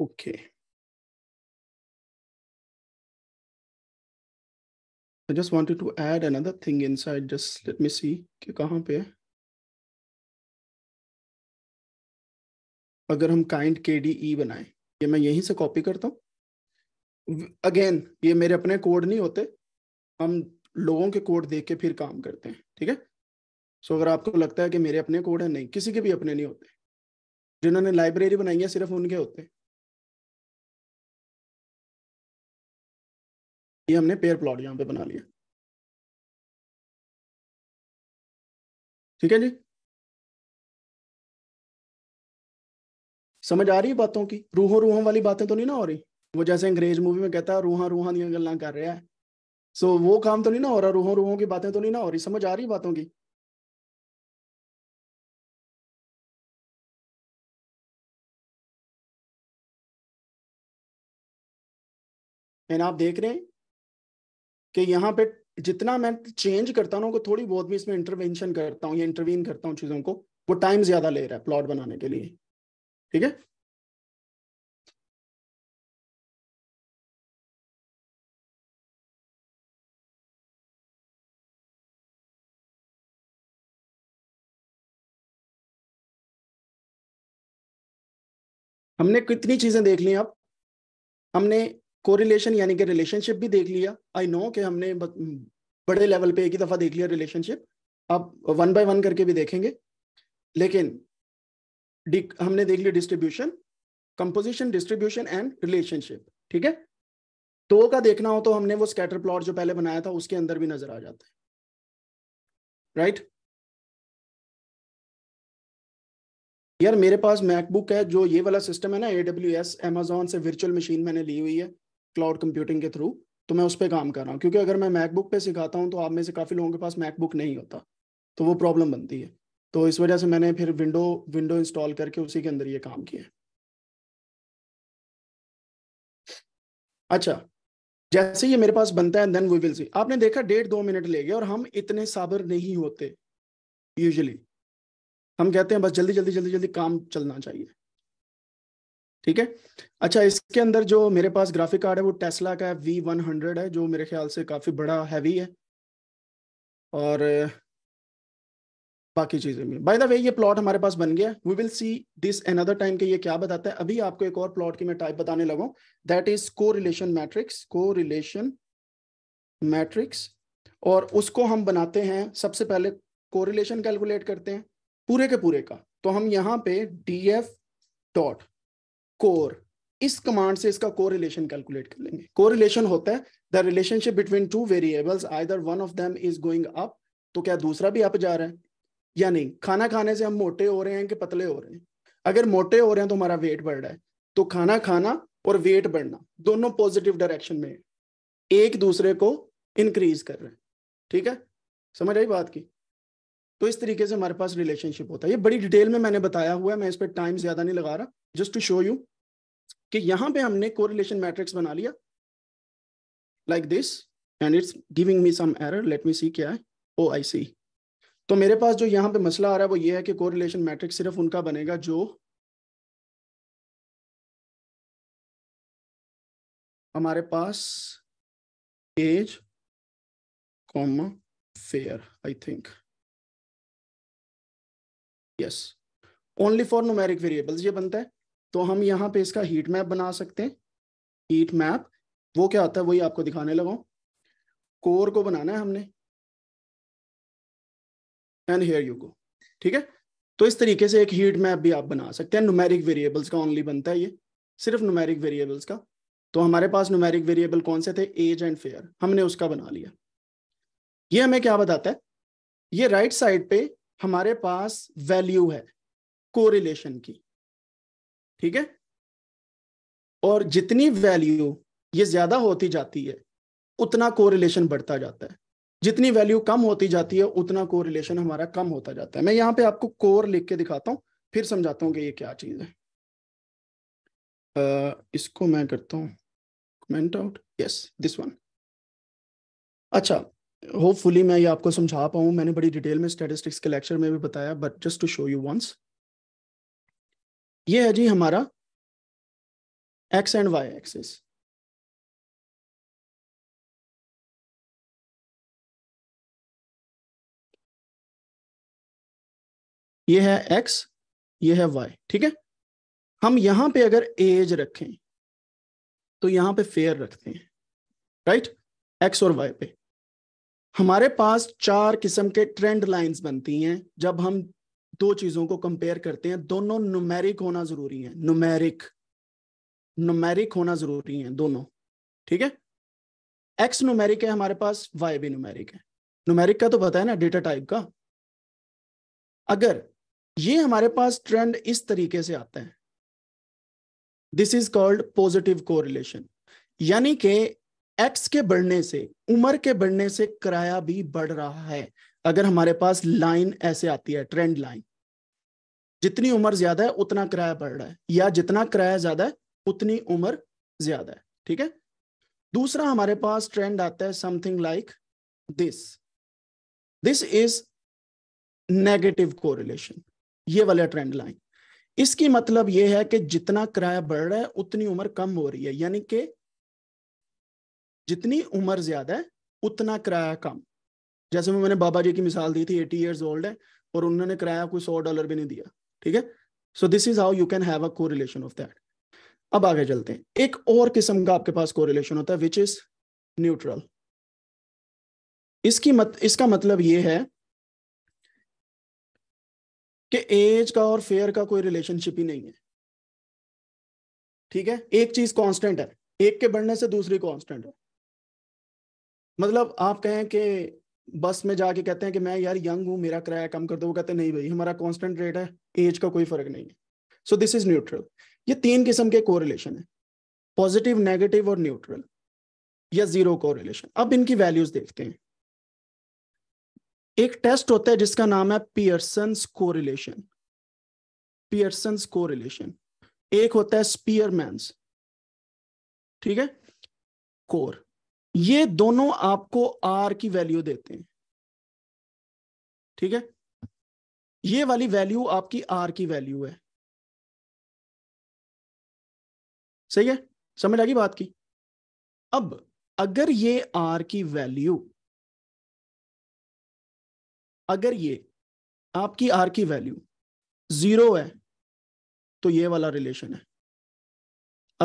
B: Okay. I just wanted to add another thing inside. Just let me see कि कहाँ पे है अगर हम काइंड के डी ई
A: बनाए ये मैं यहीं से कॉपी करता हूँ अगेन ये मेरे अपने कोड नहीं होते हम लोगों के कोड देख के फिर काम करते हैं ठीक है सो so, अगर आपको लगता
B: है कि मेरे अपने कोड है नहीं किसी के भी अपने नहीं होते जिन्होंने लाइब्रेरी बनाई है सिर्फ उनके होते हैं ये हमने पेयर प्लॉट यहाँ पे बना लिया ठीक है जी समझ आ रही है बातों की
A: रूहों रूहों वाली बातें तो नहीं ना हो रही वो जैसे अंग्रेज मूवी में कहता है रूहा रूहा दी गल कर रहा है
B: सो so, वो काम तो नहीं ना हो रहा रूहों रूहों की बातें तो नहीं ना हो रही समझ आ रही बातों की एंड आप देख रहे हैं कि यहाँ पे जितना मैं चेंज करता हूँ थोड़ी बहुत भी इसमें इंटरवेंशन करता हूँ या इंटरवीन करता हूँ चीज़ों को वो टाइम ज़्यादा ले रहा है प्लॉट बनाने के लिए ठीक है हमने कितनी चीजें देख ली अब हमने कोरिलेशन यानी कि रिलेशनशिप भी देख लिया आई नो
A: कि हमने बड़े लेवल पे एक ही दफा देख लिया रिलेशनशिप आप वन बाय वन करके भी देखेंगे लेकिन हमने देख लिया distribution composition distribution and relationship ठीक है दो का देखना हो तो हमने वो स्कैटर प्लॉट जो
B: पहले बनाया था उसके अंदर भी नजर आ जाता है राइट right? यार मेरे पास मैकबुक है जो ये वाला सिस्टम है ना एडब्ल्यू
A: एस एमेजोन से वर्चुअल मशीन मैंने ली हुई है क्लाउड कंप्यूटिंग के थ्रू तो मैं उस पर काम कर रहा हूँ क्योंकि अगर मैं मैकबुक पे सिखाता हूँ तो आप में से काफ़ी लोगों के पास मैकबुक नहीं होता तो वो प्रॉब्लम बनती है तो इस वजह से मैंने फिर विंडो विंडो इंस्टॉल करके उसी के अंदर ये काम किया अच्छा जैसे ये मेरे पास बनता है देन वी विल सी आपने देखा डेढ़ दो मिनट ले गए और हम इतने साबर नहीं होते यूजली हम कहते हैं बस जल्दी जल्दी जल्दी जल्दी काम चलना चाहिए ठीक है अच्छा इसके अंदर जो मेरे पास ग्राफिक कार्ड है वो टेस्ला का वी वन हंड्रेड है जो मेरे ख्याल से काफ़ी बड़ा हैवी है और बाकी चीज़ें भी बाय द वे ये प्लॉट हमारे पास बन गया we will see this another time के ये क्या बताता है अभी आपको एक और प्लॉट की मैं टाइप बताने लगा that is correlation matrix correlation matrix और उसको हम बनाते हैं सबसे पहले रिलेशन कैलकुलेट करते हैं पूरे के पूरे का तो हम यहाँ पे डी एफ डॉट कोर इस कमांड से इसका कोर रिलेशन कैलकुलेट कर लेंगे कोर रिलेशन होता है the relationship between two variables either one of them is going up तो क्या दूसरा भी अप जा रहा है या नहीं खाना खाने से हम मोटे हो रहे हैं कि पतले हो रहे हैं अगर मोटे हो रहे हैं तो हमारा वेट बढ़ रहा है तो खाना खाना और वेट बढ़ना दोनों पॉजिटिव डायरेक्शन में एक दूसरे को इंक्रीज कर रहे हैं ठीक है समझ आई बात की तो इस तरीके से हमारे पास रिलेशनशिप होता है ये बड़ी डिटेल में मैंने बताया हुआ है मैं इस पर टाइम ज्यादा नहीं लगा रहा जस्ट टू शो यू कि यहाँ पे हमने कोरिलेशन मैट्रिक्स बना लिया like this and it's giving me some error let me see क्या है ओ आई सी तो मेरे पास जो यहाँ पे मसला
B: आ रहा है वो ये है कि कोरिलेशन मैट्रिक्स सिर्फ उनका बनेगा जो हमारे पास age comma fare I think
A: yes only for numeric variables ये बनता है तो हम यहाँ पे इसका हीट मैप बना सकते हैं हीट मैप वो क्या होता है वही आपको दिखाने लगा कोर को बनाना है हमने एंड हेयर यू गो ठीक है तो इस तरीके से एक हीट मैप भी आप बना सकते हैं नुमेरिक वेरिएबल्स का ओनली बनता है ये सिर्फ नुमेरिक वेरिएबल्स का तो हमारे पास नुमेरिक वेरिएबल कौन से थे एज एंड फेयर हमने उसका बना लिया ये हमें क्या बताता है ये राइट right साइड पे हमारे पास वैल्यू है कोरिलेशन की ठीक है और जितनी वैल्यू ये ज्यादा होती जाती है उतना कोरिलेशन बढ़ता जाता है जितनी वैल्यू कम होती जाती है उतना कोरिलेशन हमारा कम होता जाता है मैं यहां पे आपको कोर लिख के दिखाता हूँ फिर समझाता हूँ कि ये क्या चीज़ है Uh, इसको मैं करता हूँ comment out yes this one अच्छा होपफुली मैं ये आपको समझा पाऊँ मैंने बड़ी डिटेल में स्टेटिस्टिक्स के लेक्चर में भी बताया
B: but just to show you once ये है जी हमारा एक्स एंड वाई एक्सिस ये है एक्स ये है वाई ठीक है हम यहां पे अगर एज
A: रखें तो यहां पे फेयर रखते हैं राइट एक्स और वाई पे हमारे पास चार किस्म के ट्रेंड लाइंस बनती हैं जब हम दो चीजों को कंपेयर करते हैं दोनों नुमेरिक होना जरूरी है नुमेरिक नुमेरिक होना जरूरी है दोनों ठीक है एक्स नुमेरिक है हमारे पास वाई भी नुमेरिक है नुमेरिक का तो पता है ना डेटा टाइप का अगर ये हमारे पास ट्रेंड इस तरीके से आता है this is called positive correlation यानी कि एक्स के बढ़ने से उम्र के बढ़ने से किराया भी बढ़ रहा है अगर हमारे पास लाइन ऐसे आती है ट्रेंड लाइन जितनी उम्र ज्यादा है उतना किराया बढ़ रहा है या जितना किराया ज्यादा है उतनी उम्र ज्यादा है ठीक है दूसरा हमारे पास ट्रेंड आता है something like this this is negative correlation ये वाला ट्रेंड लाइन इसकी मतलब यह है कि जितना किराया बढ़ रहा है उतनी उम्र कम हो रही है यानी कि जितनी उम्र ज्यादा है उतना किराया कम जैसे मैंने बाबा जी की मिसाल दी थी एटी ईयर्स ओल्ड है और उन्होंने किराया कोई सौ डॉलर भी नहीं दिया ठीक है so this is how you can have a corr of that अब आगे चलते हैं एक और किस्म का आपके पास कोरिलेशन होता है विच इज न्यूट्रल
B: इसकी मत इसका मतलब ये है कि एज का और फेयर का कोई रिलेशनशिप ही नहीं है
A: ठीक है एक चीज कांस्टेंट है एक के बढ़ने से दूसरी कांस्टेंट है मतलब आप कहें कि बस में जाके कहते हैं कि मैं यार यंग हूँ मेरा किराया कम कर दो वो कहते हैं नहीं भाई हमारा कॉन्स्टेंट रेट है एज का कोई फर्क नहीं है सो दिस इज न्यूट्रल ये तीन किस्म के कोरिलेशन है पॉजिटिव नेगेटिव और न्यूट्रल या जीरो कोरिलेशन अब इनकी वैल्यूज देखते हैं एक टेस्ट होता है जिसका नाम है पियर्सन कोरिलेशन पियर्सन कोरिलेशन एक होता है स्पीयरमैन
B: ठीक है कोर ये दोनों आपको आर की वैल्यू देते हैं ठीक है ये वाली वैल्यू आपकी आर की वैल्यू है सही है समझ आ गई बात की अब अगर ये आर की वैल्यू अगर ये आपकी आर की वैल्यू जीरो है तो ये वाला रिलेशन है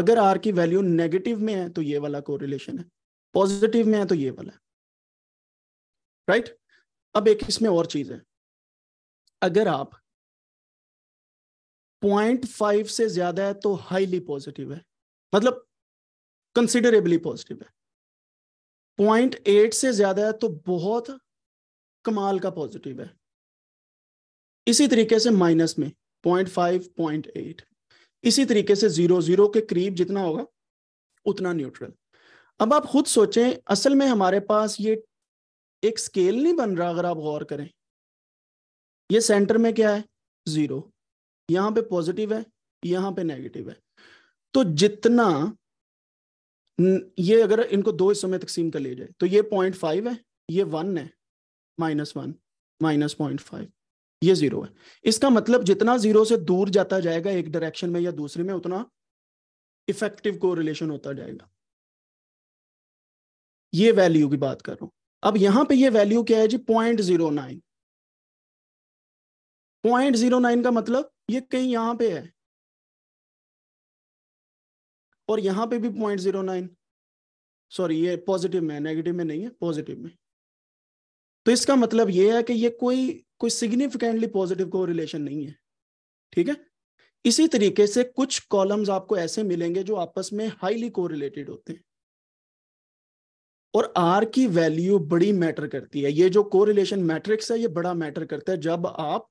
A: अगर आर की वैल्यू नेगेटिव में है तो ये वाला रिलेशन है पॉजिटिव में है तो ये वाला है राइट right? अब एक इसमें और चीज है अगर आप पॉइंट फाइव से ज्यादा है तो हाईली पॉजिटिव है मतलब कंसिडरेबली पॉजिटिव है पॉइंट एट से ज्यादा है तो बहुत कमाल का पॉजिटिव है इसी तरीके से माइनस में पॉइंट फाइव पॉइंट एट इसी तरीके से जीरो जीरो के करीब जितना होगा उतना न्यूट्रल अब आप खुद सोचें असल में हमारे पास ये एक स्केल नहीं बन रहा अगर आप गौर करें ये सेंटर में क्या है जीरो यहां पे पॉजिटिव है यहां पे नेगेटिव है तो जितना ये अगर इनको दो हिस्सों में तकसीम कर लिया जाए तो ये पॉइंट फाइव है ये वन है minus one minus point five ये जीरो है इसका मतलब जितना जीरो से दूर जाता जाएगा एक डायरेक्शन में या दूसरे में उतना इफेक्टिव को रिलेशन होता जाएगा ये वैल्यू की बात
B: कर रहा हूं अब यहां पे ये वैल्यू क्या है जी point zero nine point zero nine का मतलब ये कहीं यहां पे है
A: और यहां पे भी पॉइंट जीरो नाइन सॉरी ये पॉजिटिव में नेगेटिव में नहीं है पॉजिटिव में तो इसका मतलब ये है कि ये कोई कोई सिग्निफिकेंटली पॉजिटिव को रिलेशन नहीं है ठीक है इसी तरीके से कुछ कॉलम्स आपको ऐसे मिलेंगे जो आपस में हाईली कोरिलेटेड होते हैं और आर की वैल्यू बड़ी मैटर करती है ये जो कोरिलेशन मैट्रिक्स है ये बड़ा मैटर करता है जब आप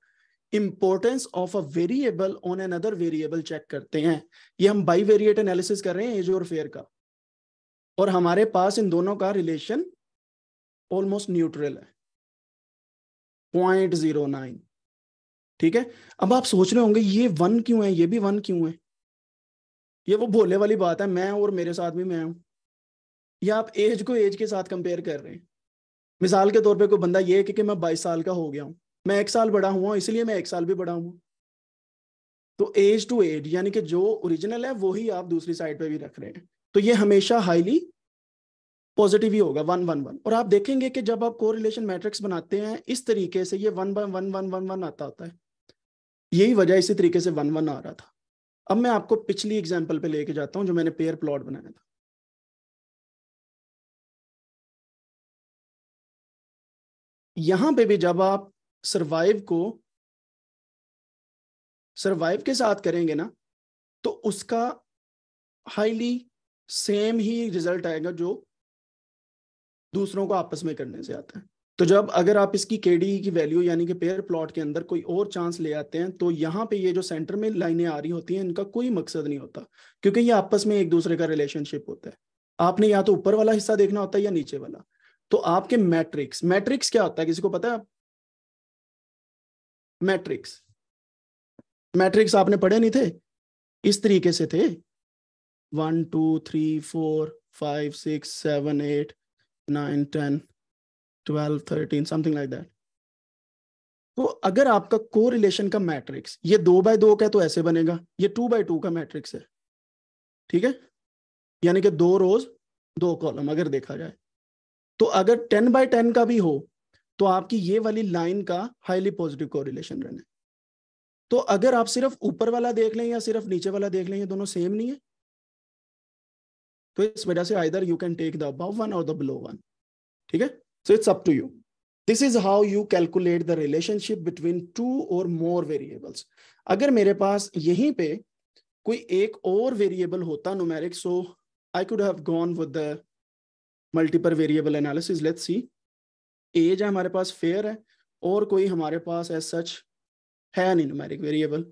A: importance of a variable on an other variable check करते हैं ये हम बाई वेरिएट एनालिसिस कर रहे हैं एज और फेयर का और हमारे पास इन दोनों का रिलेशन ऑलमोस्ट न्यूट्रल है पॉइंट जीरो नाइन ठीक है अब आप सोच रहे होंगे ये वन क्यों है ये भी वन क्यों है ये वो भोले वाली बात है मैं और मेरे साथ भी मैं हूं या आप एज को एज के साथ कंपेयर कर रहे हैं मिसाल के तौर पे कोई बंदा ये है कि, मैं बाईस साल का हो गया हूँ मैं एक साल बड़ा हुआ इसलिए मैं एक साल भी बड़ा हुआ तो एज टू एज यानी कि जो ओरिजिनल है वो ही आप दूसरी साइड पे भी रख रहे हैं तो ये हमेशा हाईली पॉजिटिव ही होगा वन वन वन और आप देखेंगे कि जब आप कोरिलेशन मैट्रिक्स बनाते हैं इस तरीके से ये one by one one one one आता होता है यही वजह इसी तरीके से वन वन आ रहा था अब मैं आपको पिछली एग्जाम्पल पे लेके
B: जाता हूँ जो मैंने पेयर प्लॉट बनाया था यहां पे भी जब आप सरवाइव को सरवाइव के साथ करेंगे ना तो उसका हाईली सेम ही रिजल्ट आएगा जो दूसरों
A: को आपस में करने से आता है तो जब अगर आप इसकी के e की वैल्यू यानी कि पेयर प्लॉट के अंदर कोई और चांस ले आते हैं तो यहाँ पे ये जो सेंटर में लाइनें आ रही होती हैं इनका कोई मकसद नहीं होता क्योंकि ये आपस में एक दूसरे का रिलेशनशिप होता है आपने या तो ऊपर वाला हिस्सा देखना होता है या नीचे वाला तो आपके मैट्रिक्स मैट्रिक्स क्या होता है किसी को पता है आप मैट्रिक्स मैट्रिक्स आपने पढ़े नहीं थे इस तरीके से थे one two three four five six seven eight nine ten twelve thirteen something like that तो अगर आपका को रिलेशन का मैट्रिक्स ये दो बाय दो का तो ऐसे बनेगा ये टू बाय टू का मैट्रिक्स है ठीक है यानी कि दो रोज दो कॉलम अगर देखा जाए तो अगर टेन बाय टेन का भी हो तो आपकी ये वाली लाइन का हाईली पॉजिटिव कोरिलेशन रहना तो अगर आप सिर्फ ऊपर वाला देख लें या सिर्फ नीचे वाला देख लें ये दोनों सेम नहीं है तो इस वजह से either you can take the above one और द बिलो वन ठीक है so it's up to you this is how you calculate the relationship between two और मोर वेरिएबल्स अगर मेरे पास यहीं पे कोई एक और वेरिएबल होता numeric so I could have gone with the multiple variable analysis let's see age है हमारे पास फेयर है और कोई हमारे पास एज सच है नहीं नुमेरिक वेरिएबल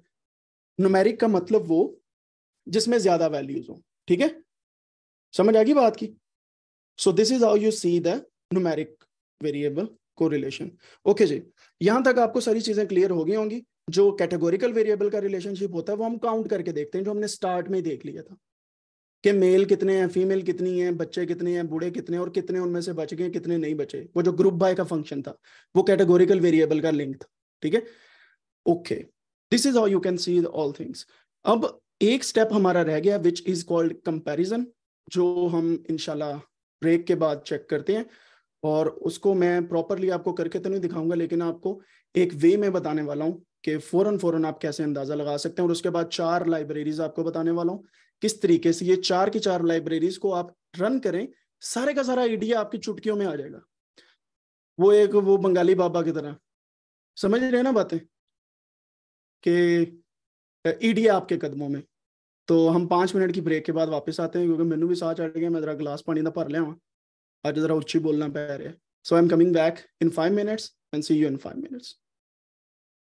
A: नुमेरिक का मतलब वो जिसमें ज्यादा वैल्यूज हो ठीक है समझ आ गई बात की so this is how you see the numeric variable correlation okay जी यहां तक आपको सारी चीजें क्लियर हो गई होंगी जो कैटेगोरिकल वेरिएबल का रिलेशनशिप होता है वो हम काउंट करके देखते हैं जो हमने स्टार्ट में देख लिया था कि मेल कितने हैं फीमेल कितनी है बच्चे कितने हैं बूढ़े कितने और कितने उनमें से बच गए कितने नहीं बचे वो जो ग्रुप बाय का फंक्शन था वो कैटेगोरिकल वेरिएबल का लिंक था ठीक है okay this is how you can see all things अब एक स्टेप हमारा रह गया विच इज कॉल्ड कंपेरिजन जो हम इनशाला ब्रेक के बाद चेक करते हैं और उसको मैं प्रॉपरली आपको करके तो नहीं दिखाऊंगा लेकिन आपको एक वे में बताने वाला हूँ कि फौरन फौरन आप कैसे अंदाजा लगा सकते हैं और उसके बाद चार लाइब्रेरीज आपको बताने वाला हूँ किस तरीके से ये चार की चार लाइब्रेरीज को आप रन करें सारे का सारा आइडिया आपकी चुटकियों में आ जाएगा वो एक वो बंगाली बाबा की तरह समझ रहे ना बातें कि ईडिया आपके कदमों में तो हम पांच मिनट की ब्रेक के बाद वापस आते हैं क्योंकि मैंने भी साथ चढ़ गया मैं जरा गिलास पानी ना भर लिया अज जरा उच्ची बोलना पै रहा so I am coming back in five minutes and see you in five minutes